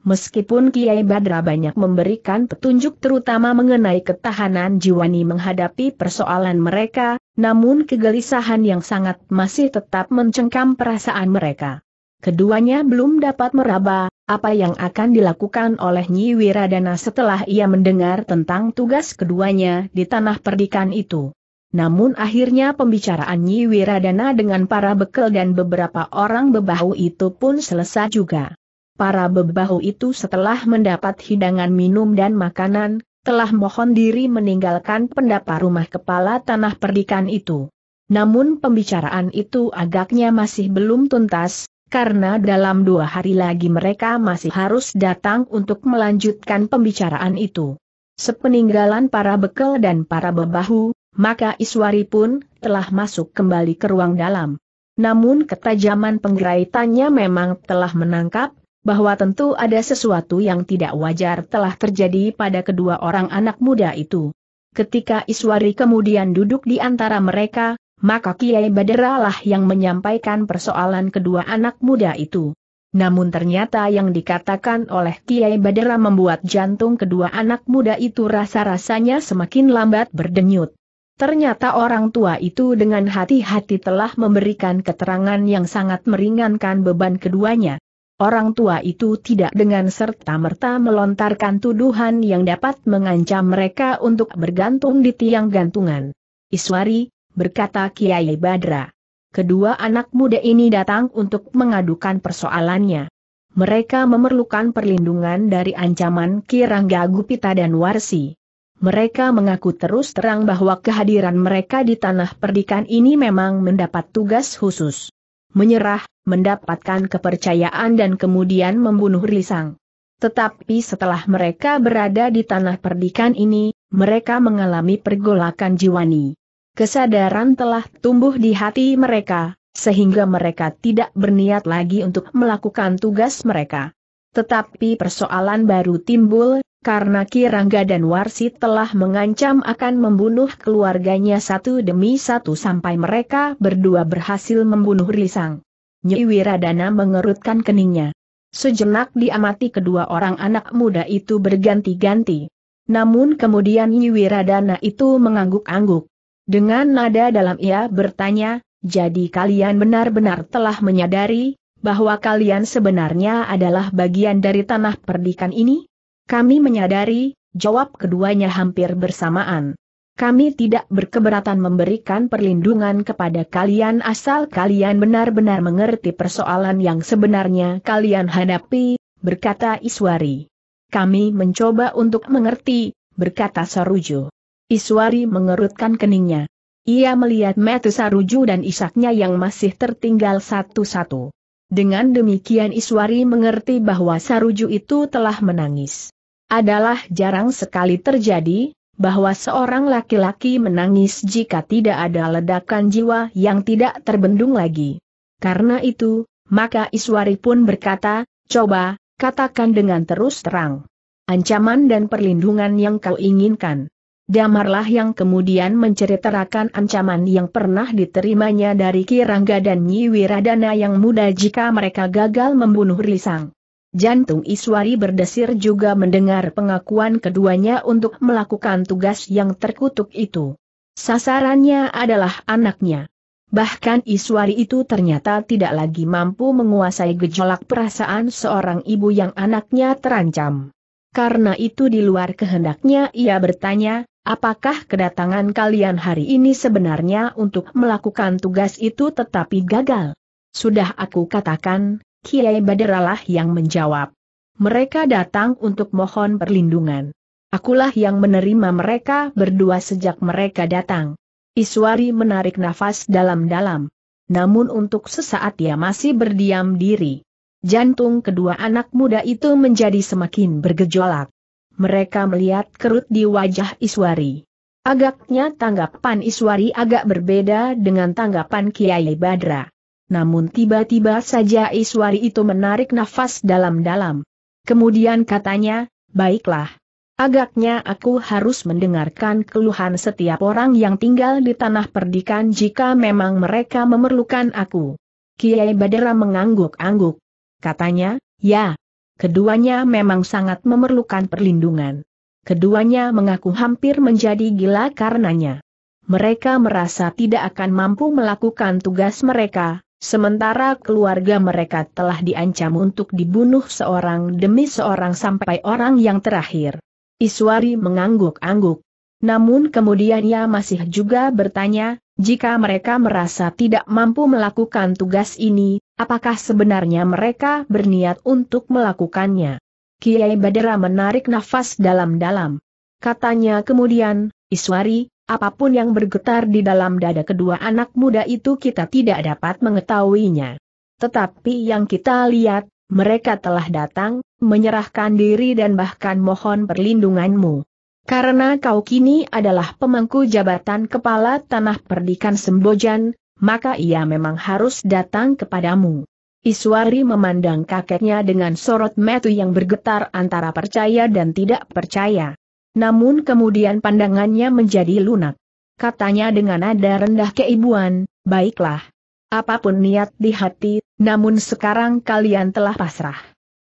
A: Meskipun Kiai Badra banyak memberikan petunjuk terutama mengenai ketahanan jiwani menghadapi persoalan mereka, namun kegelisahan yang sangat masih tetap mencengkam perasaan mereka. Keduanya belum dapat meraba, apa yang akan dilakukan oleh Nyi Wiradana setelah ia mendengar tentang tugas keduanya di tanah perdikan itu. Namun akhirnya pembicaraan Nyi Wiradana dengan para bekel dan beberapa orang bebahu itu pun selesai juga. Para bebahu itu setelah mendapat hidangan minum dan makanan, telah mohon diri meninggalkan pendapa rumah kepala tanah perdikan itu. Namun pembicaraan itu agaknya masih belum tuntas, karena dalam dua hari lagi mereka masih harus datang untuk melanjutkan pembicaraan itu. Sepeninggalan para bekel dan para bebahu, maka Iswari pun telah masuk kembali ke ruang dalam. Namun ketajaman penggeraitannya memang telah menangkap, bahwa tentu ada sesuatu yang tidak wajar telah terjadi pada kedua orang anak muda itu. Ketika Iswari kemudian duduk di antara mereka, maka Kiai Baderalah yang menyampaikan persoalan kedua anak muda itu. Namun ternyata yang dikatakan oleh Kiai Badera membuat jantung kedua anak muda itu rasa-rasanya semakin lambat berdenyut. Ternyata orang tua itu dengan hati-hati telah memberikan keterangan yang sangat meringankan beban keduanya. Orang tua itu tidak dengan serta-merta melontarkan tuduhan yang dapat mengancam mereka untuk bergantung di tiang gantungan. Iswari, berkata Kiai Badra. Kedua anak muda ini datang untuk mengadukan persoalannya. Mereka memerlukan perlindungan dari ancaman Kirangga Gupita dan Warsi. Mereka mengaku terus terang bahwa kehadiran mereka di tanah perdikan ini memang mendapat tugas khusus menyerah, mendapatkan kepercayaan dan kemudian membunuh Risang. Tetapi setelah mereka berada di tanah perdikan ini, mereka mengalami pergolakan jiwani. Kesadaran telah tumbuh di hati mereka, sehingga mereka tidak berniat lagi untuk melakukan tugas mereka. Tetapi persoalan baru timbul, karena Kirangga dan Warsi telah mengancam akan membunuh keluarganya satu demi satu sampai mereka berdua berhasil membunuh Risang. Nyi Wiradana mengerutkan keningnya. Sejenak diamati kedua orang anak muda itu berganti-ganti. Namun kemudian Nyi Wiradana itu mengangguk-angguk. Dengan nada dalam ia bertanya, jadi kalian benar-benar telah menyadari, bahwa kalian sebenarnya adalah bagian dari tanah perdikan ini? Kami menyadari, jawab keduanya hampir bersamaan. Kami tidak berkeberatan memberikan perlindungan kepada kalian asal kalian benar-benar mengerti persoalan yang sebenarnya kalian hadapi, berkata Iswari. Kami mencoba untuk mengerti, berkata Sarujo. Iswari mengerutkan keningnya. Ia melihat Metu Saruju dan isaknya yang masih tertinggal satu-satu. Dengan demikian Iswari mengerti bahwa Saruju itu telah menangis adalah jarang sekali terjadi, bahwa seorang laki-laki menangis jika tidak ada ledakan jiwa yang tidak terbendung lagi. Karena itu, maka Iswari pun berkata, coba, katakan dengan terus terang. Ancaman dan perlindungan yang kau inginkan. Damarlah yang kemudian menceritakan ancaman yang pernah diterimanya dari Kirangga dan Nyi Wiradana yang muda jika mereka gagal membunuh Risang. Jantung Iswari berdesir juga mendengar pengakuan keduanya untuk melakukan tugas yang terkutuk itu. Sasarannya adalah anaknya. Bahkan Iswari itu ternyata tidak lagi mampu menguasai gejolak perasaan seorang ibu yang anaknya terancam. Karena itu di luar kehendaknya ia bertanya, apakah kedatangan kalian hari ini sebenarnya untuk melakukan tugas itu tetapi gagal? Sudah aku katakan, Kiai Badrallah yang menjawab. Mereka datang untuk mohon perlindungan. Akulah yang menerima mereka berdua sejak mereka datang. Iswari menarik nafas dalam-dalam. Namun untuk sesaat ia masih berdiam diri. Jantung kedua anak muda itu menjadi semakin bergejolak. Mereka melihat kerut di wajah Iswari. Agaknya tanggapan Iswari agak berbeda dengan tanggapan Kiai Badra namun tiba-tiba saja Iswari itu menarik nafas dalam-dalam. Kemudian katanya, baiklah. Agaknya aku harus mendengarkan keluhan setiap orang yang tinggal di tanah perdikan jika memang mereka memerlukan aku. Kiai Badera mengangguk-angguk. Katanya, ya. Keduanya memang sangat memerlukan perlindungan. Keduanya mengaku hampir menjadi gila karenanya. Mereka merasa tidak akan mampu melakukan tugas mereka, Sementara keluarga mereka telah diancam untuk dibunuh seorang demi seorang sampai orang yang terakhir. Iswari mengangguk-angguk. Namun kemudian ia masih juga bertanya, jika mereka merasa tidak mampu melakukan tugas ini, apakah sebenarnya mereka berniat untuk melakukannya? Kiai Badara menarik nafas dalam-dalam. Katanya kemudian, Iswari, apapun yang bergetar di dalam dada kedua anak muda itu kita tidak dapat mengetahuinya. Tetapi yang kita lihat, mereka telah datang, menyerahkan diri dan bahkan mohon perlindunganmu. Karena kau kini adalah pemangku jabatan kepala tanah perdikan Sembojan, maka ia memang harus datang kepadamu. Iswari memandang kakeknya dengan sorot metu yang bergetar antara percaya dan tidak percaya. Namun kemudian pandangannya menjadi lunak. Katanya dengan nada rendah keibuan, baiklah. Apapun niat di hati, namun sekarang kalian telah pasrah.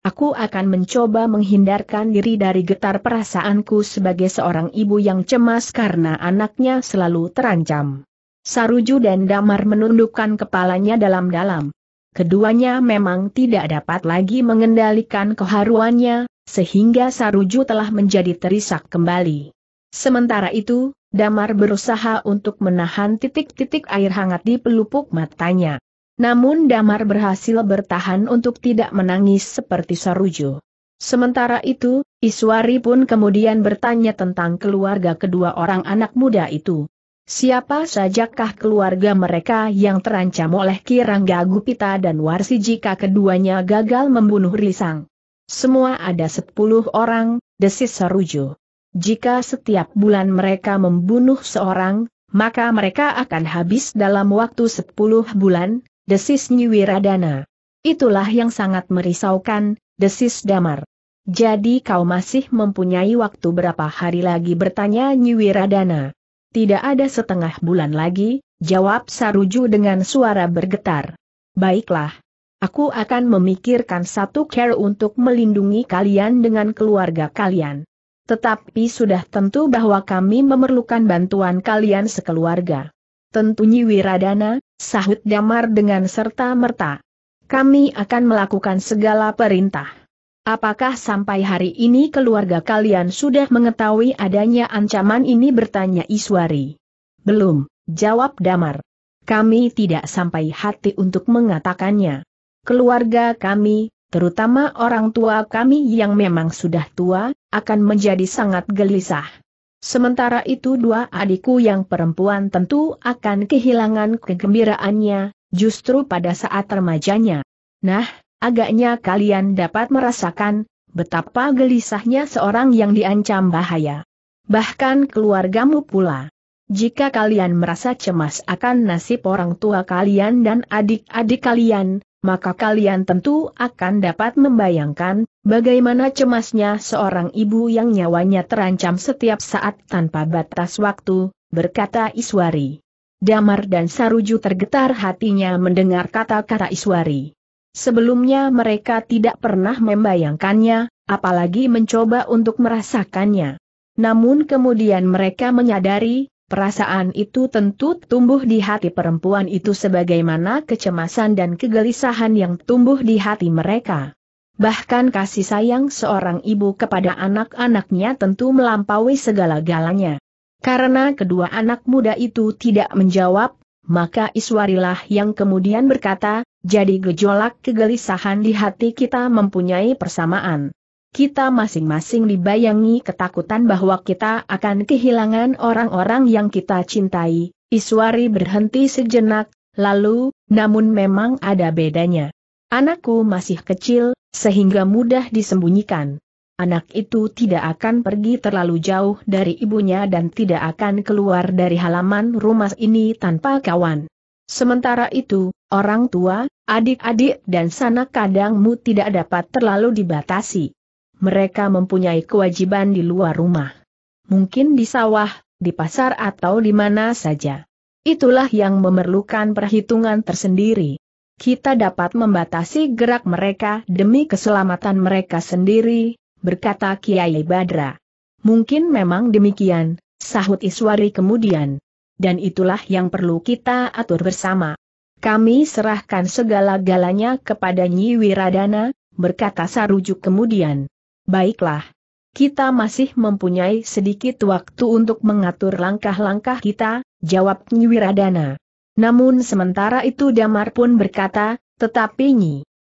A: Aku akan mencoba menghindarkan diri dari getar perasaanku sebagai seorang ibu yang cemas karena anaknya selalu terancam. Saruju dan Damar menundukkan kepalanya dalam-dalam. Keduanya memang tidak dapat lagi mengendalikan keharuannya, sehingga Saruju telah menjadi terisak kembali. Sementara itu, Damar berusaha untuk menahan titik-titik air hangat di pelupuk matanya. Namun Damar berhasil bertahan untuk tidak menangis seperti Saruju. Sementara itu, Iswari pun kemudian bertanya tentang keluarga kedua orang anak muda itu. Siapa sajakah keluarga mereka yang terancam oleh Kirangga Gupita dan Warsi jika keduanya gagal membunuh Risang? Semua ada sepuluh orang, desis Sarujo. Jika setiap bulan mereka membunuh seorang, maka mereka akan habis dalam waktu sepuluh bulan, desis Nyiwiradana. Itulah yang sangat merisaukan, desis Damar. Jadi kau masih mempunyai waktu berapa hari lagi bertanya Nyiwiradana. Tidak ada setengah bulan lagi, jawab Saruju dengan suara bergetar. Baiklah. Aku akan memikirkan satu care untuk melindungi kalian dengan keluarga kalian. Tetapi sudah tentu bahwa kami memerlukan bantuan kalian sekeluarga. Tentunya Wiradana, sahut Damar dengan serta merta. Kami akan melakukan segala perintah. Apakah sampai hari ini keluarga kalian sudah mengetahui adanya ancaman ini bertanya Iswari? Belum, jawab Damar. Kami tidak sampai hati untuk mengatakannya. Keluarga kami, terutama orang tua kami yang memang sudah tua, akan menjadi sangat gelisah. Sementara itu dua adikku yang perempuan tentu akan kehilangan kegembiraannya, justru pada saat remajanya. Nah, Agaknya kalian dapat merasakan betapa gelisahnya seorang yang diancam bahaya. Bahkan keluargamu pula. Jika kalian merasa cemas akan nasib orang tua kalian dan adik-adik kalian, maka kalian tentu akan dapat membayangkan bagaimana cemasnya seorang ibu yang nyawanya terancam setiap saat tanpa batas waktu, berkata Iswari. Damar dan Saruju tergetar hatinya mendengar kata-kata Iswari. Sebelumnya mereka tidak pernah membayangkannya, apalagi mencoba untuk merasakannya. Namun kemudian mereka menyadari, perasaan itu tentu tumbuh di hati perempuan itu sebagaimana kecemasan dan kegelisahan yang tumbuh di hati mereka. Bahkan kasih sayang seorang ibu kepada anak-anaknya tentu melampaui segala-galanya. Karena kedua anak muda itu tidak menjawab, maka Iswarilah yang kemudian berkata, jadi gejolak kegelisahan di hati kita mempunyai persamaan. Kita masing-masing dibayangi ketakutan bahwa kita akan kehilangan orang-orang yang kita cintai. Iswari berhenti sejenak, lalu, namun memang ada bedanya. Anakku masih kecil, sehingga mudah disembunyikan anak itu tidak akan pergi terlalu jauh dari ibunya dan tidak akan keluar dari halaman rumah ini tanpa kawan. Sementara itu, orang tua, adik-adik dan sanak kadangmu tidak dapat terlalu dibatasi. Mereka mempunyai kewajiban di luar rumah. Mungkin di sawah, di pasar atau di mana saja. Itulah yang memerlukan perhitungan tersendiri kita dapat membatasi gerak mereka demi keselamatan mereka sendiri, berkata Kiai Badra. Mungkin memang demikian, sahut Iswari kemudian. Dan itulah yang perlu kita atur bersama. Kami serahkan segala-galanya kepada Nyi Wiradana, berkata Sarujuk kemudian. Baiklah. Kita masih mempunyai sedikit waktu untuk mengatur langkah-langkah kita, jawab Nyi Wiradana. Namun sementara itu Damar pun berkata, tetapi Nyi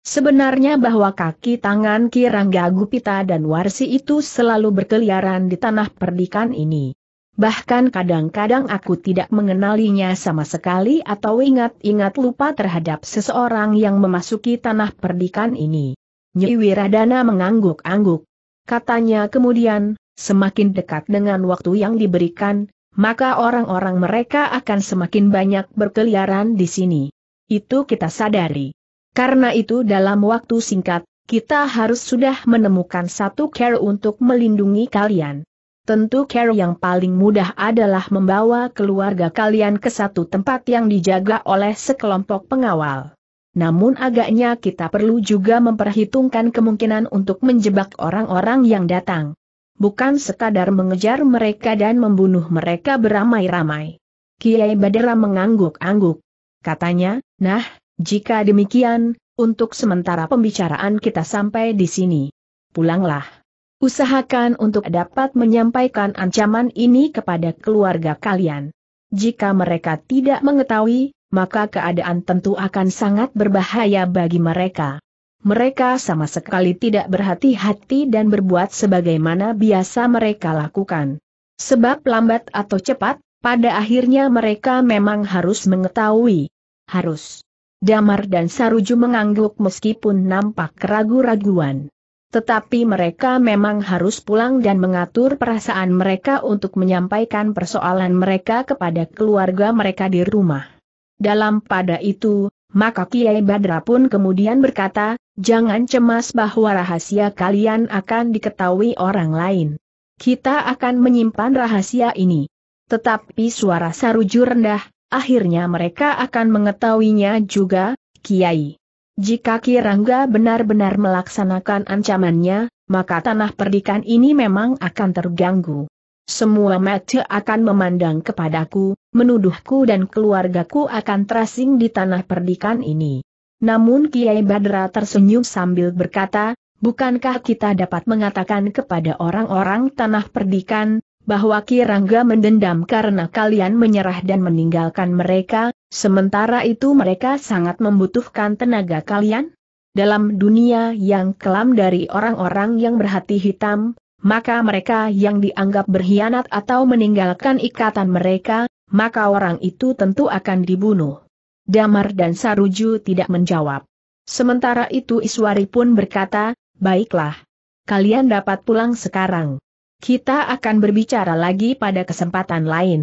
A: Sebenarnya bahwa kaki tangan Kirangga Gupita dan Warsi itu selalu berkeliaran di tanah perdikan ini. Bahkan kadang-kadang aku tidak mengenalinya sama sekali atau ingat-ingat lupa terhadap seseorang yang memasuki tanah perdikan ini. Nyi Wiradana mengangguk-angguk. Katanya kemudian, semakin dekat dengan waktu yang diberikan, maka orang-orang mereka akan semakin banyak berkeliaran di sini. Itu kita sadari. Karena itu dalam waktu singkat, kita harus sudah menemukan satu care untuk melindungi kalian. Tentu care yang paling mudah adalah membawa keluarga kalian ke satu tempat yang dijaga oleh sekelompok pengawal. Namun agaknya kita perlu juga memperhitungkan kemungkinan untuk menjebak orang-orang yang datang. Bukan sekadar mengejar mereka dan membunuh mereka beramai-ramai. Kiai Badera mengangguk-angguk. Katanya, nah, jika demikian, untuk sementara pembicaraan kita sampai di sini. Pulanglah. Usahakan untuk dapat menyampaikan ancaman ini kepada keluarga kalian. Jika mereka tidak mengetahui, maka keadaan tentu akan sangat berbahaya bagi mereka. Mereka sama sekali tidak berhati-hati dan berbuat sebagaimana biasa mereka lakukan. Sebab lambat atau cepat, pada akhirnya mereka memang harus mengetahui. Harus. Damar dan Saruju mengangguk meskipun nampak keragu-raguan. Tetapi mereka memang harus pulang dan mengatur perasaan mereka untuk menyampaikan persoalan mereka kepada keluarga mereka di rumah. Dalam pada itu, maka Kiai Badra pun kemudian berkata, jangan cemas bahwa rahasia kalian akan diketahui orang lain. Kita akan menyimpan rahasia ini. Tetapi suara Saruju rendah, akhirnya mereka akan mengetahuinya juga, Kiai. Jika Kirangga benar-benar melaksanakan ancamannya, maka tanah perdikan ini memang akan terganggu. Semua mata akan memandang kepadaku, menuduhku dan keluargaku akan terasing di tanah perdikan ini. Namun Kiai Badra tersenyum sambil berkata, bukankah kita dapat mengatakan kepada orang-orang tanah perdikan, bahwa Kirangga mendendam karena kalian menyerah dan meninggalkan mereka, sementara itu mereka sangat membutuhkan tenaga kalian? Dalam dunia yang kelam dari orang-orang yang berhati hitam, maka mereka yang dianggap berkhianat atau meninggalkan ikatan mereka, maka orang itu tentu akan dibunuh. Damar dan Saruju tidak menjawab. Sementara itu Iswari pun berkata, baiklah. Kalian dapat pulang sekarang. Kita akan berbicara lagi pada kesempatan lain.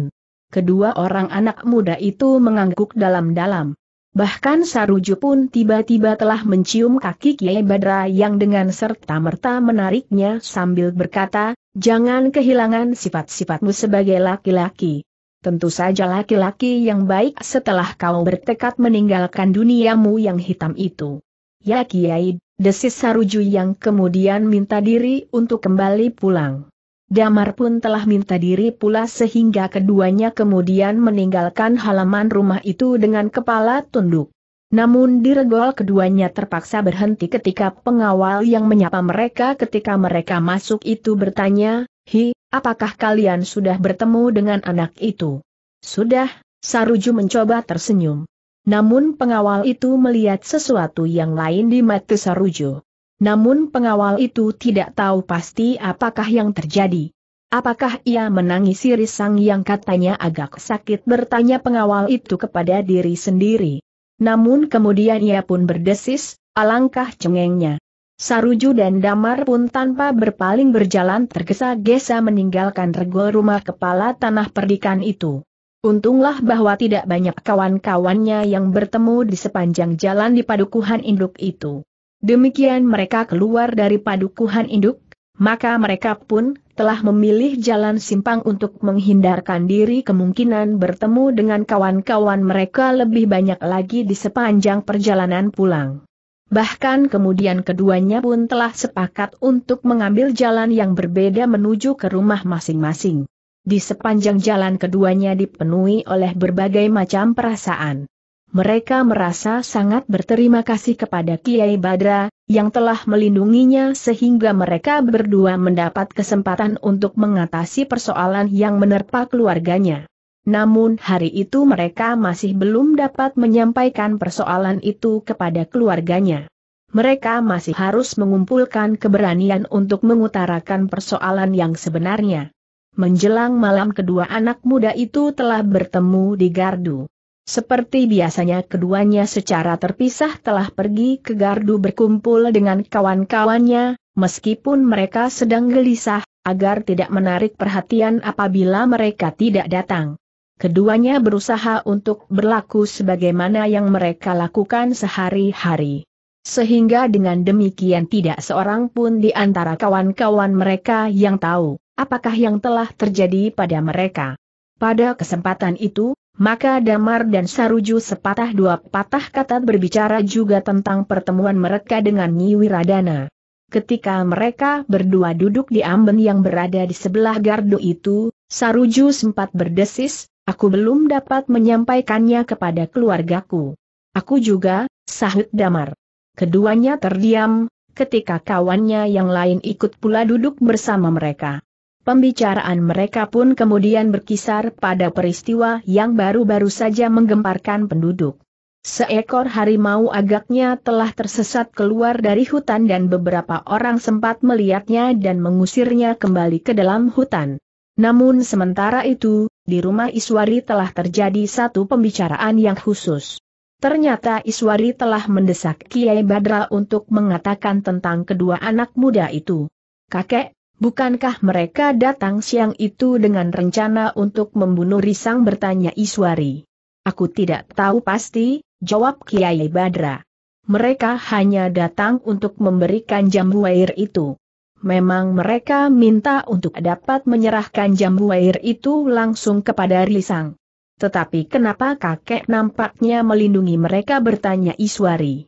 A: Kedua orang anak muda itu mengangguk dalam-dalam. Bahkan Saruju pun tiba-tiba telah mencium kaki Kiai Badra yang dengan serta-merta menariknya sambil berkata, jangan kehilangan sifat-sifatmu sebagai laki-laki. Tentu saja laki-laki yang baik setelah kau bertekad meninggalkan duniamu yang hitam itu. Ya Kiai, desis Saruju yang kemudian minta diri untuk kembali pulang. Damar pun telah minta diri pula sehingga keduanya kemudian meninggalkan halaman rumah itu dengan kepala tunduk. Namun diregol keduanya terpaksa berhenti ketika pengawal yang menyapa mereka ketika mereka masuk itu bertanya, Hi, apakah kalian sudah bertemu dengan anak itu? Sudah, Saruju mencoba tersenyum. Namun pengawal itu melihat sesuatu yang lain di mata Saruju. Namun pengawal itu tidak tahu pasti apakah yang terjadi. Apakah ia menangisi risang yang katanya agak sakit bertanya pengawal itu kepada diri sendiri. Namun kemudian ia pun berdesis, alangkah cengengnya. Saruju dan Damar pun tanpa berpaling berjalan tergesa-gesa meninggalkan regol rumah kepala tanah perdikan itu. Untunglah bahwa tidak banyak kawan-kawannya yang bertemu di sepanjang jalan di padukuhan induk itu. Demikian mereka keluar dari padukuhan induk, maka mereka pun telah memilih jalan simpang untuk menghindarkan diri kemungkinan bertemu dengan kawan-kawan mereka lebih banyak lagi di sepanjang perjalanan pulang. Bahkan kemudian keduanya pun telah sepakat untuk mengambil jalan yang berbeda menuju ke rumah masing-masing. Di sepanjang jalan keduanya dipenuhi oleh berbagai macam perasaan mereka merasa sangat berterima kasih kepada Kiai Badra, yang telah melindunginya sehingga mereka berdua mendapat kesempatan untuk mengatasi persoalan yang menerpa keluarganya. Namun hari itu mereka masih belum dapat menyampaikan persoalan itu kepada keluarganya. Mereka masih harus mengumpulkan keberanian untuk mengutarakan persoalan yang sebenarnya. Menjelang malam kedua anak muda itu telah bertemu di Gardu. Seperti biasanya keduanya secara terpisah telah pergi ke gardu berkumpul dengan kawan-kawannya, meskipun mereka sedang gelisah, agar tidak menarik perhatian apabila mereka tidak datang. Keduanya berusaha untuk berlaku sebagaimana yang mereka lakukan sehari-hari. Sehingga dengan demikian tidak seorang pun di antara kawan-kawan mereka yang tahu, apakah yang telah terjadi pada mereka. Pada kesempatan itu, maka Damar dan Saruju sepatah dua patah kata berbicara juga tentang pertemuan mereka dengan Nyi Wiradana. Ketika mereka berdua duduk di amben yang berada di sebelah gardu itu, Saruju sempat berdesis, aku belum dapat menyampaikannya kepada keluargaku. Aku juga, sahut Damar. Keduanya terdiam, ketika kawannya yang lain ikut pula duduk bersama mereka. Pembicaraan mereka pun kemudian berkisar pada peristiwa yang baru-baru saja menggemparkan penduduk. Seekor harimau agaknya telah tersesat keluar dari hutan dan beberapa orang sempat melihatnya dan mengusirnya kembali ke dalam hutan. Namun sementara itu, di rumah Iswari telah terjadi satu pembicaraan yang khusus. Ternyata Iswari telah mendesak Kiai Badra untuk mengatakan tentang kedua anak muda itu. Kakek, Bukankah mereka datang siang itu dengan rencana untuk membunuh Risang bertanya Iswari? Aku tidak tahu pasti, jawab Kiai Badra. Mereka hanya datang untuk memberikan jambu air itu. Memang mereka minta untuk dapat menyerahkan jambu air itu langsung kepada Risang. Tetapi kenapa kakek nampaknya melindungi mereka bertanya Iswari.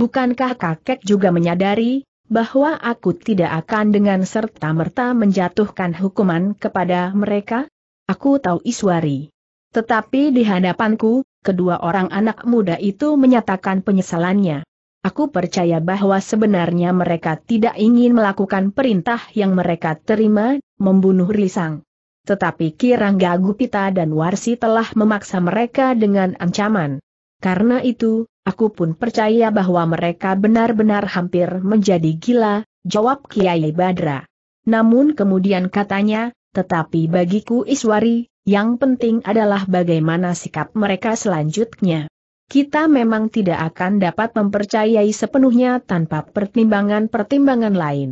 A: Bukankah kakek juga menyadari, bahwa aku tidak akan dengan serta-merta menjatuhkan hukuman kepada mereka? Aku tahu Iswari. Tetapi di hadapanku, kedua orang anak muda itu menyatakan penyesalannya. Aku percaya bahwa sebenarnya mereka tidak ingin melakukan perintah yang mereka terima, membunuh Risang. Tetapi Kirangga Gupita dan Warsi telah memaksa mereka dengan ancaman. Karena itu, aku pun percaya bahwa mereka benar-benar hampir menjadi gila, jawab Kiai Badra. Namun kemudian katanya, tetapi bagiku Iswari, yang penting adalah bagaimana sikap mereka selanjutnya. Kita memang tidak akan dapat mempercayai sepenuhnya tanpa pertimbangan-pertimbangan lain.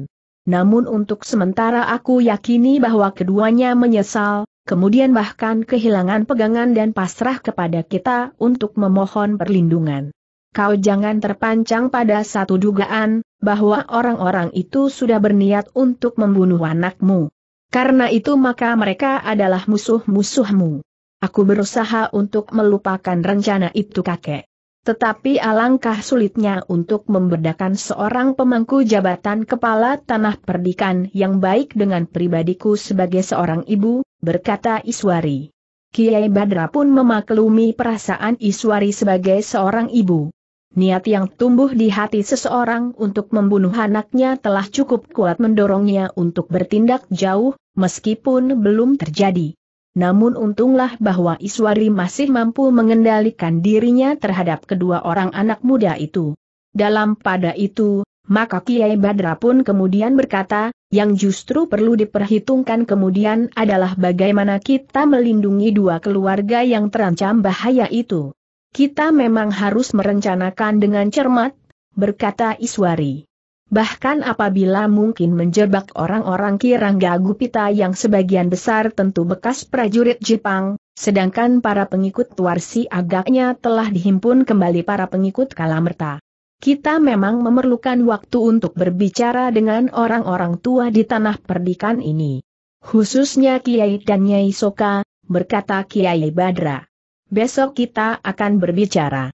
A: Namun untuk sementara aku yakini bahwa keduanya menyesal, kemudian bahkan kehilangan pegangan dan pasrah kepada kita untuk memohon perlindungan. Kau jangan terpancang pada satu dugaan, bahwa orang-orang itu sudah berniat untuk membunuh anakmu. Karena itu maka mereka adalah musuh-musuhmu. Aku berusaha untuk melupakan rencana itu kakek. Tetapi alangkah sulitnya untuk membedakan seorang pemangku jabatan kepala tanah perdikan yang baik dengan pribadiku sebagai seorang ibu, berkata Iswari. Kiai Badra pun memaklumi perasaan Iswari sebagai seorang ibu. Niat yang tumbuh di hati seseorang untuk membunuh anaknya telah cukup kuat mendorongnya untuk bertindak jauh, meskipun belum terjadi namun untunglah bahwa Iswari masih mampu mengendalikan dirinya terhadap kedua orang anak muda itu. Dalam pada itu, maka Kiai Badra pun kemudian berkata, yang justru perlu diperhitungkan kemudian adalah bagaimana kita melindungi dua keluarga yang terancam bahaya itu. Kita memang harus merencanakan dengan cermat, berkata Iswari bahkan apabila mungkin menjebak orang-orang Kirangga Gupita yang sebagian besar tentu bekas prajurit Jepang, sedangkan para pengikut Tuarsi agaknya telah dihimpun kembali para pengikut Kalamerta. Kita memang memerlukan waktu untuk berbicara dengan orang-orang tua di tanah perdikan ini. Khususnya Kiai dan Nyai Soka, berkata Kiai Badra. Besok kita akan berbicara.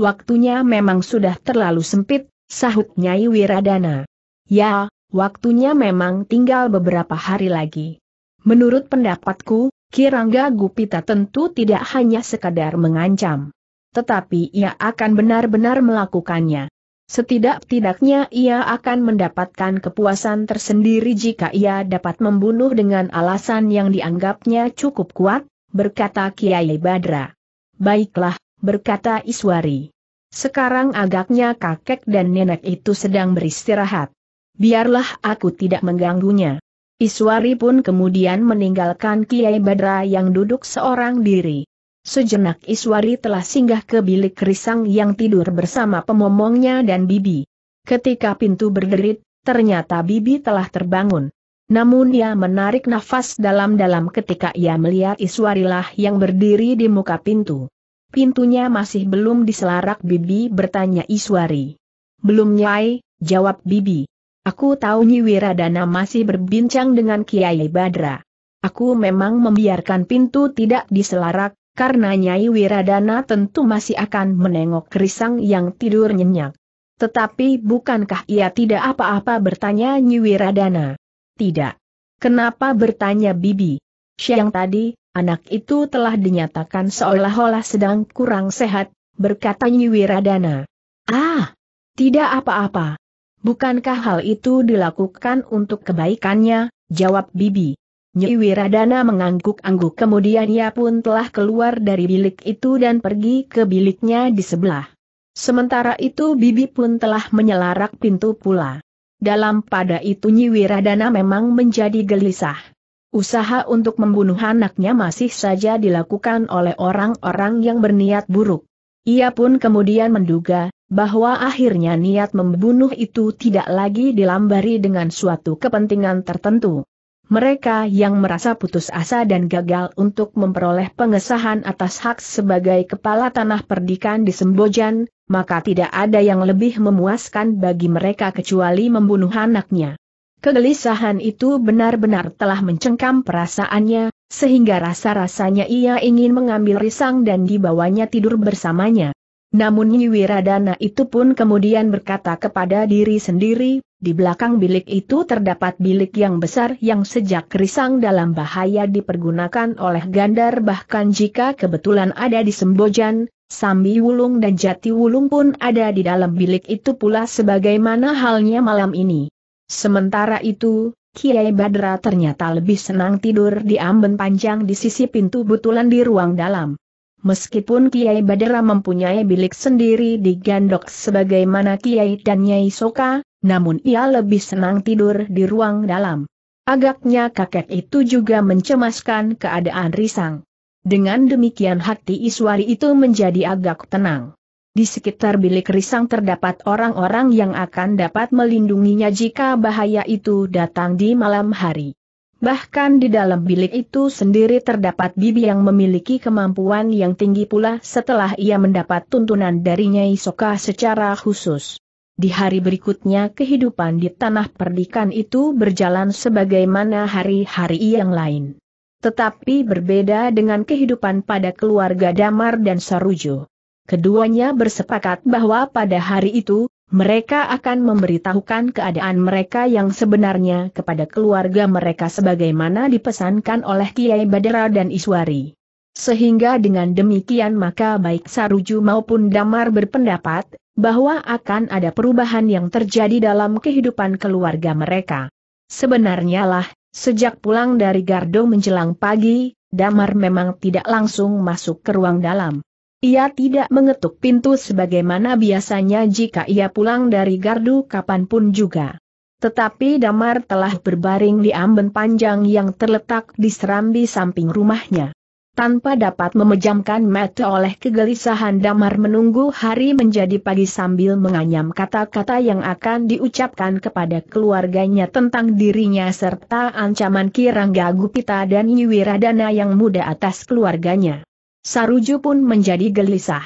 A: Waktunya memang sudah terlalu sempit, Sahut Nyai Wiradana. Ya, waktunya memang tinggal beberapa hari lagi. Menurut pendapatku, Kirangga Gupita tentu tidak hanya sekadar mengancam. Tetapi ia akan benar-benar melakukannya. Setidak-tidaknya ia akan mendapatkan kepuasan tersendiri jika ia dapat membunuh dengan alasan yang dianggapnya cukup kuat, berkata Kiai Badra. Baiklah, berkata Iswari. Sekarang agaknya kakek dan nenek itu sedang beristirahat. Biarlah aku tidak mengganggunya. Iswari pun kemudian meninggalkan Kiai Badra yang duduk seorang diri. Sejenak Iswari telah singgah ke bilik Krisang yang tidur bersama pemomongnya dan Bibi. Ketika pintu berderit, ternyata Bibi telah terbangun. Namun ia menarik nafas dalam-dalam ketika ia melihat Iswarilah yang berdiri di muka pintu. Pintunya masih belum diselarak Bibi bertanya Iswari. Belum nyai, jawab Bibi. Aku tahu Nyi Wiradana masih berbincang dengan Kiai Badra. Aku memang membiarkan pintu tidak diselarak, karena Nyai Wiradana tentu masih akan menengok kerisang yang tidur nyenyak. Tetapi bukankah ia tidak apa-apa bertanya Nyi Wiradana? Tidak. Kenapa bertanya Bibi? Siang tadi, Anak itu telah dinyatakan seolah-olah sedang kurang sehat, berkata Nyiwiradana. Ah, tidak apa-apa. Bukankah hal itu dilakukan untuk kebaikannya, jawab Bibi. Nyiwiradana mengangguk-angguk kemudian ia pun telah keluar dari bilik itu dan pergi ke biliknya di sebelah. Sementara itu Bibi pun telah menyelarak pintu pula. Dalam pada itu Nyiwiradana memang menjadi gelisah. Usaha untuk membunuh anaknya masih saja dilakukan oleh orang-orang yang berniat buruk. Ia pun kemudian menduga, bahwa akhirnya niat membunuh itu tidak lagi dilambari dengan suatu kepentingan tertentu. Mereka yang merasa putus asa dan gagal untuk memperoleh pengesahan atas hak sebagai kepala tanah perdikan di Sembojan, maka tidak ada yang lebih memuaskan bagi mereka kecuali membunuh anaknya. Kegelisahan itu benar-benar telah mencengkam perasaannya, sehingga rasa-rasanya ia ingin mengambil risang dan dibawanya tidur bersamanya. Namun Nyi Wiradana itu pun kemudian berkata kepada diri sendiri, di belakang bilik itu terdapat bilik yang besar yang sejak risang dalam bahaya dipergunakan oleh Gandar bahkan jika kebetulan ada di Sembojan, Sambi Wulung dan Jati Wulung pun ada di dalam bilik itu pula sebagaimana halnya malam ini. Sementara itu, Kiai Badra ternyata lebih senang tidur di amben panjang di sisi pintu butulan di ruang dalam. Meskipun Kiai Badra mempunyai bilik sendiri di Gandok sebagaimana Kiai dan Nyai Soka, namun ia lebih senang tidur di ruang dalam. Agaknya kakek itu juga mencemaskan keadaan risang. Dengan demikian hati Iswari itu menjadi agak tenang. Di sekitar bilik risang terdapat orang-orang yang akan dapat melindunginya jika bahaya itu datang di malam hari. Bahkan di dalam bilik itu sendiri terdapat bibi yang memiliki kemampuan yang tinggi pula setelah ia mendapat tuntunan dari Nyai Soka secara khusus. Di hari berikutnya kehidupan di tanah perdikan itu berjalan sebagaimana hari-hari yang lain. Tetapi berbeda dengan kehidupan pada keluarga Damar dan Sarujo. Keduanya bersepakat bahwa pada hari itu, mereka akan memberitahukan keadaan mereka yang sebenarnya kepada keluarga mereka sebagaimana dipesankan oleh Kiai Badara dan Iswari. Sehingga dengan demikian maka baik Saruju maupun Damar berpendapat, bahwa akan ada perubahan yang terjadi dalam kehidupan keluarga mereka. Sebenarnya lah, sejak pulang dari Gardo menjelang pagi, Damar memang tidak langsung masuk ke ruang dalam. Ia tidak mengetuk pintu sebagaimana biasanya jika ia pulang dari gardu kapanpun juga. Tetapi Damar telah berbaring di amben panjang yang terletak di serambi samping rumahnya. Tanpa dapat memejamkan mata oleh kegelisahan Damar menunggu hari menjadi pagi sambil menganyam kata-kata yang akan diucapkan kepada keluarganya tentang dirinya serta ancaman Kirangga Gupita dan Nyiwiradana yang muda atas keluarganya. Saruju pun menjadi gelisah.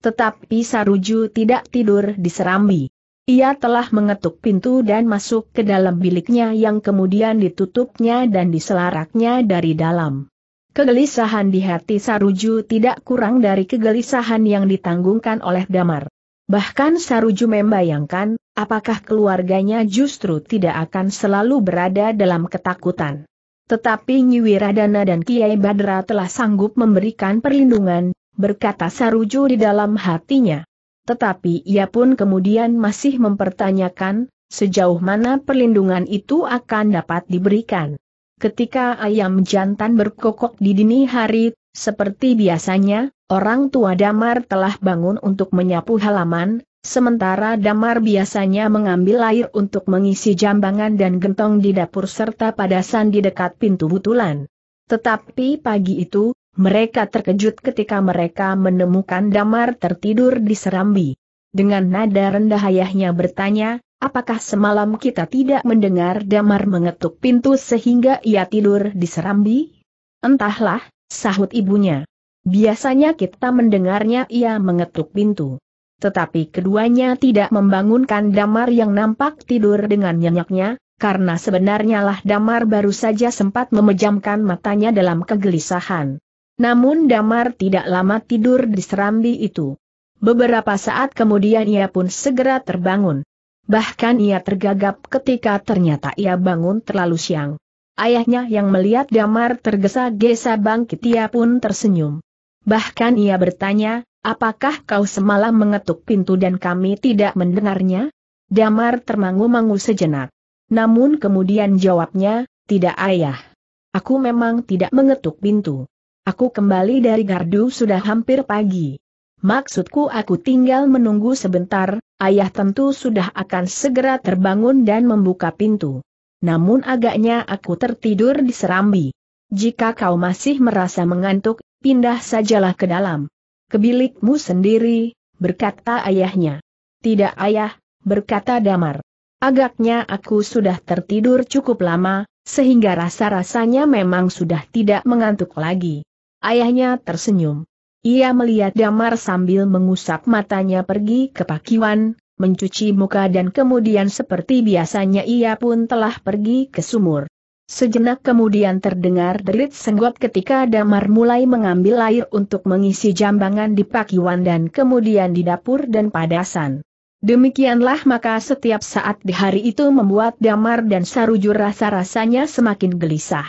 A: Tetapi Saruju tidak tidur di serambi. Ia telah mengetuk pintu dan masuk ke dalam biliknya yang kemudian ditutupnya dan diselaraknya dari dalam. Kegelisahan di hati Saruju tidak kurang dari kegelisahan yang ditanggungkan oleh Damar. Bahkan Saruju membayangkan, apakah keluarganya justru tidak akan selalu berada dalam ketakutan. Tetapi Nyi Wiradana dan Kiai Badra telah sanggup memberikan perlindungan, berkata Saruju di dalam hatinya. Tetapi ia pun kemudian masih mempertanyakan, sejauh mana perlindungan itu akan dapat diberikan. Ketika ayam jantan berkokok di dini hari, seperti biasanya, Orang tua Damar telah bangun untuk menyapu halaman, sementara Damar biasanya mengambil air untuk mengisi jambangan dan gentong di dapur serta padasan di dekat pintu butulan. Tetapi pagi itu, mereka terkejut ketika mereka menemukan Damar tertidur di serambi. Dengan nada rendah ayahnya bertanya, apakah semalam kita tidak mendengar Damar mengetuk pintu sehingga ia tidur di serambi? Entahlah, sahut ibunya. Biasanya kita mendengarnya ia mengetuk pintu. Tetapi keduanya tidak membangunkan Damar yang nampak tidur dengan nyenyaknya, karena sebenarnya lah Damar baru saja sempat memejamkan matanya dalam kegelisahan. Namun Damar tidak lama tidur di serambi itu. Beberapa saat kemudian ia pun segera terbangun. Bahkan ia tergagap ketika ternyata ia bangun terlalu siang. Ayahnya yang melihat Damar tergesa-gesa bangkit ia pun tersenyum. Bahkan ia bertanya, apakah kau semalam mengetuk pintu dan kami tidak mendengarnya? Damar termangu-mangu sejenak. Namun kemudian jawabnya, tidak ayah. Aku memang tidak mengetuk pintu. Aku kembali dari gardu sudah hampir pagi. Maksudku aku tinggal menunggu sebentar, ayah tentu sudah akan segera terbangun dan membuka pintu. Namun agaknya aku tertidur di serambi. Jika kau masih merasa mengantuk, Pindah sajalah ke dalam. ke bilikmu sendiri, berkata ayahnya. Tidak ayah, berkata Damar. Agaknya aku sudah tertidur cukup lama, sehingga rasa-rasanya memang sudah tidak mengantuk lagi. Ayahnya tersenyum. Ia melihat Damar sambil mengusap matanya pergi ke pakiwan, mencuci muka dan kemudian seperti biasanya ia pun telah pergi ke sumur. Sejenak kemudian terdengar derit senggot ketika Damar mulai mengambil air untuk mengisi jambangan di pakiwan dan kemudian di dapur dan padasan. Demikianlah maka setiap saat di hari itu membuat Damar dan Sarujur rasa-rasanya semakin gelisah.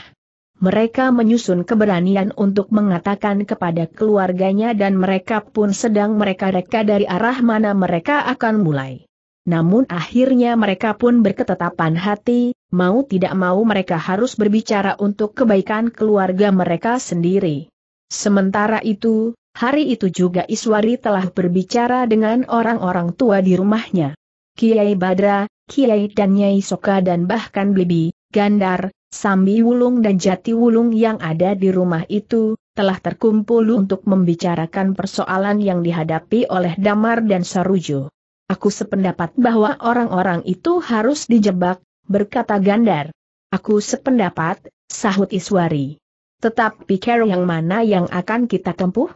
A: Mereka menyusun keberanian untuk mengatakan kepada keluarganya dan mereka pun sedang mereka reka dari arah mana mereka akan mulai. Namun akhirnya mereka pun berketetapan hati, mau tidak mau mereka harus berbicara untuk kebaikan keluarga mereka sendiri. Sementara itu, hari itu juga Iswari telah berbicara dengan orang-orang tua di rumahnya. Kiai Badra, Kiai dan Nyai Soka dan bahkan Bibi, Gandar, Sambi Wulung dan Jati Wulung yang ada di rumah itu, telah terkumpul untuk membicarakan persoalan yang dihadapi oleh Damar dan Sarujo. Aku sependapat bahwa orang-orang itu harus dijebak, berkata Gandar. Aku sependapat, sahut Iswari. Tetapi care yang mana yang akan kita tempuh?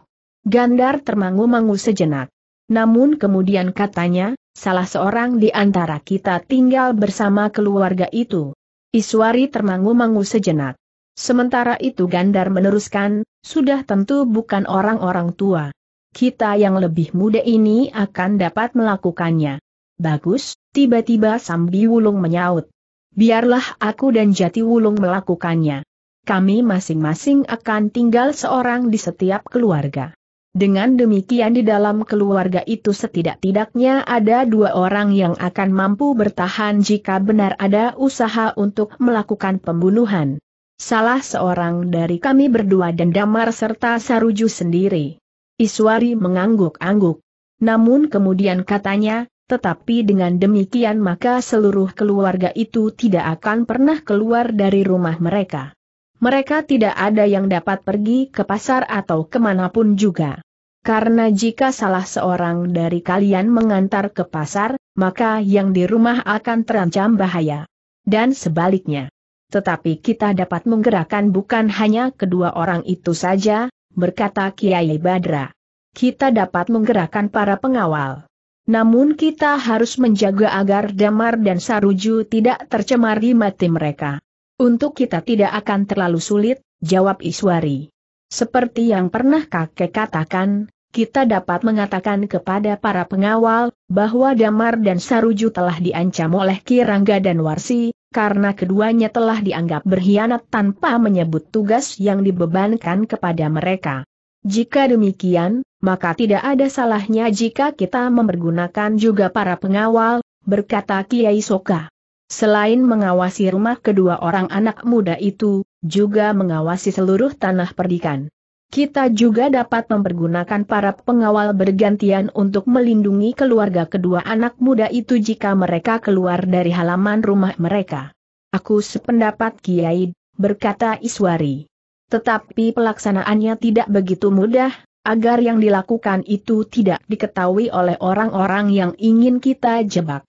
A: Gandar termangu-mangu sejenak. Namun kemudian katanya, salah seorang di antara kita tinggal bersama keluarga itu. Iswari termangu-mangu sejenak. Sementara itu Gandar meneruskan, sudah tentu bukan orang-orang tua. Kita yang lebih muda ini akan dapat melakukannya. Bagus, tiba-tiba Sambi Wulung menyaut. Biarlah aku dan Jati Wulung melakukannya. Kami masing-masing akan tinggal seorang di setiap keluarga. Dengan demikian di dalam keluarga itu setidak-tidaknya ada dua orang yang akan mampu bertahan jika benar ada usaha untuk melakukan pembunuhan. Salah seorang dari kami berdua dan Damar serta Saruju sendiri. Iswari mengangguk-angguk. Namun kemudian katanya, tetapi dengan demikian maka seluruh keluarga itu tidak akan pernah keluar dari rumah mereka. Mereka tidak ada yang dapat pergi ke pasar atau kemanapun juga. Karena jika salah seorang dari kalian mengantar ke pasar, maka yang di rumah akan terancam bahaya. Dan sebaliknya. Tetapi kita dapat menggerakkan bukan hanya kedua orang itu saja, berkata Kiai Badra. Kita dapat menggerakkan para pengawal. Namun kita harus menjaga agar damar dan saruju tidak tercemari mati mereka. Untuk kita tidak akan terlalu sulit, jawab Iswari. Seperti yang pernah kakek katakan, kita dapat mengatakan kepada para pengawal, bahwa Damar dan Saruju telah diancam oleh Kirangga dan Warsi, karena keduanya telah dianggap berkhianat tanpa menyebut tugas yang dibebankan kepada mereka. Jika demikian, maka tidak ada salahnya jika kita mempergunakan juga para pengawal, berkata Kiai Soka. Selain mengawasi rumah kedua orang anak muda itu, juga mengawasi seluruh tanah perdikan. Kita juga dapat mempergunakan para pengawal bergantian untuk melindungi keluarga kedua anak muda itu jika mereka keluar dari halaman rumah mereka. Aku sependapat Kiai, berkata Iswari. Tetapi pelaksanaannya tidak begitu mudah, agar yang dilakukan itu tidak diketahui oleh orang-orang yang ingin kita jebak.